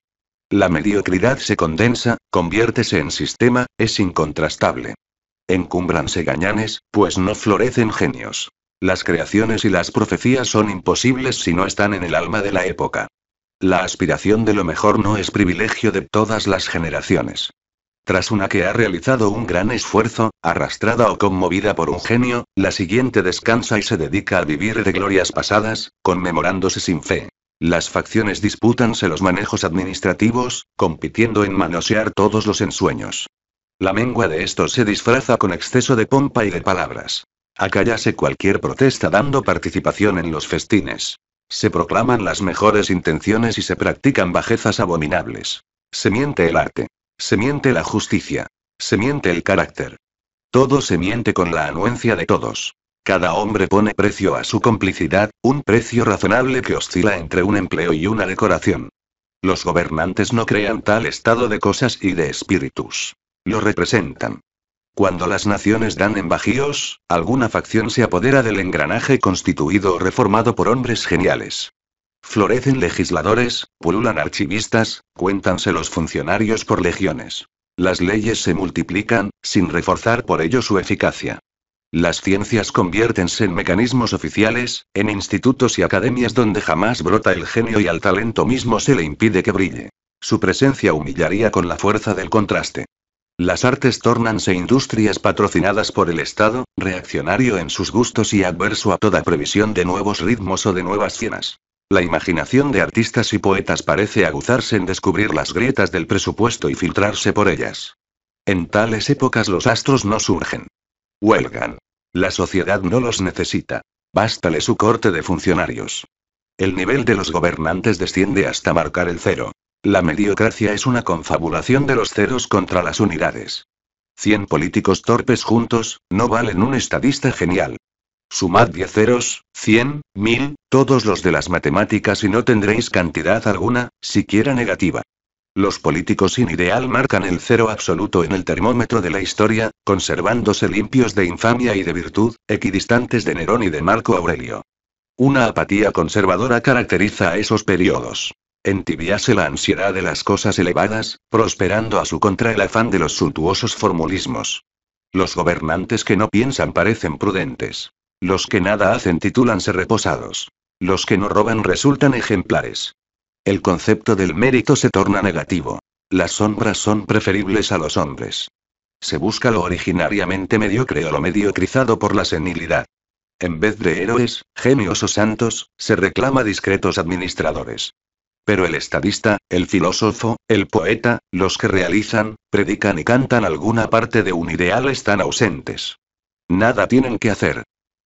La mediocridad se condensa, conviértese en sistema, es incontrastable. Encumbranse gañanes, pues no florecen genios. Las creaciones y las profecías son imposibles si no están en el alma de la época. La aspiración de lo mejor no es privilegio de todas las generaciones. Tras una que ha realizado un gran esfuerzo, arrastrada o conmovida por un genio, la siguiente descansa y se dedica a vivir de glorias pasadas, conmemorándose sin fe. Las facciones disputanse los manejos administrativos, compitiendo en manosear todos los ensueños. La mengua de estos se disfraza con exceso de pompa y de palabras. Acallase cualquier protesta dando participación en los festines. Se proclaman las mejores intenciones y se practican bajezas abominables. Se miente el arte. Se miente la justicia. Se miente el carácter. Todo se miente con la anuencia de todos. Cada hombre pone precio a su complicidad, un precio razonable que oscila entre un empleo y una decoración. Los gobernantes no crean tal estado de cosas y de espíritus. Lo representan. Cuando las naciones dan en alguna facción se apodera del engranaje constituido o reformado por hombres geniales. Florecen legisladores, pululan archivistas, cuéntanse los funcionarios por legiones. Las leyes se multiplican, sin reforzar por ello su eficacia. Las ciencias conviértense en mecanismos oficiales, en institutos y academias donde jamás brota el genio y al talento mismo se le impide que brille. Su presencia humillaría con la fuerza del contraste. Las artes tornanse industrias patrocinadas por el Estado, reaccionario en sus gustos y adverso a toda previsión de nuevos ritmos o de nuevas cenas. La imaginación de artistas y poetas parece aguzarse en descubrir las grietas del presupuesto y filtrarse por ellas. En tales épocas los astros no surgen. Huelgan. La sociedad no los necesita. Bástale su corte de funcionarios. El nivel de los gobernantes desciende hasta marcar el cero. La mediocracia es una confabulación de los ceros contra las unidades. Cien políticos torpes juntos, no valen un estadista genial. Sumad 10 ceros, 100, 1000, todos los de las matemáticas y no tendréis cantidad alguna, siquiera negativa. Los políticos sin ideal marcan el cero absoluto en el termómetro de la historia, conservándose limpios de infamia y de virtud, equidistantes de Nerón y de Marco Aurelio. Una apatía conservadora caracteriza a esos periodos. Entibiase la ansiedad de las cosas elevadas, prosperando a su contra el afán de los suntuosos formulismos. Los gobernantes que no piensan parecen prudentes. Los que nada hacen titulanse reposados. Los que no roban resultan ejemplares el concepto del mérito se torna negativo. Las sombras son preferibles a los hombres. Se busca lo originariamente mediocre o lo mediocrizado por la senilidad. En vez de héroes, genios o santos, se reclama discretos administradores. Pero el estadista, el filósofo, el poeta, los que realizan, predican y cantan alguna parte de un ideal están ausentes. Nada tienen que hacer.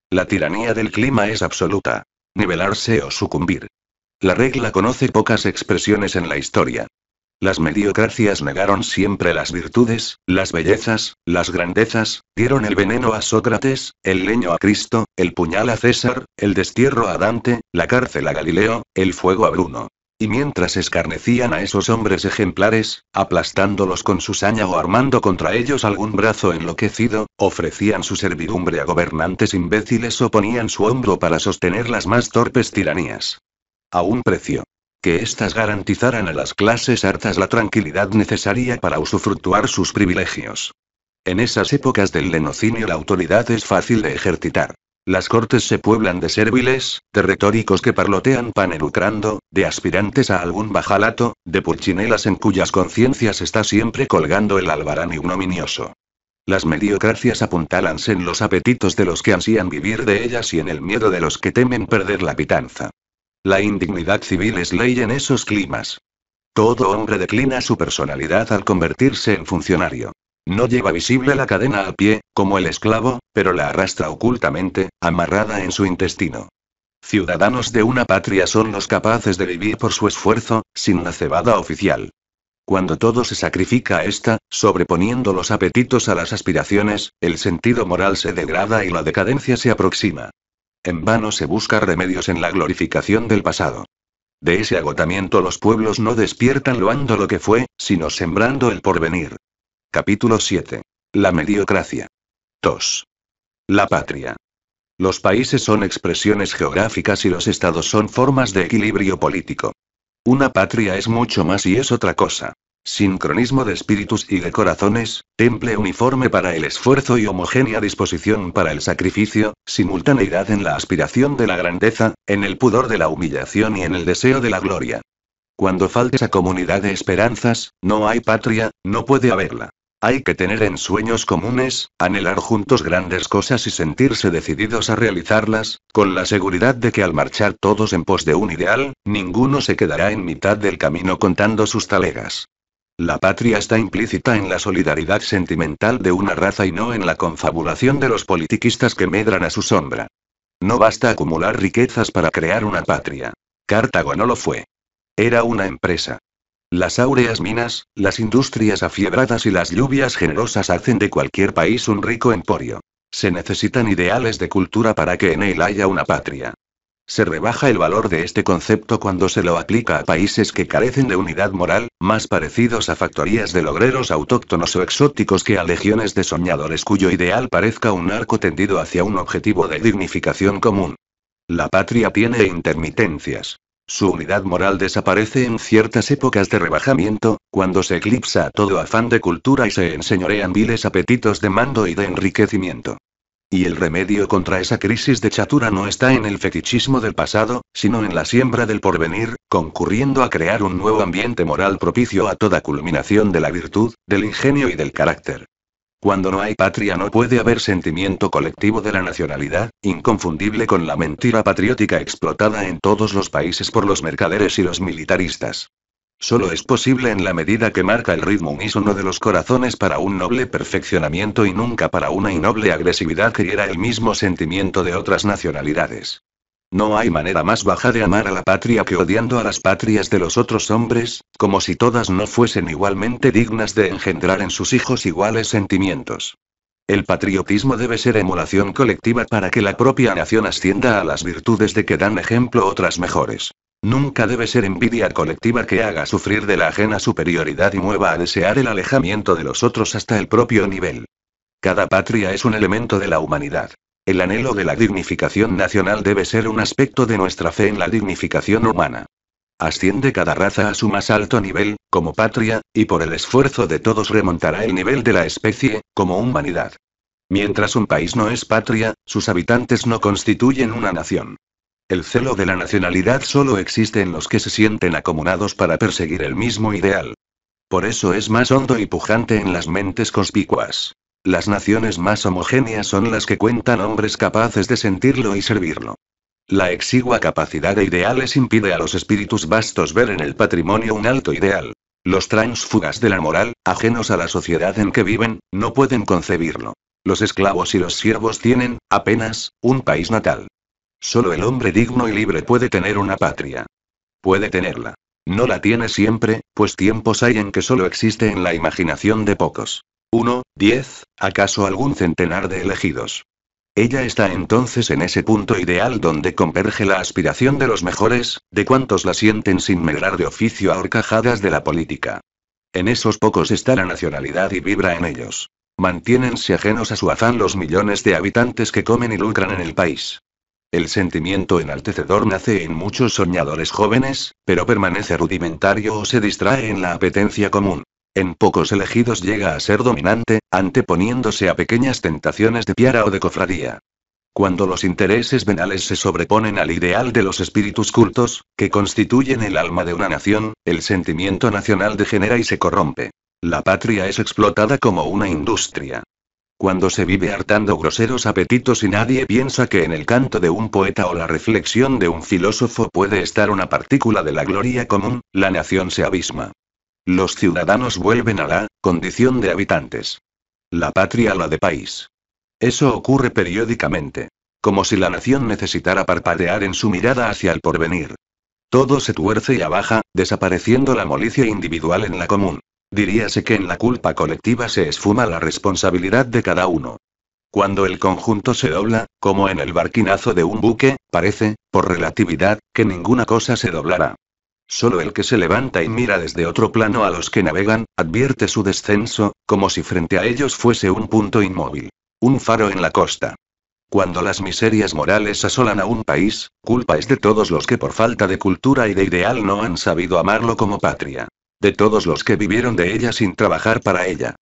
La tiranía del clima es absoluta. Nivelarse o sucumbir. La regla conoce pocas expresiones en la historia. Las mediocracias negaron siempre las virtudes, las bellezas, las grandezas, dieron el veneno a Sócrates, el leño a Cristo, el puñal a César, el destierro a Dante, la cárcel a Galileo, el fuego a Bruno. Y mientras escarnecían a esos hombres ejemplares, aplastándolos con su saña o armando contra ellos algún brazo enloquecido, ofrecían su servidumbre a gobernantes imbéciles o ponían su hombro para sostener las más torpes tiranías. A un precio. Que éstas garantizaran a las clases hartas la tranquilidad necesaria para usufructuar sus privilegios. En esas épocas del lenocinio la autoridad es fácil de ejercitar. Las cortes se pueblan de serviles, de retóricos que parlotean panelucrando, de aspirantes a algún bajalato, de pulchinelas en cuyas conciencias está siempre colgando el albarán ignominioso. Las mediocracias apuntalanse en los apetitos de los que ansían vivir de ellas y en el miedo de los que temen perder la pitanza. La indignidad civil es ley en esos climas. Todo hombre declina su personalidad al convertirse en funcionario. No lleva visible la cadena al pie, como el esclavo, pero la arrastra ocultamente, amarrada en su intestino. Ciudadanos de una patria son los capaces de vivir por su esfuerzo, sin la cebada oficial. Cuando todo se sacrifica a esta, sobreponiendo los apetitos a las aspiraciones, el sentido moral se degrada y la decadencia se aproxima. En vano se busca remedios en la glorificación del pasado. De ese agotamiento los pueblos no despiertan loando lo que fue, sino sembrando el porvenir. Capítulo 7. La mediocracia. 2. La patria. Los países son expresiones geográficas y los estados son formas de equilibrio político. Una patria es mucho más y es otra cosa. Sincronismo de espíritus y de corazones, temple uniforme para el esfuerzo y homogénea disposición para el sacrificio, simultaneidad en la aspiración de la grandeza, en el pudor de la humillación y en el deseo de la gloria. Cuando falta esa comunidad de esperanzas, no hay patria, no puede haberla. Hay que tener en sueños comunes, anhelar juntos grandes cosas y sentirse decididos a realizarlas, con la seguridad de que al marchar todos en pos de un ideal, ninguno se quedará en mitad del camino contando sus talegas. La patria está implícita en la solidaridad sentimental de una raza y no en la confabulación de los politiquistas que medran a su sombra. No basta acumular riquezas para crear una patria. Cartago no lo fue. Era una empresa. Las áureas minas, las industrias afiebradas y las lluvias generosas hacen de cualquier país un rico emporio. Se necesitan ideales de cultura para que en él haya una patria. Se rebaja el valor de este concepto cuando se lo aplica a países que carecen de unidad moral, más parecidos a factorías de logreros autóctonos o exóticos que a legiones de soñadores cuyo ideal parezca un arco tendido hacia un objetivo de dignificación común. La patria tiene intermitencias. Su unidad moral desaparece en ciertas épocas de rebajamiento, cuando se eclipsa todo afán de cultura y se enseñorean viles apetitos de mando y de enriquecimiento. Y el remedio contra esa crisis de chatura no está en el fetichismo del pasado, sino en la siembra del porvenir, concurriendo a crear un nuevo ambiente moral propicio a toda culminación de la virtud, del ingenio y del carácter. Cuando no hay patria no puede haber sentimiento colectivo de la nacionalidad, inconfundible con la mentira patriótica explotada en todos los países por los mercaderes y los militaristas. Solo es posible en la medida que marca el ritmo unísono de los corazones para un noble perfeccionamiento y nunca para una innoble agresividad que hiera el mismo sentimiento de otras nacionalidades. No hay manera más baja de amar a la patria que odiando a las patrias de los otros hombres, como si todas no fuesen igualmente dignas de engendrar en sus hijos iguales sentimientos. El patriotismo debe ser emulación colectiva para que la propia nación ascienda a las virtudes de que dan ejemplo otras mejores. Nunca debe ser envidia colectiva que haga sufrir de la ajena superioridad y mueva a desear el alejamiento de los otros hasta el propio nivel. Cada patria es un elemento de la humanidad. El anhelo de la dignificación nacional debe ser un aspecto de nuestra fe en la dignificación humana. Asciende cada raza a su más alto nivel, como patria, y por el esfuerzo de todos remontará el nivel de la especie, como humanidad. Mientras un país no es patria, sus habitantes no constituyen una nación. El celo de la nacionalidad solo existe en los que se sienten acomunados para perseguir el mismo ideal. Por eso es más hondo y pujante en las mentes conspicuas. Las naciones más homogéneas son las que cuentan hombres capaces de sentirlo y servirlo. La exigua capacidad de ideales impide a los espíritus vastos ver en el patrimonio un alto ideal. Los transfugas de la moral, ajenos a la sociedad en que viven, no pueden concebirlo. Los esclavos y los siervos tienen, apenas, un país natal. Solo el hombre digno y libre puede tener una patria. Puede tenerla. No la tiene siempre, pues tiempos hay en que solo existe en la imaginación de pocos. Uno, diez, acaso algún centenar de elegidos. Ella está entonces en ese punto ideal donde converge la aspiración de los mejores, de cuantos la sienten sin medrar de oficio a horcajadas de la política. En esos pocos está la nacionalidad y vibra en ellos. Mantiénense ajenos a su afán los millones de habitantes que comen y lucran en el país. El sentimiento enaltecedor nace en muchos soñadores jóvenes, pero permanece rudimentario o se distrae en la apetencia común. En pocos elegidos llega a ser dominante, anteponiéndose a pequeñas tentaciones de piara o de cofradía. Cuando los intereses venales se sobreponen al ideal de los espíritus cultos, que constituyen el alma de una nación, el sentimiento nacional degenera y se corrompe. La patria es explotada como una industria. Cuando se vive hartando groseros apetitos y nadie piensa que en el canto de un poeta o la reflexión de un filósofo puede estar una partícula de la gloria común, la nación se abisma. Los ciudadanos vuelven a la condición de habitantes. La patria a la de país. Eso ocurre periódicamente. Como si la nación necesitara parpadear en su mirada hacia el porvenir. Todo se tuerce y abaja, desapareciendo la molicia individual en la común. Diríase que en la culpa colectiva se esfuma la responsabilidad de cada uno. Cuando el conjunto se dobla, como en el barquinazo de un buque, parece, por relatividad, que ninguna cosa se doblará. Solo el que se levanta y mira desde otro plano a los que navegan, advierte su descenso, como si frente a ellos fuese un punto inmóvil. Un faro en la costa. Cuando las miserias morales asolan a un país, culpa es de todos los que por falta de cultura y de ideal no han sabido amarlo como patria de todos los que vivieron de ella sin trabajar para ella.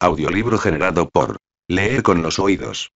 Audiolibro generado por Leer con los oídos.